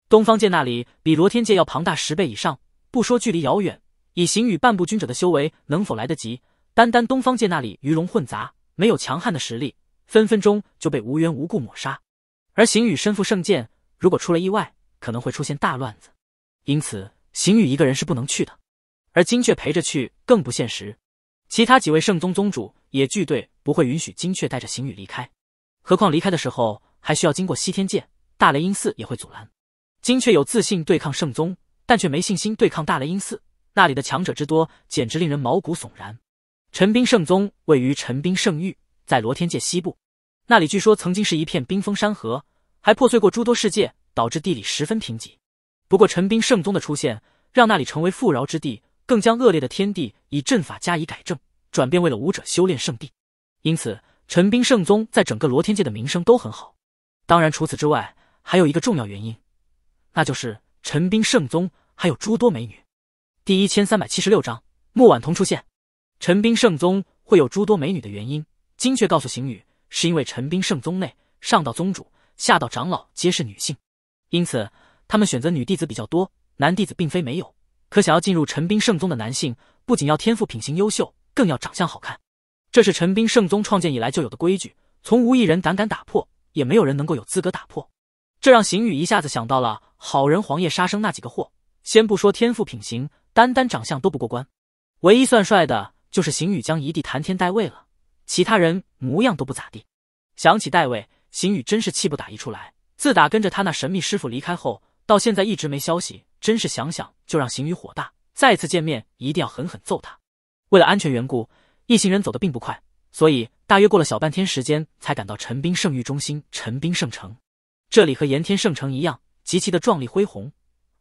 东方界那里比罗天界要庞大十倍以上，不说距离遥远，以邢宇半步君者的修为能否来得及？单单东方界那里鱼龙混杂，没有强悍的实力，分分钟就被无缘无故抹杀。而邢宇身负圣剑，如果出了意外，可能会出现大乱子，因此邢宇一个人是不能去的，而金雀陪着去更不现实。其他几位圣宗宗主也绝对不会允许金雀带着行雨离开，何况离开的时候还需要经过西天界，大雷音寺也会阻拦。金雀有自信对抗圣宗，但却没信心对抗大雷音寺，那里的强者之多，简直令人毛骨悚然。陈兵圣宗位于陈兵圣域，在罗天界西部，那里据说曾经是一片冰封山河，还破碎过诸多世界，导致地理十分贫瘠。不过陈兵圣宗的出现，让那里成为富饶之地。更将恶劣的天地以阵法加以改正，转变为了武者修炼圣地。因此，陈兵圣宗在整个罗天界的名声都很好。当然，除此之外，还有一个重要原因，那就是陈兵圣宗还有诸多美女。第一千三百七十六章：穆婉彤出现。陈兵圣宗会有诸多美女的原因，精确告诉邢女，是因为陈兵圣宗内上到宗主，下到长老皆是女性，因此他们选择女弟子比较多，男弟子并非没有。可想要进入陈兵圣宗的男性，不仅要天赋品行优秀，更要长相好看。这是陈兵圣宗创建以来就有的规矩，从无一人胆敢打破，也没有人能够有资格打破。这让邢宇一下子想到了好人黄叶杀生那几个货，先不说天赋品行，单单长相都不过关。唯一算帅的，就是邢宇将一地谈天代位了，其他人模样都不咋地。想起戴位，邢宇真是气不打一处来。自打跟着他那神秘师傅离开后，到现在一直没消息。真是想想就让邢宇火大，再次见面一定要狠狠揍他。为了安全缘故，一行人走得并不快，所以大约过了小半天时间才赶到陈斌圣域中心陈斌圣城。这里和炎天圣城一样极其的壮丽恢宏，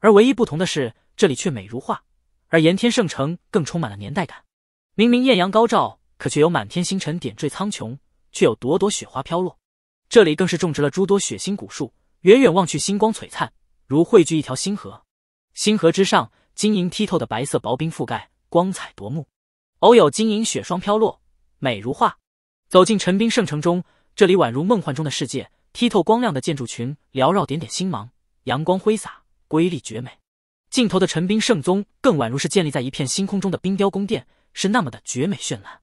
而唯一不同的是这里却美如画，而炎天圣城更充满了年代感。明明艳阳高照，可却有满天星辰点缀苍穹，却有朵朵雪花飘落。这里更是种植了诸多血星古树，远远望去星光璀璨，如汇聚一条星河。星河之上，晶莹剔透的白色薄冰覆盖，光彩夺目，偶有晶莹雪霜飘落，美如画。走进陈冰圣城中，这里宛如梦幻中的世界，剔透光亮的建筑群缭绕点点星芒，阳光挥洒，瑰丽绝美。尽头的陈冰圣宗更宛如是建立在一片星空中的冰雕宫殿，是那么的绝美绚烂。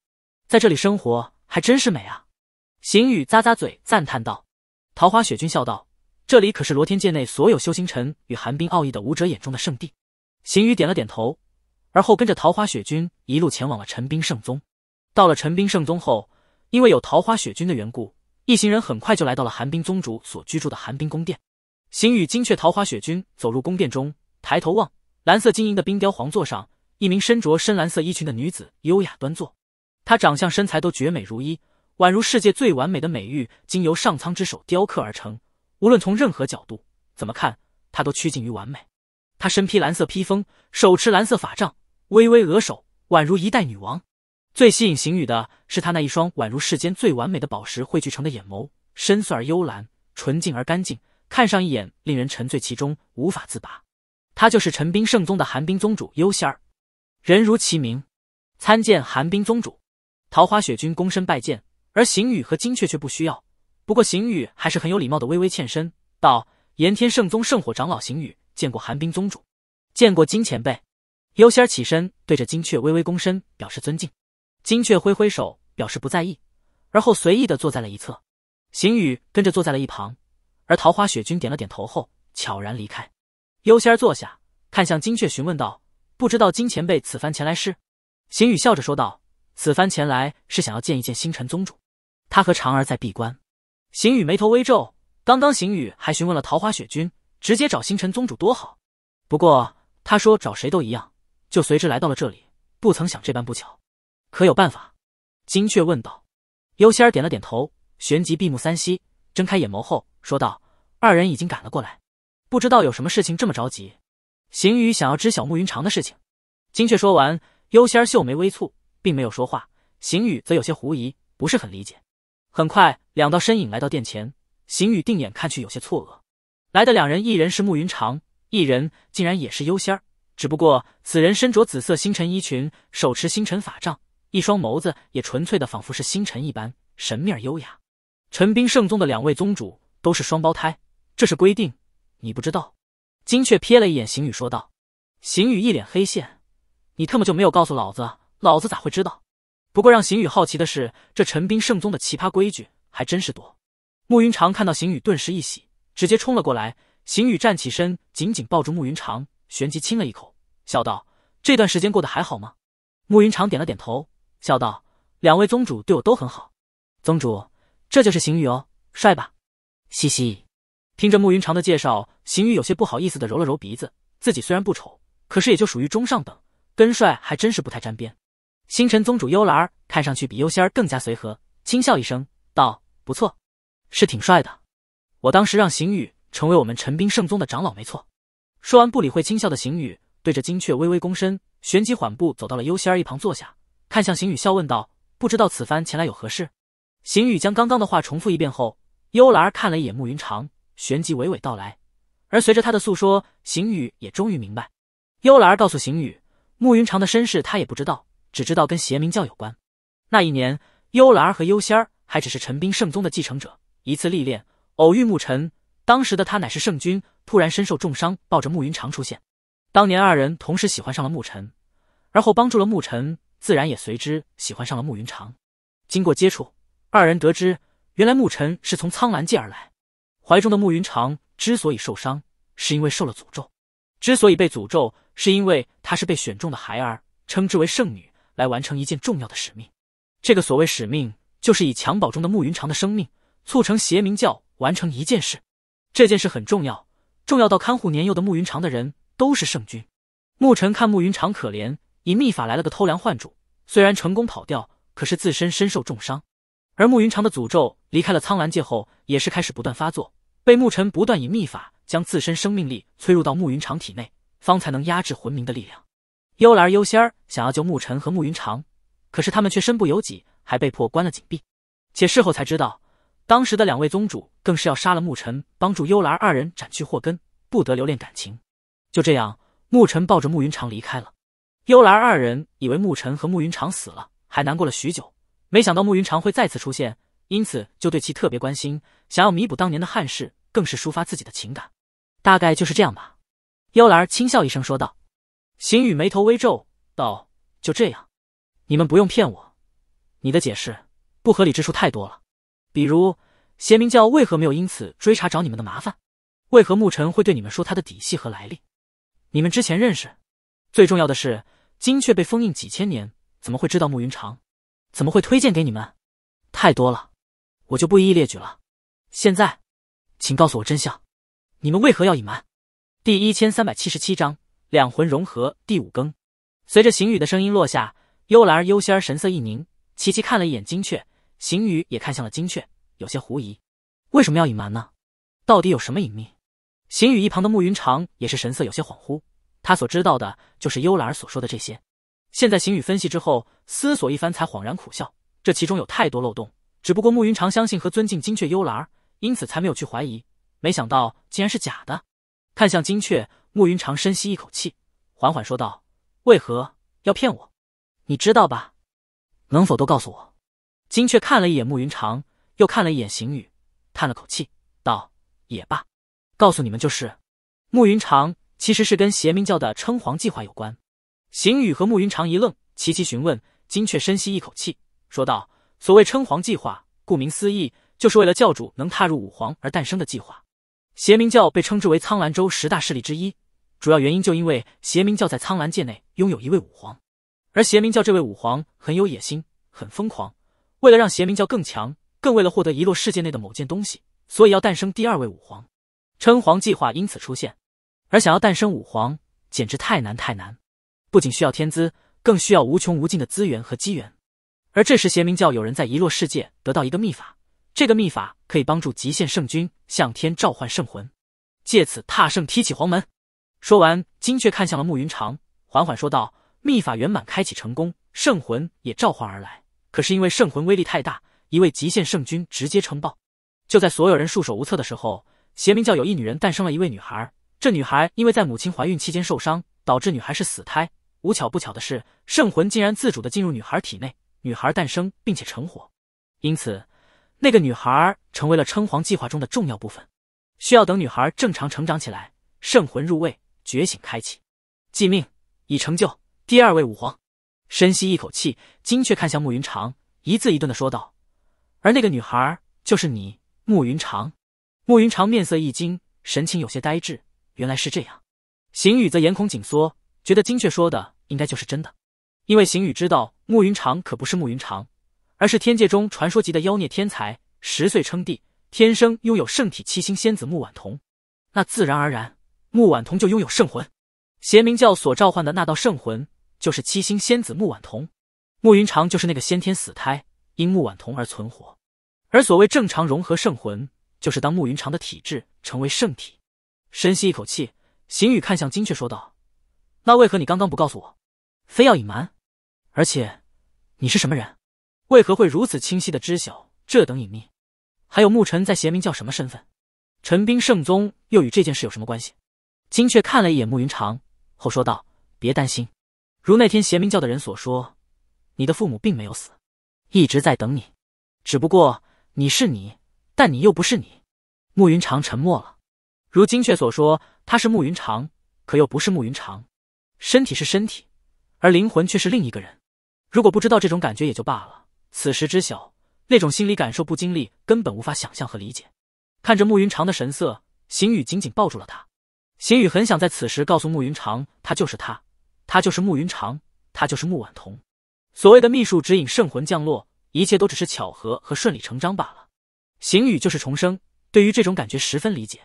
在这里生活还真是美啊！邢雨咂咂嘴赞叹道。桃花雪君笑道。这里可是罗天界内所有修行尘与寒冰奥义的武者眼中的圣地。邢雨点了点头，而后跟着桃花雪君一路前往了陈冰圣宗。到了陈冰圣宗后，因为有桃花雪君的缘故，一行人很快就来到了寒冰宗主所居住的寒冰宫殿。邢羽、金雀、桃花雪君走入宫殿中，抬头望，蓝色晶莹的冰雕皇座上，一名身着深蓝色衣裙的女子优雅端坐。她长相、身材都绝美如一，宛如世界最完美的美玉，经由上苍之手雕刻而成。无论从任何角度怎么看，她都趋近于完美。她身披蓝色披风，手持蓝色法杖，微微额首，宛如一代女王。最吸引邢宇的是她那一双宛如世间最完美的宝石汇聚成的眼眸，深邃而幽蓝，纯净而干净，看上一眼令人沉醉其中，无法自拔。她就是陈冰圣宗的寒冰宗主幽仙儿，人如其名。参见寒冰宗主，桃花雪君躬身拜见。而邢宇和金雀却不需要。不过，邢宇还是很有礼貌的微微欠身道：“炎天圣宗圣火长老邢宇见过寒冰宗主，见过金前辈。”优先起身，对着金雀微微躬身表示尊敬。金雀挥挥手表示不在意，而后随意的坐在了一侧。邢宇跟着坐在了一旁，而桃花雪君点了点头后悄然离开。优先坐下，看向金雀询问道：“不知道金前辈此番前来是？”邢宇笑着说道：“此番前来是想要见一见星辰宗主，他和长儿在闭关。”邢宇眉头微皱，刚刚邢宇还询问了桃花雪君，直接找星辰宗主多好。不过他说找谁都一样，就随之来到了这里，不曾想这般不巧。可有办法？金雀问道。优仙儿点了点头，旋即闭目三息，睁开眼眸后说道：“二人已经赶了过来，不知道有什么事情这么着急。”邢宇想要知晓慕云长的事情。金雀说完，优仙儿秀眉微蹙，并没有说话。邢宇则有些狐疑，不是很理解。很快，两道身影来到殿前。邢宇定眼看去，有些错愕。来的两人，一人是慕云长，一人竟然也是幽仙儿。只不过此人身着紫色星辰衣裙，手持星辰法杖，一双眸子也纯粹的仿佛是星辰一般，神面优雅。陈兵圣宗的两位宗主都是双胞胎，这是规定，你不知道？金雀瞥了一眼邢宇，说道。邢宇一脸黑线，你特么就没有告诉老子，老子咋会知道？不过让邢宇好奇的是，这陈兵圣宗的奇葩规矩还真是多。慕云长看到邢宇，顿时一喜，直接冲了过来。邢宇站起身，紧紧抱住慕云长，旋即亲了一口，笑道：“这段时间过得还好吗？”慕云长点了点头，笑道：“两位宗主对我都很好。”宗主，这就是邢宇哦，帅吧？嘻嘻。听着慕云长的介绍，邢宇有些不好意思的揉了揉鼻子，自己虽然不丑，可是也就属于中上等，跟帅还真是不太沾边。星辰宗主幽兰儿看上去比幽仙儿更加随和，轻笑一声道：“不错，是挺帅的。”我当时让邢宇成为我们陈兵圣宗的长老，没错。说完，不理会轻笑的邢宇，对着金雀微微躬身，旋即缓步走到了幽仙儿一旁坐下，看向邢宇笑问道：“不知道此番前来有何事？”邢宇将刚刚的话重复一遍后，幽兰儿看了一眼慕云长，旋即娓娓道来。而随着他的诉说，邢宇也终于明白，幽兰儿告诉邢宇慕云长的身世，他也不知道。只知道跟邪明教有关。那一年，幽兰儿和幽仙儿还只是陈兵圣宗的继承者。一次历练，偶遇牧尘。当时的他乃是圣君，突然身受重伤，抱着慕云长出现。当年二人同时喜欢上了牧尘，而后帮助了牧尘，自然也随之喜欢上了慕云长。经过接触，二人得知，原来牧尘是从苍兰界而来。怀中的慕云长之所以受伤，是因为受了诅咒。之所以被诅咒，是因为他是被选中的孩儿，称之为圣女。来完成一件重要的使命，这个所谓使命就是以襁褓中的慕云长的生命，促成邪明教完成一件事。这件事很重要，重要到看护年幼的慕云长的人都是圣君。牧尘看慕云长可怜，以秘法来了个偷梁换柱，虽然成功跑掉，可是自身身受重伤。而慕云长的诅咒离开了苍兰界后，也是开始不断发作，被牧尘不断以秘法将自身生命力催入到慕云长体内，方才能压制魂明的力量。幽兰儿、幽仙儿想要救沐尘和慕云长，可是他们却身不由己，还被迫关了禁闭。且事后才知道，当时的两位宗主更是要杀了沐尘，帮助幽兰二人斩去祸根，不得留恋感情。就这样，沐尘抱着慕云长离开了。幽兰二人以为沐尘和慕云长死了，还难过了许久。没想到慕云长会再次出现，因此就对其特别关心，想要弥补当年的憾事，更是抒发自己的情感。大概就是这样吧。幽兰轻笑一声说道。邢宇眉头微皱，道：“就这样，你们不用骗我。你的解释不合理之处太多了，比如邪明教为何没有因此追查找你们的麻烦？为何牧尘会对你们说他的底细和来历？你们之前认识？最重要的是，金雀被封印几千年，怎么会知道慕云长？怎么会推荐给你们？太多了，我就不一一列举了。现在，请告诉我真相，你们为何要隐瞒？”第一千三百七十七章。两魂融合第五更，随着邢宇的声音落下，幽兰儿、幽仙儿神色一凝，齐齐看了一眼金雀，邢宇也看向了金雀，有些狐疑，为什么要隐瞒呢？到底有什么隐秘？邢宇一旁的慕云长也是神色有些恍惚，他所知道的就是幽兰儿所说的这些。现在邢宇分析之后，思索一番，才恍然苦笑，这其中有太多漏洞。只不过慕云长相信和尊敬金雀、幽兰儿，因此才没有去怀疑，没想到竟然是假的。看向金雀。慕云长深吸一口气，缓缓说道：“为何要骗我？你知道吧？能否都告诉我？”金雀看了一眼慕云长，又看了一眼邢宇，叹了口气，道：“也罢，告诉你们就是。”慕云长其实是跟邪冥教的称皇计划有关。邢宇和慕云长一愣，齐齐询问。金雀深吸一口气，说道：“所谓称皇计划，顾名思义，就是为了教主能踏入五皇而诞生的计划。邪冥教被称之为苍兰州十大势力之一。”主要原因就因为邪明教在苍兰界内拥有一位武皇，而邪明教这位武皇很有野心，很疯狂。为了让邪明教更强，更为了获得遗落世界内的某件东西，所以要诞生第二位武皇，称皇计划因此出现。而想要诞生武皇，简直太难太难，不仅需要天资，更需要无穷无尽的资源和机缘。而这时邪明教有人在遗落世界得到一个秘法，这个秘法可以帮助极限圣君向天召唤圣魂，借此踏圣踢起黄门。说完，金雀看向了慕云长，缓缓说道：“秘法圆满开启成功，圣魂也召唤而来。可是因为圣魂威力太大，一位极限圣君直接称爆。就在所有人束手无策的时候，邪名教有一女人诞生了一位女孩。这女孩因为在母亲怀孕期间受伤，导致女孩是死胎。无巧不巧的是，圣魂竟然自主的进入女孩体内，女孩诞生并且成活。因此，那个女孩成为了称皇计划中的重要部分，需要等女孩正常成长起来，圣魂入位。”觉醒开启，继命已成就第二位武皇。深吸一口气，金雀看向慕云长，一字一顿的说道：“而那个女孩就是你，慕云长。”慕云长面色一惊，神情有些呆滞。原来是这样。邢宇则眼孔紧缩，觉得金雀说的应该就是真的，因为邢宇知道慕云长可不是慕云长，而是天界中传说级的妖孽天才，十岁称帝，天生拥有圣体七星仙子慕婉彤。那自然而然。穆婉彤就拥有圣魂，邪冥教所召唤的那道圣魂就是七星仙子穆婉彤，穆云长就是那个先天死胎因穆婉彤而存活。而所谓正常融合圣魂，就是当穆云长的体质成为圣体。深吸一口气，邢宇看向金雀说道：“那为何你刚刚不告诉我，非要隐瞒？而且，你是什么人？为何会如此清晰的知晓这等隐秘？还有，牧尘在邪冥教什么身份？陈冰圣宗又与这件事有什么关系？”金雀看了一眼慕云长，后说道：“别担心，如那天邪冥教的人所说，你的父母并没有死，一直在等你。只不过你是你，但你又不是你。”慕云长沉默了。如金雀所说，他是慕云长，可又不是慕云长。身体是身体，而灵魂却是另一个人。如果不知道这种感觉也就罢了，此时知晓，那种心理感受不经历根本无法想象和理解。看着慕云长的神色，邢宇紧紧抱住了他。邢羽很想在此时告诉慕云长，他就是他，他就是慕云长，他就是慕婉彤。所谓的秘术指引圣魂降落，一切都只是巧合和顺理成章罢了。邢宇就是重生，对于这种感觉十分理解。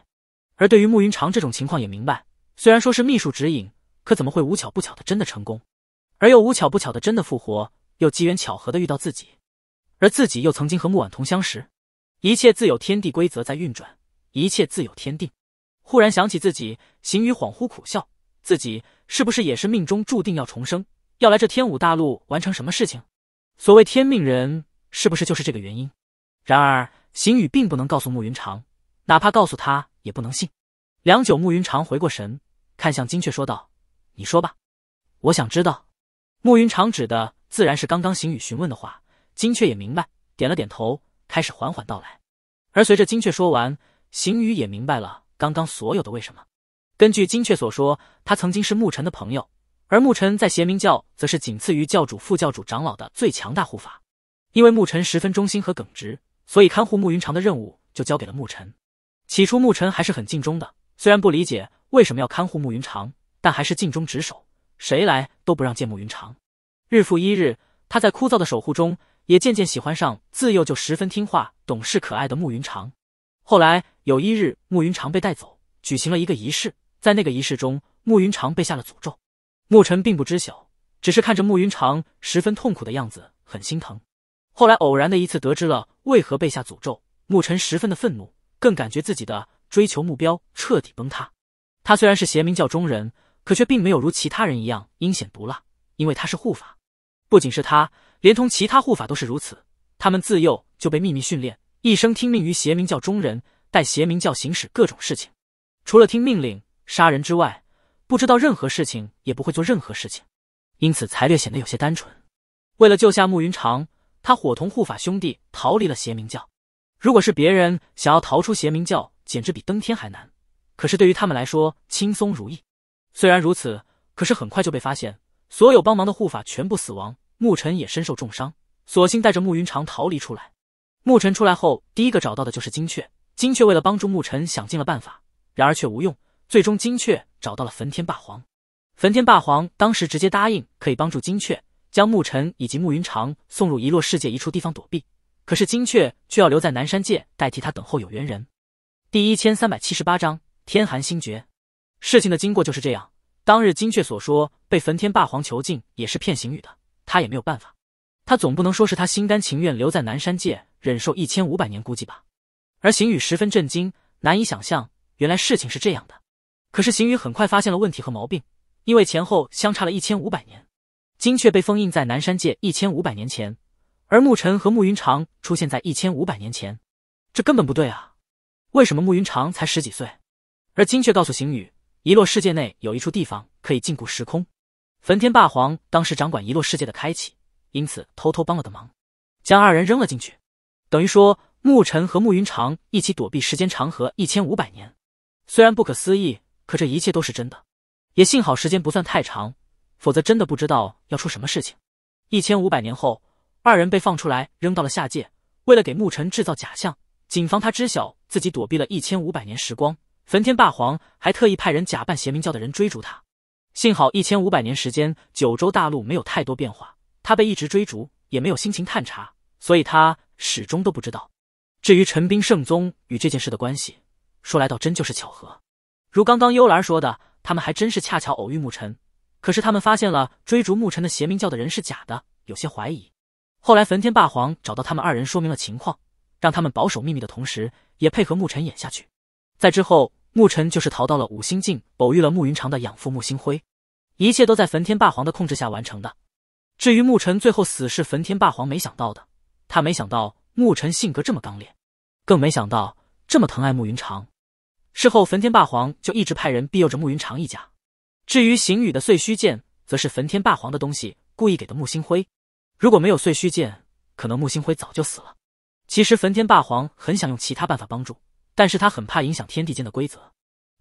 而对于慕云长这种情况也明白，虽然说是秘术指引，可怎么会无巧不巧的真的成功，而又无巧不巧的真的复活，又机缘巧合的遇到自己，而自己又曾经和慕婉彤相识，一切自有天地规则在运转，一切自有天定。忽然想起自己，邢宇恍惚苦笑，自己是不是也是命中注定要重生，要来这天武大陆完成什么事情？所谓天命人，是不是就是这个原因？然而邢宇并不能告诉慕云长，哪怕告诉他也不能信。良久，慕云长回过神，看向金雀说道：“你说吧，我想知道。”慕云长指的自然是刚刚邢宇询问的话。金雀也明白，点了点头，开始缓缓道来。而随着金雀说完，邢宇也明白了。刚刚所有的为什么？根据金雀所说，他曾经是牧尘的朋友，而牧尘在邪冥教则是仅次于教主、副教主、长老的最强大护法。因为牧尘十分忠心和耿直，所以看护慕云长的任务就交给了牧尘。起初，牧尘还是很尽忠的，虽然不理解为什么要看护慕云长，但还是尽忠职守，谁来都不让见慕云长。日复一日，他在枯燥的守护中，也渐渐喜欢上自幼就十分听话、懂事、可爱的慕云长。后来。有一日，慕云长被带走，举行了一个仪式。在那个仪式中，慕云长被下了诅咒。牧尘并不知晓，只是看着慕云长十分痛苦的样子，很心疼。后来偶然的一次得知了为何被下诅咒，牧尘十分的愤怒，更感觉自己的追求目标彻底崩塌。他虽然是邪名教中人，可却并没有如其他人一样阴险毒辣，因为他是护法。不仅是他，连同其他护法都是如此。他们自幼就被秘密训练，一生听命于邪名教中人。带邪明教行使各种事情，除了听命令、杀人之外，不知道任何事情，也不会做任何事情，因此才略显得有些单纯。为了救下慕云长，他伙同护法兄弟逃离了邪明教。如果是别人想要逃出邪明教，简直比登天还难，可是对于他们来说，轻松如意。虽然如此，可是很快就被发现，所有帮忙的护法全部死亡，牧尘也身受重伤，索性带着慕云长逃离出来。牧尘出来后，第一个找到的就是金雀。金雀为了帮助牧尘，想尽了办法，然而却无用。最终，金雀找到了焚天霸皇。焚天霸皇当时直接答应可以帮助金雀将牧尘以及慕云长送入遗落世界一处地方躲避，可是金雀却要留在南山界代替他等候有缘人。第一千三百七十八章天寒星诀。事情的经过就是这样。当日金雀所说被焚天霸皇囚禁，也是骗行雨的。他也没有办法，他总不能说是他心甘情愿留在南山界忍受一千五百年孤寂吧。而邢宇十分震惊，难以想象，原来事情是这样的。可是邢宇很快发现了问题和毛病，因为前后相差了一千五百年，金雀被封印在南山界一千五百年前，而牧尘和慕云长出现在一千五百年前，这根本不对啊！为什么慕云长才十几岁？而金雀告诉邢宇，遗落世界内有一处地方可以禁锢时空，焚天霸皇当时掌管遗落世界的开启，因此偷偷帮了个忙，将二人扔了进去，等于说。牧尘和慕云长一起躲避时间长河一千五百年，虽然不可思议，可这一切都是真的。也幸好时间不算太长，否则真的不知道要出什么事情。一千五百年后，二人被放出来扔到了下界。为了给牧尘制造假象，谨防他知晓自己躲避了一千五百年时光，焚天霸皇还特意派人假扮邪冥教的人追逐他。幸好一千五百年时间九州大陆没有太多变化，他被一直追逐也没有心情探查，所以他始终都不知道。至于陈兵圣宗与这件事的关系，说来倒真就是巧合。如刚刚幽兰说的，他们还真是恰巧偶遇牧尘。可是他们发现了追逐牧尘的邪冥教的人是假的，有些怀疑。后来焚天霸皇找到他们二人，说明了情况，让他们保守秘密的同时，也配合牧尘演下去。在之后，牧尘就是逃到了五星境，偶遇了慕云长的养父慕星辉。一切都在焚天霸皇的控制下完成的。至于牧尘最后死是焚天霸皇没想到的，他没想到。牧尘性格这么刚烈，更没想到这么疼爱慕云长。事后，焚天霸皇就一直派人庇佑着慕云长一家。至于邢宇的碎虚剑，则是焚天霸皇的东西，故意给的慕星辉。如果没有碎虚剑，可能慕星辉早就死了。其实，焚天霸皇很想用其他办法帮助，但是他很怕影响天地间的规则。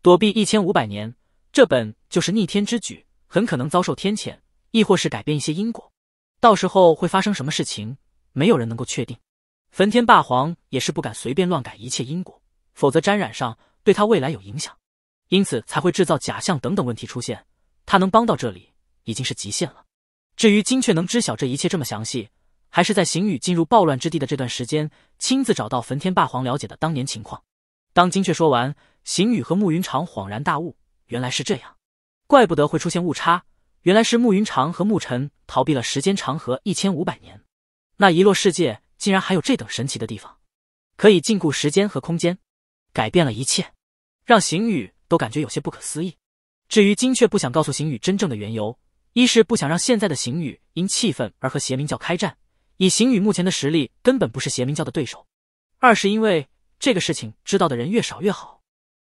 躲避一千五百年，这本就是逆天之举，很可能遭受天谴，亦或是改变一些因果。到时候会发生什么事情，没有人能够确定。焚天霸皇也是不敢随便乱改一切因果，否则沾染上对他未来有影响，因此才会制造假象等等问题出现。他能帮到这里已经是极限了。至于金雀能知晓这一切这么详细，还是在邢宇进入暴乱之地的这段时间，亲自找到焚天霸皇了解的当年情况。当金雀说完，邢宇和慕云长恍然大悟，原来是这样，怪不得会出现误差，原来是慕云长和慕尘逃避了时间长河一千五百年，那遗落世界。竟然还有这等神奇的地方，可以禁锢时间和空间，改变了一切，让邢宇都感觉有些不可思议。至于金，却不想告诉邢宇真正的缘由：一是不想让现在的邢宇因气愤而和邪冥教开战，以邢宇目前的实力根本不是邪冥教的对手；二是因为这个事情知道的人越少越好，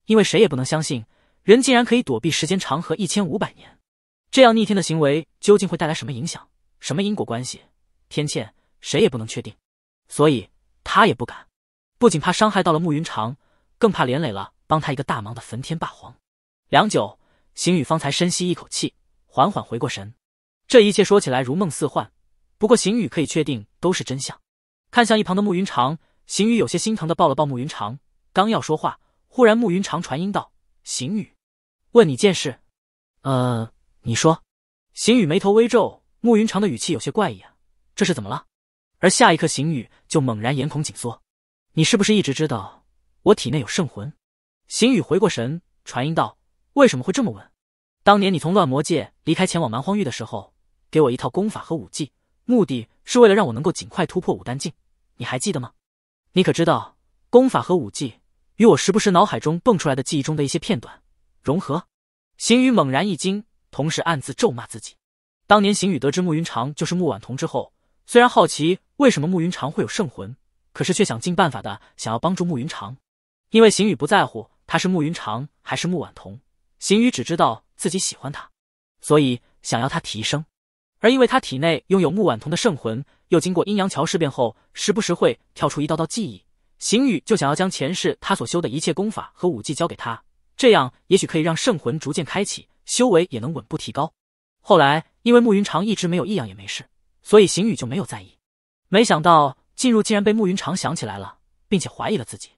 因为谁也不能相信人竟然可以躲避时间长河一千五百年，这样逆天的行为究竟会带来什么影响、什么因果关系？天堑，谁也不能确定。所以他也不敢，不仅怕伤害到了慕云长，更怕连累了帮他一个大忙的焚天霸皇。良久，邢宇方才深吸一口气，缓缓回过神。这一切说起来如梦似幻，不过邢宇可以确定都是真相。看向一旁的慕云长，邢宇有些心疼的抱了抱慕云长，刚要说话，忽然慕云长传音道：“邢宇，问你件事。”“呃，你说。”邢宇眉头微皱，慕云长的语气有些怪异啊，这是怎么了？而下一刻，邢宇就猛然眼孔紧缩。你是不是一直知道我体内有圣魂？邢宇回过神，传音道：“为什么会这么问？当年你从乱魔界离开，前往蛮荒域的时候，给我一套功法和武技，目的是为了让我能够尽快突破武丹境，你还记得吗？你可知道，功法和武技与我时不时脑海中蹦出来的记忆中的一些片段融合？”邢宇猛然一惊，同时暗自咒骂自己。当年邢宇得知慕云长就是穆婉彤之后。虽然好奇为什么慕云长会有圣魂，可是却想尽办法的想要帮助慕云长，因为邢宇不在乎他是慕云长还是慕婉彤，邢宇只知道自己喜欢他，所以想要他提升。而因为他体内拥有慕婉彤的圣魂，又经过阴阳桥事变后，时不时会跳出一道道记忆，邢宇就想要将前世他所修的一切功法和武技教给他，这样也许可以让圣魂逐渐开启，修为也能稳步提高。后来因为慕云长一直没有异样也没事。所以邢宇就没有在意，没想到进入竟然被慕云长想起来了，并且怀疑了自己。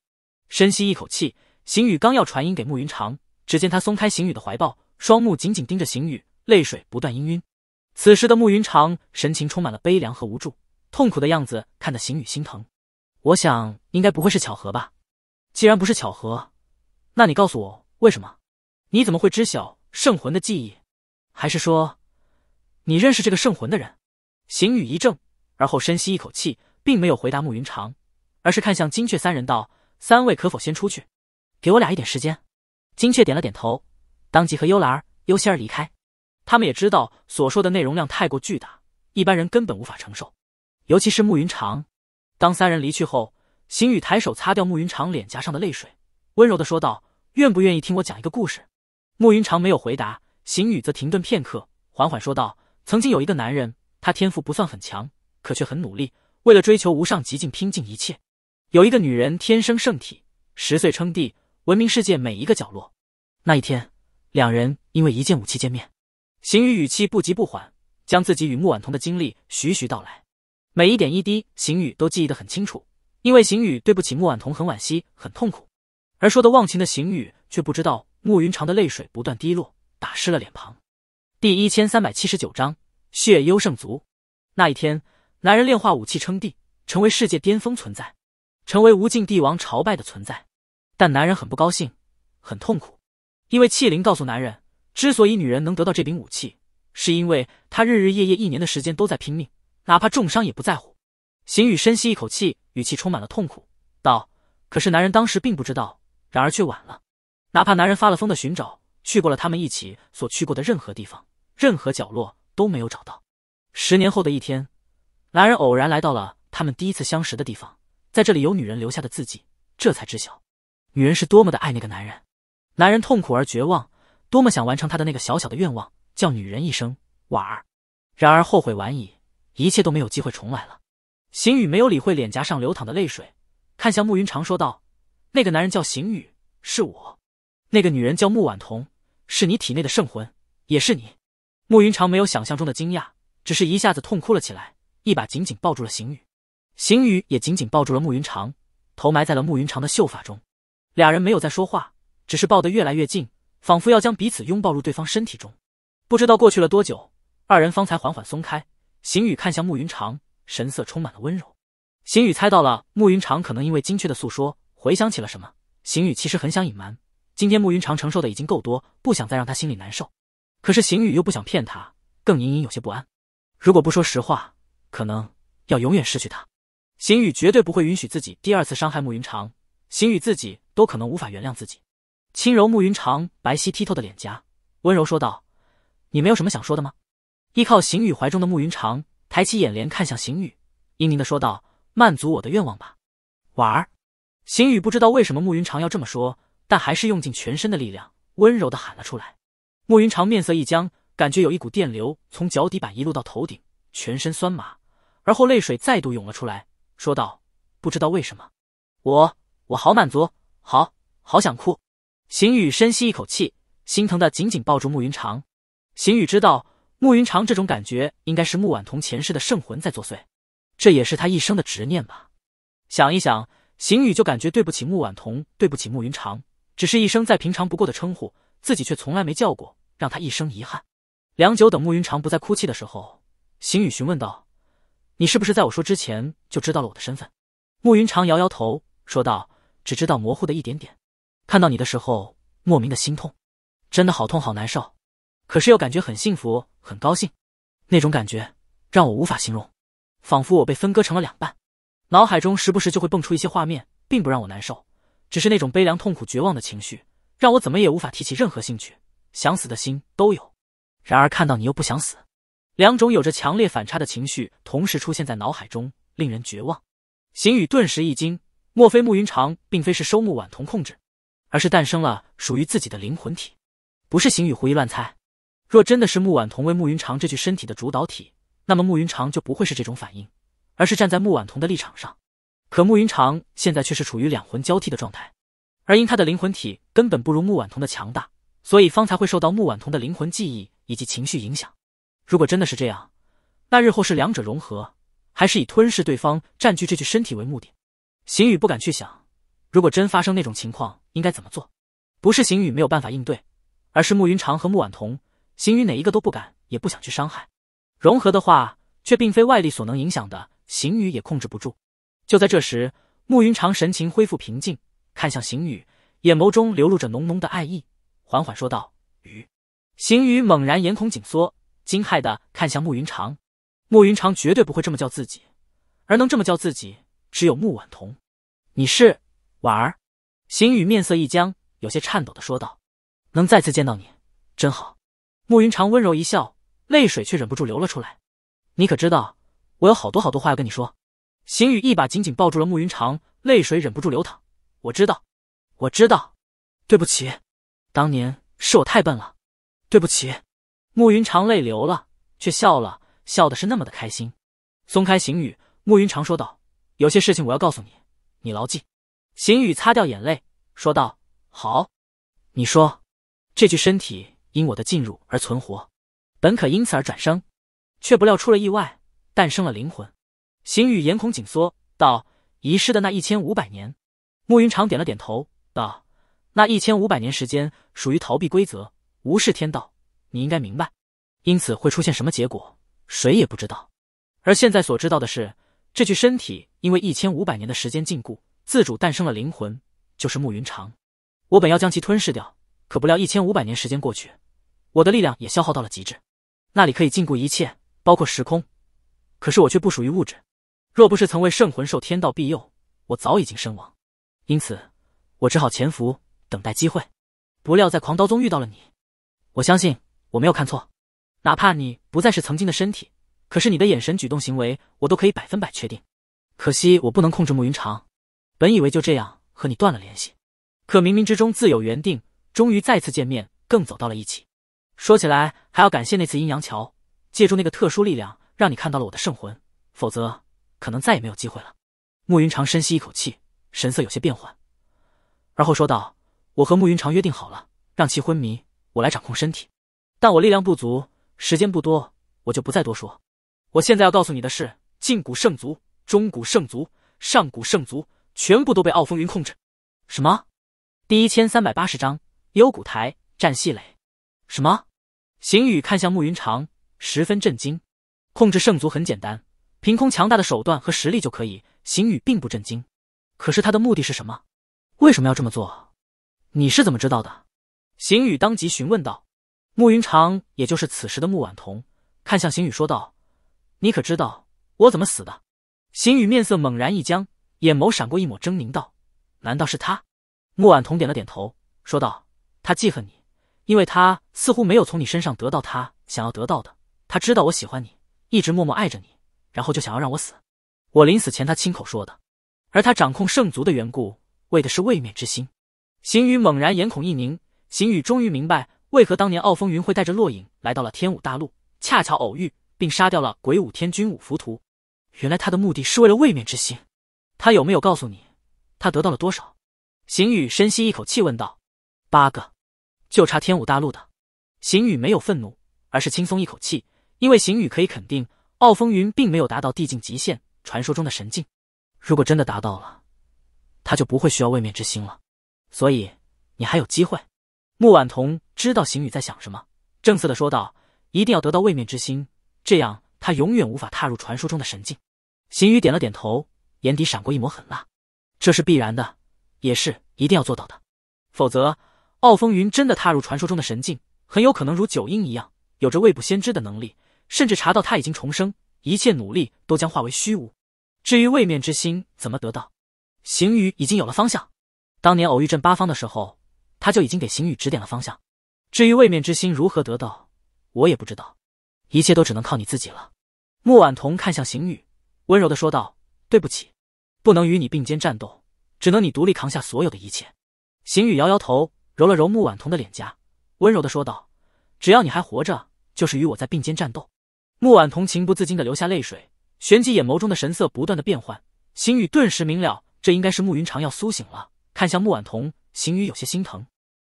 深吸一口气，邢宇刚要传音给慕云长，只见他松开邢宇的怀抱，双目紧紧盯着邢宇，泪水不断氤氲。此时的慕云长神情充满了悲凉和无助，痛苦的样子看得邢宇心疼。我想应该不会是巧合吧？既然不是巧合，那你告诉我为什么？你怎么会知晓圣魂的记忆？还是说你认识这个圣魂的人？邢宇一怔，而后深吸一口气，并没有回答慕云长，而是看向金雀三人道：“三位可否先出去，给我俩一点时间？”金雀点了点头，当即和幽兰儿、幽仙儿离开。他们也知道所说的内容量太过巨大，一般人根本无法承受，尤其是慕云长。当三人离去后，邢宇抬手擦掉慕云长脸颊上的泪水，温柔的说道：“愿不愿意听我讲一个故事？”慕云长没有回答，邢宇则停顿片刻，缓缓说道：“曾经有一个男人。”他天赋不算很强，可却很努力，为了追求无上极境拼尽一切。有一个女人天生圣体，十岁称帝，闻名世界每一个角落。那一天，两人因为一件武器见面。邢宇语气不急不缓，将自己与穆婉彤的经历徐徐道来，每一点一滴，邢宇都记忆得很清楚。因为邢宇对不起穆婉彤，很惋惜，很痛苦。而说的忘情的邢宇，却不知道穆云长的泪水不断滴落，打湿了脸庞。第一千三百七十九章。血优圣族，那一天，男人炼化武器称帝，成为世界巅峰存在，成为无尽帝王朝拜的存在。但男人很不高兴，很痛苦，因为器灵告诉男人，之所以女人能得到这柄武器，是因为她日日夜夜一年的时间都在拼命，哪怕重伤也不在乎。邢宇深吸一口气，语气充满了痛苦，道：“可是男人当时并不知道，然而却晚了。哪怕男人发了疯的寻找，去过了他们一起所去过的任何地方、任何角落。”都没有找到。十年后的一天，男人偶然来到了他们第一次相识的地方，在这里有女人留下的字迹，这才知晓女人是多么的爱那个男人。男人痛苦而绝望，多么想完成他的那个小小的愿望，叫女人一声婉儿，然而后悔晚矣，一切都没有机会重来了。邢宇没有理会脸颊上流淌的泪水，看向慕云长说道：“那个男人叫邢宇，是我；那个女人叫穆婉彤，是你体内的圣魂，也是你。”慕云长没有想象中的惊讶，只是一下子痛哭了起来，一把紧紧抱住了邢宇，邢宇也紧紧抱住了慕云长，头埋在了慕云长的秀发中。俩人没有再说话，只是抱得越来越近，仿佛要将彼此拥抱入对方身体中。不知道过去了多久，二人方才缓缓松开。邢宇看向慕云长，神色充满了温柔。邢宇猜到了慕云长可能因为精确的诉说，回想起了什么。邢宇其实很想隐瞒，今天慕云长承受的已经够多，不想再让他心里难受。可是邢宇又不想骗他，更隐隐有些不安。如果不说实话，可能要永远失去他。邢宇绝对不会允许自己第二次伤害慕云长，邢宇自己都可能无法原谅自己。轻揉慕云长白皙剔透的脸颊，温柔说道：“你没有什么想说的吗？”依靠邢宇怀中的慕云长抬起眼帘看向邢宇，英明的说道：“满足我的愿望吧，婉儿。”邢宇不知道为什么慕云长要这么说，但还是用尽全身的力量，温柔的喊了出来。慕云长面色一僵，感觉有一股电流从脚底板一路到头顶，全身酸麻，而后泪水再度涌了出来，说道：“不知道为什么，我我好满足，好好想哭。”邢宇深吸一口气，心疼的紧紧抱住慕云长。邢宇知道，慕云长这种感觉应该是慕婉彤前世的圣魂在作祟，这也是他一生的执念吧。想一想，邢宇就感觉对不起慕婉彤，对不起慕云长。只是一声再平常不过的称呼，自己却从来没叫过。让他一生遗憾。良久，等慕云长不再哭泣的时候，邢宇询问道：“你是不是在我说之前就知道了我的身份？”慕云长摇摇头，说道：“只知道模糊的一点点。看到你的时候，莫名的心痛，真的好痛好难受，可是又感觉很幸福，很高兴。那种感觉让我无法形容，仿佛我被分割成了两半。脑海中时不时就会蹦出一些画面，并不让我难受，只是那种悲凉、痛苦、绝望的情绪，让我怎么也无法提起任何兴趣。”想死的心都有，然而看到你又不想死，两种有着强烈反差的情绪同时出现在脑海中，令人绝望。邢宇顿时一惊，莫非慕云长并非是收穆婉彤控制，而是诞生了属于自己的灵魂体？不是邢宇胡一乱猜，若真的是穆婉彤为穆云长这具身体的主导体，那么穆云长就不会是这种反应，而是站在穆婉彤的立场上。可穆云长现在却是处于两魂交替的状态，而因他的灵魂体根本不如穆婉彤的强大。所以方才会受到穆婉彤的灵魂记忆以及情绪影响。如果真的是这样，那日后是两者融合，还是以吞噬对方、占据这具身体为目的？邢宇不敢去想，如果真发生那种情况，应该怎么做？不是邢宇没有办法应对，而是慕云长和穆婉彤，邢宇哪一个都不敢，也不想去伤害。融合的话，却并非外力所能影响的，邢宇也控制不住。就在这时，穆云长神情恢复平静，看向邢宇，眼眸中流露着浓浓的爱意。缓缓说道：“雨，邢雨猛然眼孔紧缩，惊骇的看向慕云长。慕云长绝对不会这么叫自己，而能这么叫自己，只有慕婉彤。你是婉儿。”邢雨面色一僵，有些颤抖的说道：“能再次见到你，真好。”慕云长温柔一笑，泪水却忍不住流了出来。“你可知道，我有好多好多话要跟你说。”邢雨一把紧紧抱住了慕云长，泪水忍不住流淌。“我知道，我知道，对不起。”当年是我太笨了，对不起。慕云长泪流了，却笑了笑，的是那么的开心。松开邢宇，慕云长说道：“有些事情我要告诉你，你牢记。”邢宇擦掉眼泪，说道：“好，你说，这具身体因我的进入而存活，本可因此而转生，却不料出了意外，诞生了灵魂。”邢宇眼孔紧缩，道：“遗失的那一千五百年。”慕云长点了点头，道。那一千五百年时间属于逃避规则、无视天道，你应该明白，因此会出现什么结果，谁也不知道。而现在所知道的是，这具身体因为一千五百年的时间禁锢，自主诞生了灵魂，就是慕云长。我本要将其吞噬掉，可不料一千五百年时间过去，我的力量也消耗到了极致。那里可以禁锢一切，包括时空，可是我却不属于物质。若不是曾为圣魂受天道庇佑，我早已经身亡。因此，我只好潜伏。等待机会，不料在狂刀宗遇到了你，我相信我没有看错，哪怕你不再是曾经的身体，可是你的眼神、举动、行为，我都可以百分百确定。可惜我不能控制慕云长，本以为就这样和你断了联系，可冥冥之中自有缘定，终于再次见面，更走到了一起。说起来还要感谢那次阴阳桥，借助那个特殊力量，让你看到了我的圣魂，否则可能再也没有机会了。慕云长深吸一口气，神色有些变幻，而后说道。我和慕云长约定好了，让其昏迷，我来掌控身体。但我力量不足，时间不多，我就不再多说。我现在要告诉你的是，近古圣族、中古圣族、上古圣族全部都被傲风云控制。什么？第一千三百八十章幽谷台战细磊。什么？邢宇看向慕云长，十分震惊。控制圣族很简单，凭空强大的手段和实力就可以。邢宇并不震惊，可是他的目的是什么？为什么要这么做？你是怎么知道的？邢宇当即询问道。慕云长，也就是此时的穆婉彤，看向邢宇说道：“你可知道我怎么死的？”邢宇面色猛然一僵，眼眸闪过一抹狰狞，道：“难道是他？”穆婉彤点了点头，说道：“他记恨你，因为他似乎没有从你身上得到他想要得到的。他知道我喜欢你，一直默默爱着你，然后就想要让我死。我临死前他亲口说的。而他掌控圣族的缘故，为的是位面之心。”邢宇猛然眼孔一凝，邢宇终于明白为何当年傲风云会带着落影来到了天武大陆，恰巧偶遇并杀掉了鬼武天君五浮图。原来他的目的是为了位面之心。他有没有告诉你，他得到了多少？邢宇深吸一口气问道：“八个，就差天武大陆的。”邢宇没有愤怒，而是轻松一口气，因为邢宇可以肯定傲风云并没有达到地境极限，传说中的神境。如果真的达到了，他就不会需要位面之心了。所以你还有机会。穆婉彤知道邢宇在想什么，正色的说道：“一定要得到位面之心，这样他永远无法踏入传说中的神境。”邢宇点了点头，眼底闪过一抹狠辣：“这是必然的，也是一定要做到的。否则，傲风云真的踏入传说中的神境，很有可能如九婴一样，有着未卜先知的能力，甚至查到他已经重生，一切努力都将化为虚无。至于位面之心怎么得到，邢宇已经有了方向。”当年偶遇镇八方的时候，他就已经给邢宇指点了方向。至于位面之心如何得到，我也不知道，一切都只能靠你自己了。穆婉彤看向邢宇，温柔的说道：“对不起，不能与你并肩战斗，只能你独立扛下所有的一切。”邢宇摇摇头，揉了揉穆婉彤的脸颊，温柔的说道：“只要你还活着，就是与我在并肩战斗。”穆婉彤情不自禁的流下泪水，旋即眼眸中的神色不断的变换。邢宇顿时明了，这应该是穆云长要苏醒了。看向穆婉彤，邢宇有些心疼，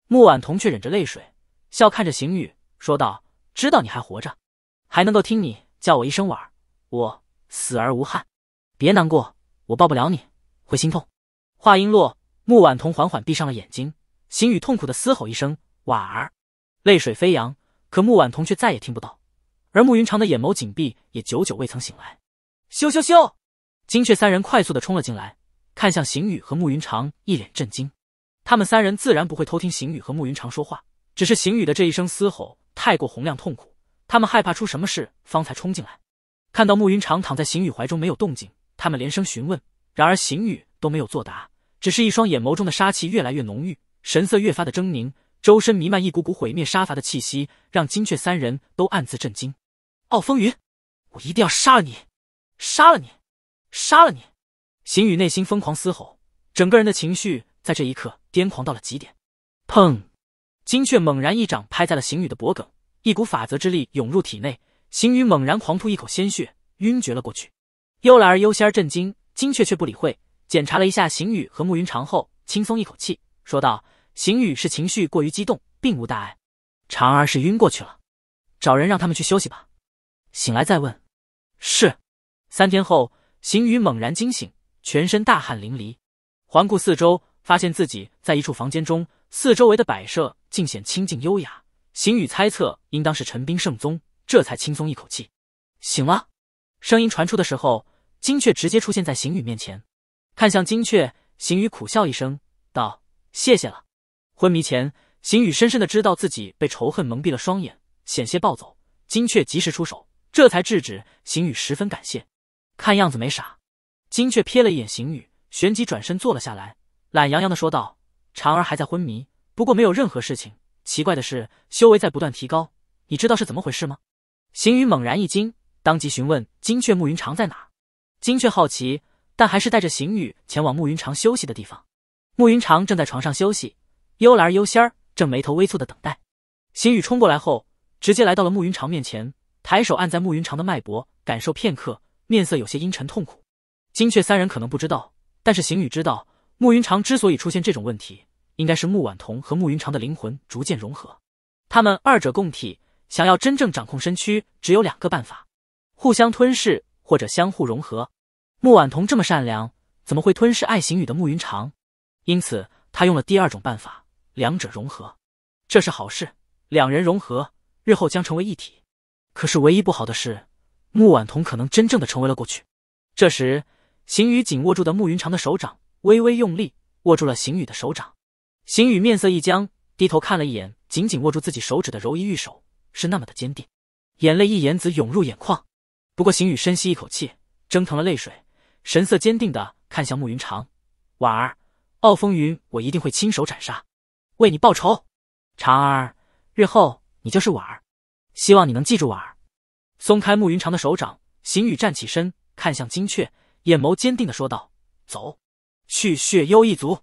穆婉彤却忍着泪水，笑看着邢宇，说道：“知道你还活着，还能够听你叫我一声婉儿，我死而无憾。别难过，我抱不了你，会心痛。”话音落，穆婉彤缓缓闭上了眼睛，邢宇痛苦的嘶吼一声：“婉儿！”泪水飞扬，可穆婉彤却再也听不到，而穆云长的眼眸紧闭，也久久未曾醒来。羞羞羞！金雀三人快速的冲了进来。看向邢宇和慕云长，一脸震惊。他们三人自然不会偷听邢宇和慕云长说话，只是邢宇的这一声嘶吼太过洪亮痛苦，他们害怕出什么事，方才冲进来。看到慕云长躺在邢宇怀中没有动静，他们连声询问，然而邢宇都没有作答，只是一双眼眸中的杀气越来越浓郁，神色越发的狰狞，周身弥漫一股股毁灭杀伐的气息，让金雀三人都暗自震惊。傲风云，我一定要杀了你，杀了你，杀了你！邢宇内心疯狂嘶吼，整个人的情绪在这一刻癫狂到了极点。砰！金雀猛然一掌拍在了邢宇的脖颈，一股法则之力涌入体内，邢宇猛然狂吐一口鲜血，晕厥了过去。幽兰儿、幽仙儿震惊，金雀却不理会，检查了一下邢宇和慕云长后，轻松一口气说道：“邢宇是情绪过于激动，并无大碍；长儿是晕过去了，找人让他们去休息吧，醒来再问。”是。三天后，邢宇猛然惊醒。全身大汗淋漓，环顾四周，发现自己在一处房间中，四周围的摆设尽显清静优雅。邢宇猜测应当是陈兵圣宗，这才轻松一口气。醒了，声音传出的时候，金雀直接出现在邢宇面前。看向金雀，邢宇苦笑一声，道：“谢谢了。”昏迷前，邢宇深深的知道自己被仇恨蒙蔽了双眼，险些暴走。金雀及时出手，这才制止。邢宇十分感谢。看样子没啥。金雀瞥了一眼邢宇，旋即转身坐了下来，懒洋洋的说道：“长儿还在昏迷，不过没有任何事情。奇怪的是，修为在不断提高，你知道是怎么回事吗？”邢宇猛然一惊，当即询问：“金雀，慕云长在哪？”金雀好奇，但还是带着邢宇前往慕云长休息的地方。慕云长正在床上休息，幽兰儿、仙儿正眉头微蹙的等待。邢宇冲过来后，直接来到了慕云长面前，抬手按在慕云长的脉搏，感受片刻，面色有些阴沉，痛苦。金雀三人可能不知道，但是邢宇知道，慕云长之所以出现这种问题，应该是穆婉彤和慕云长的灵魂逐渐融合，他们二者共体，想要真正掌控身躯，只有两个办法：互相吞噬或者相互融合。穆婉彤这么善良，怎么会吞噬爱邢宇的慕云长？因此，他用了第二种办法，两者融合。这是好事，两人融合，日后将成为一体。可是，唯一不好的是，穆婉彤可能真正的成为了过去。这时。邢宇紧握住的慕云长的手掌微微用力，握住了邢宇的手掌。邢宇面色一僵，低头看了一眼紧紧握住自己手指的柔夷玉手，是那么的坚定，眼泪一言子涌入眼眶。不过邢宇深吸一口气，蒸腾了泪水，神色坚定的看向慕云长：“婉儿，傲风云我一定会亲手斩杀，为你报仇。长儿，日后你就是婉儿，希望你能记住婉儿。”松开慕云长的手掌，邢宇站起身，看向金雀。眼眸坚定的说道：“走，去血幽一族。”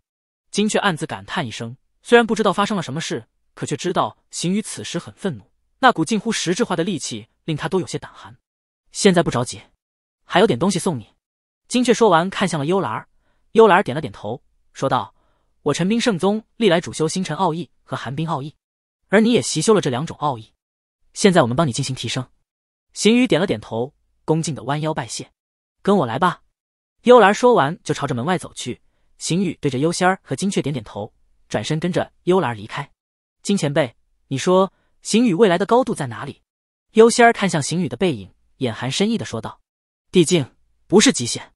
金雀暗自感叹一声，虽然不知道发生了什么事，可却知道邢宇此时很愤怒，那股近乎实质化的戾气令他都有些胆寒。现在不着急，还有点东西送你。”金雀说完，看向了幽兰儿，幽兰儿点了点头，说道：“我陈冰圣宗历来主修星辰奥义和寒冰奥义，而你也习修了这两种奥义，现在我们帮你进行提升。”邢宇点了点头，恭敬的弯腰拜谢：“跟我来吧。”幽兰说完，就朝着门外走去。邢宇对着幽仙儿和金雀点点头，转身跟着幽兰离开。金前辈，你说邢宇未来的高度在哪里？幽仙儿看向邢宇的背影，眼含深意的说道：“地境不是极限。”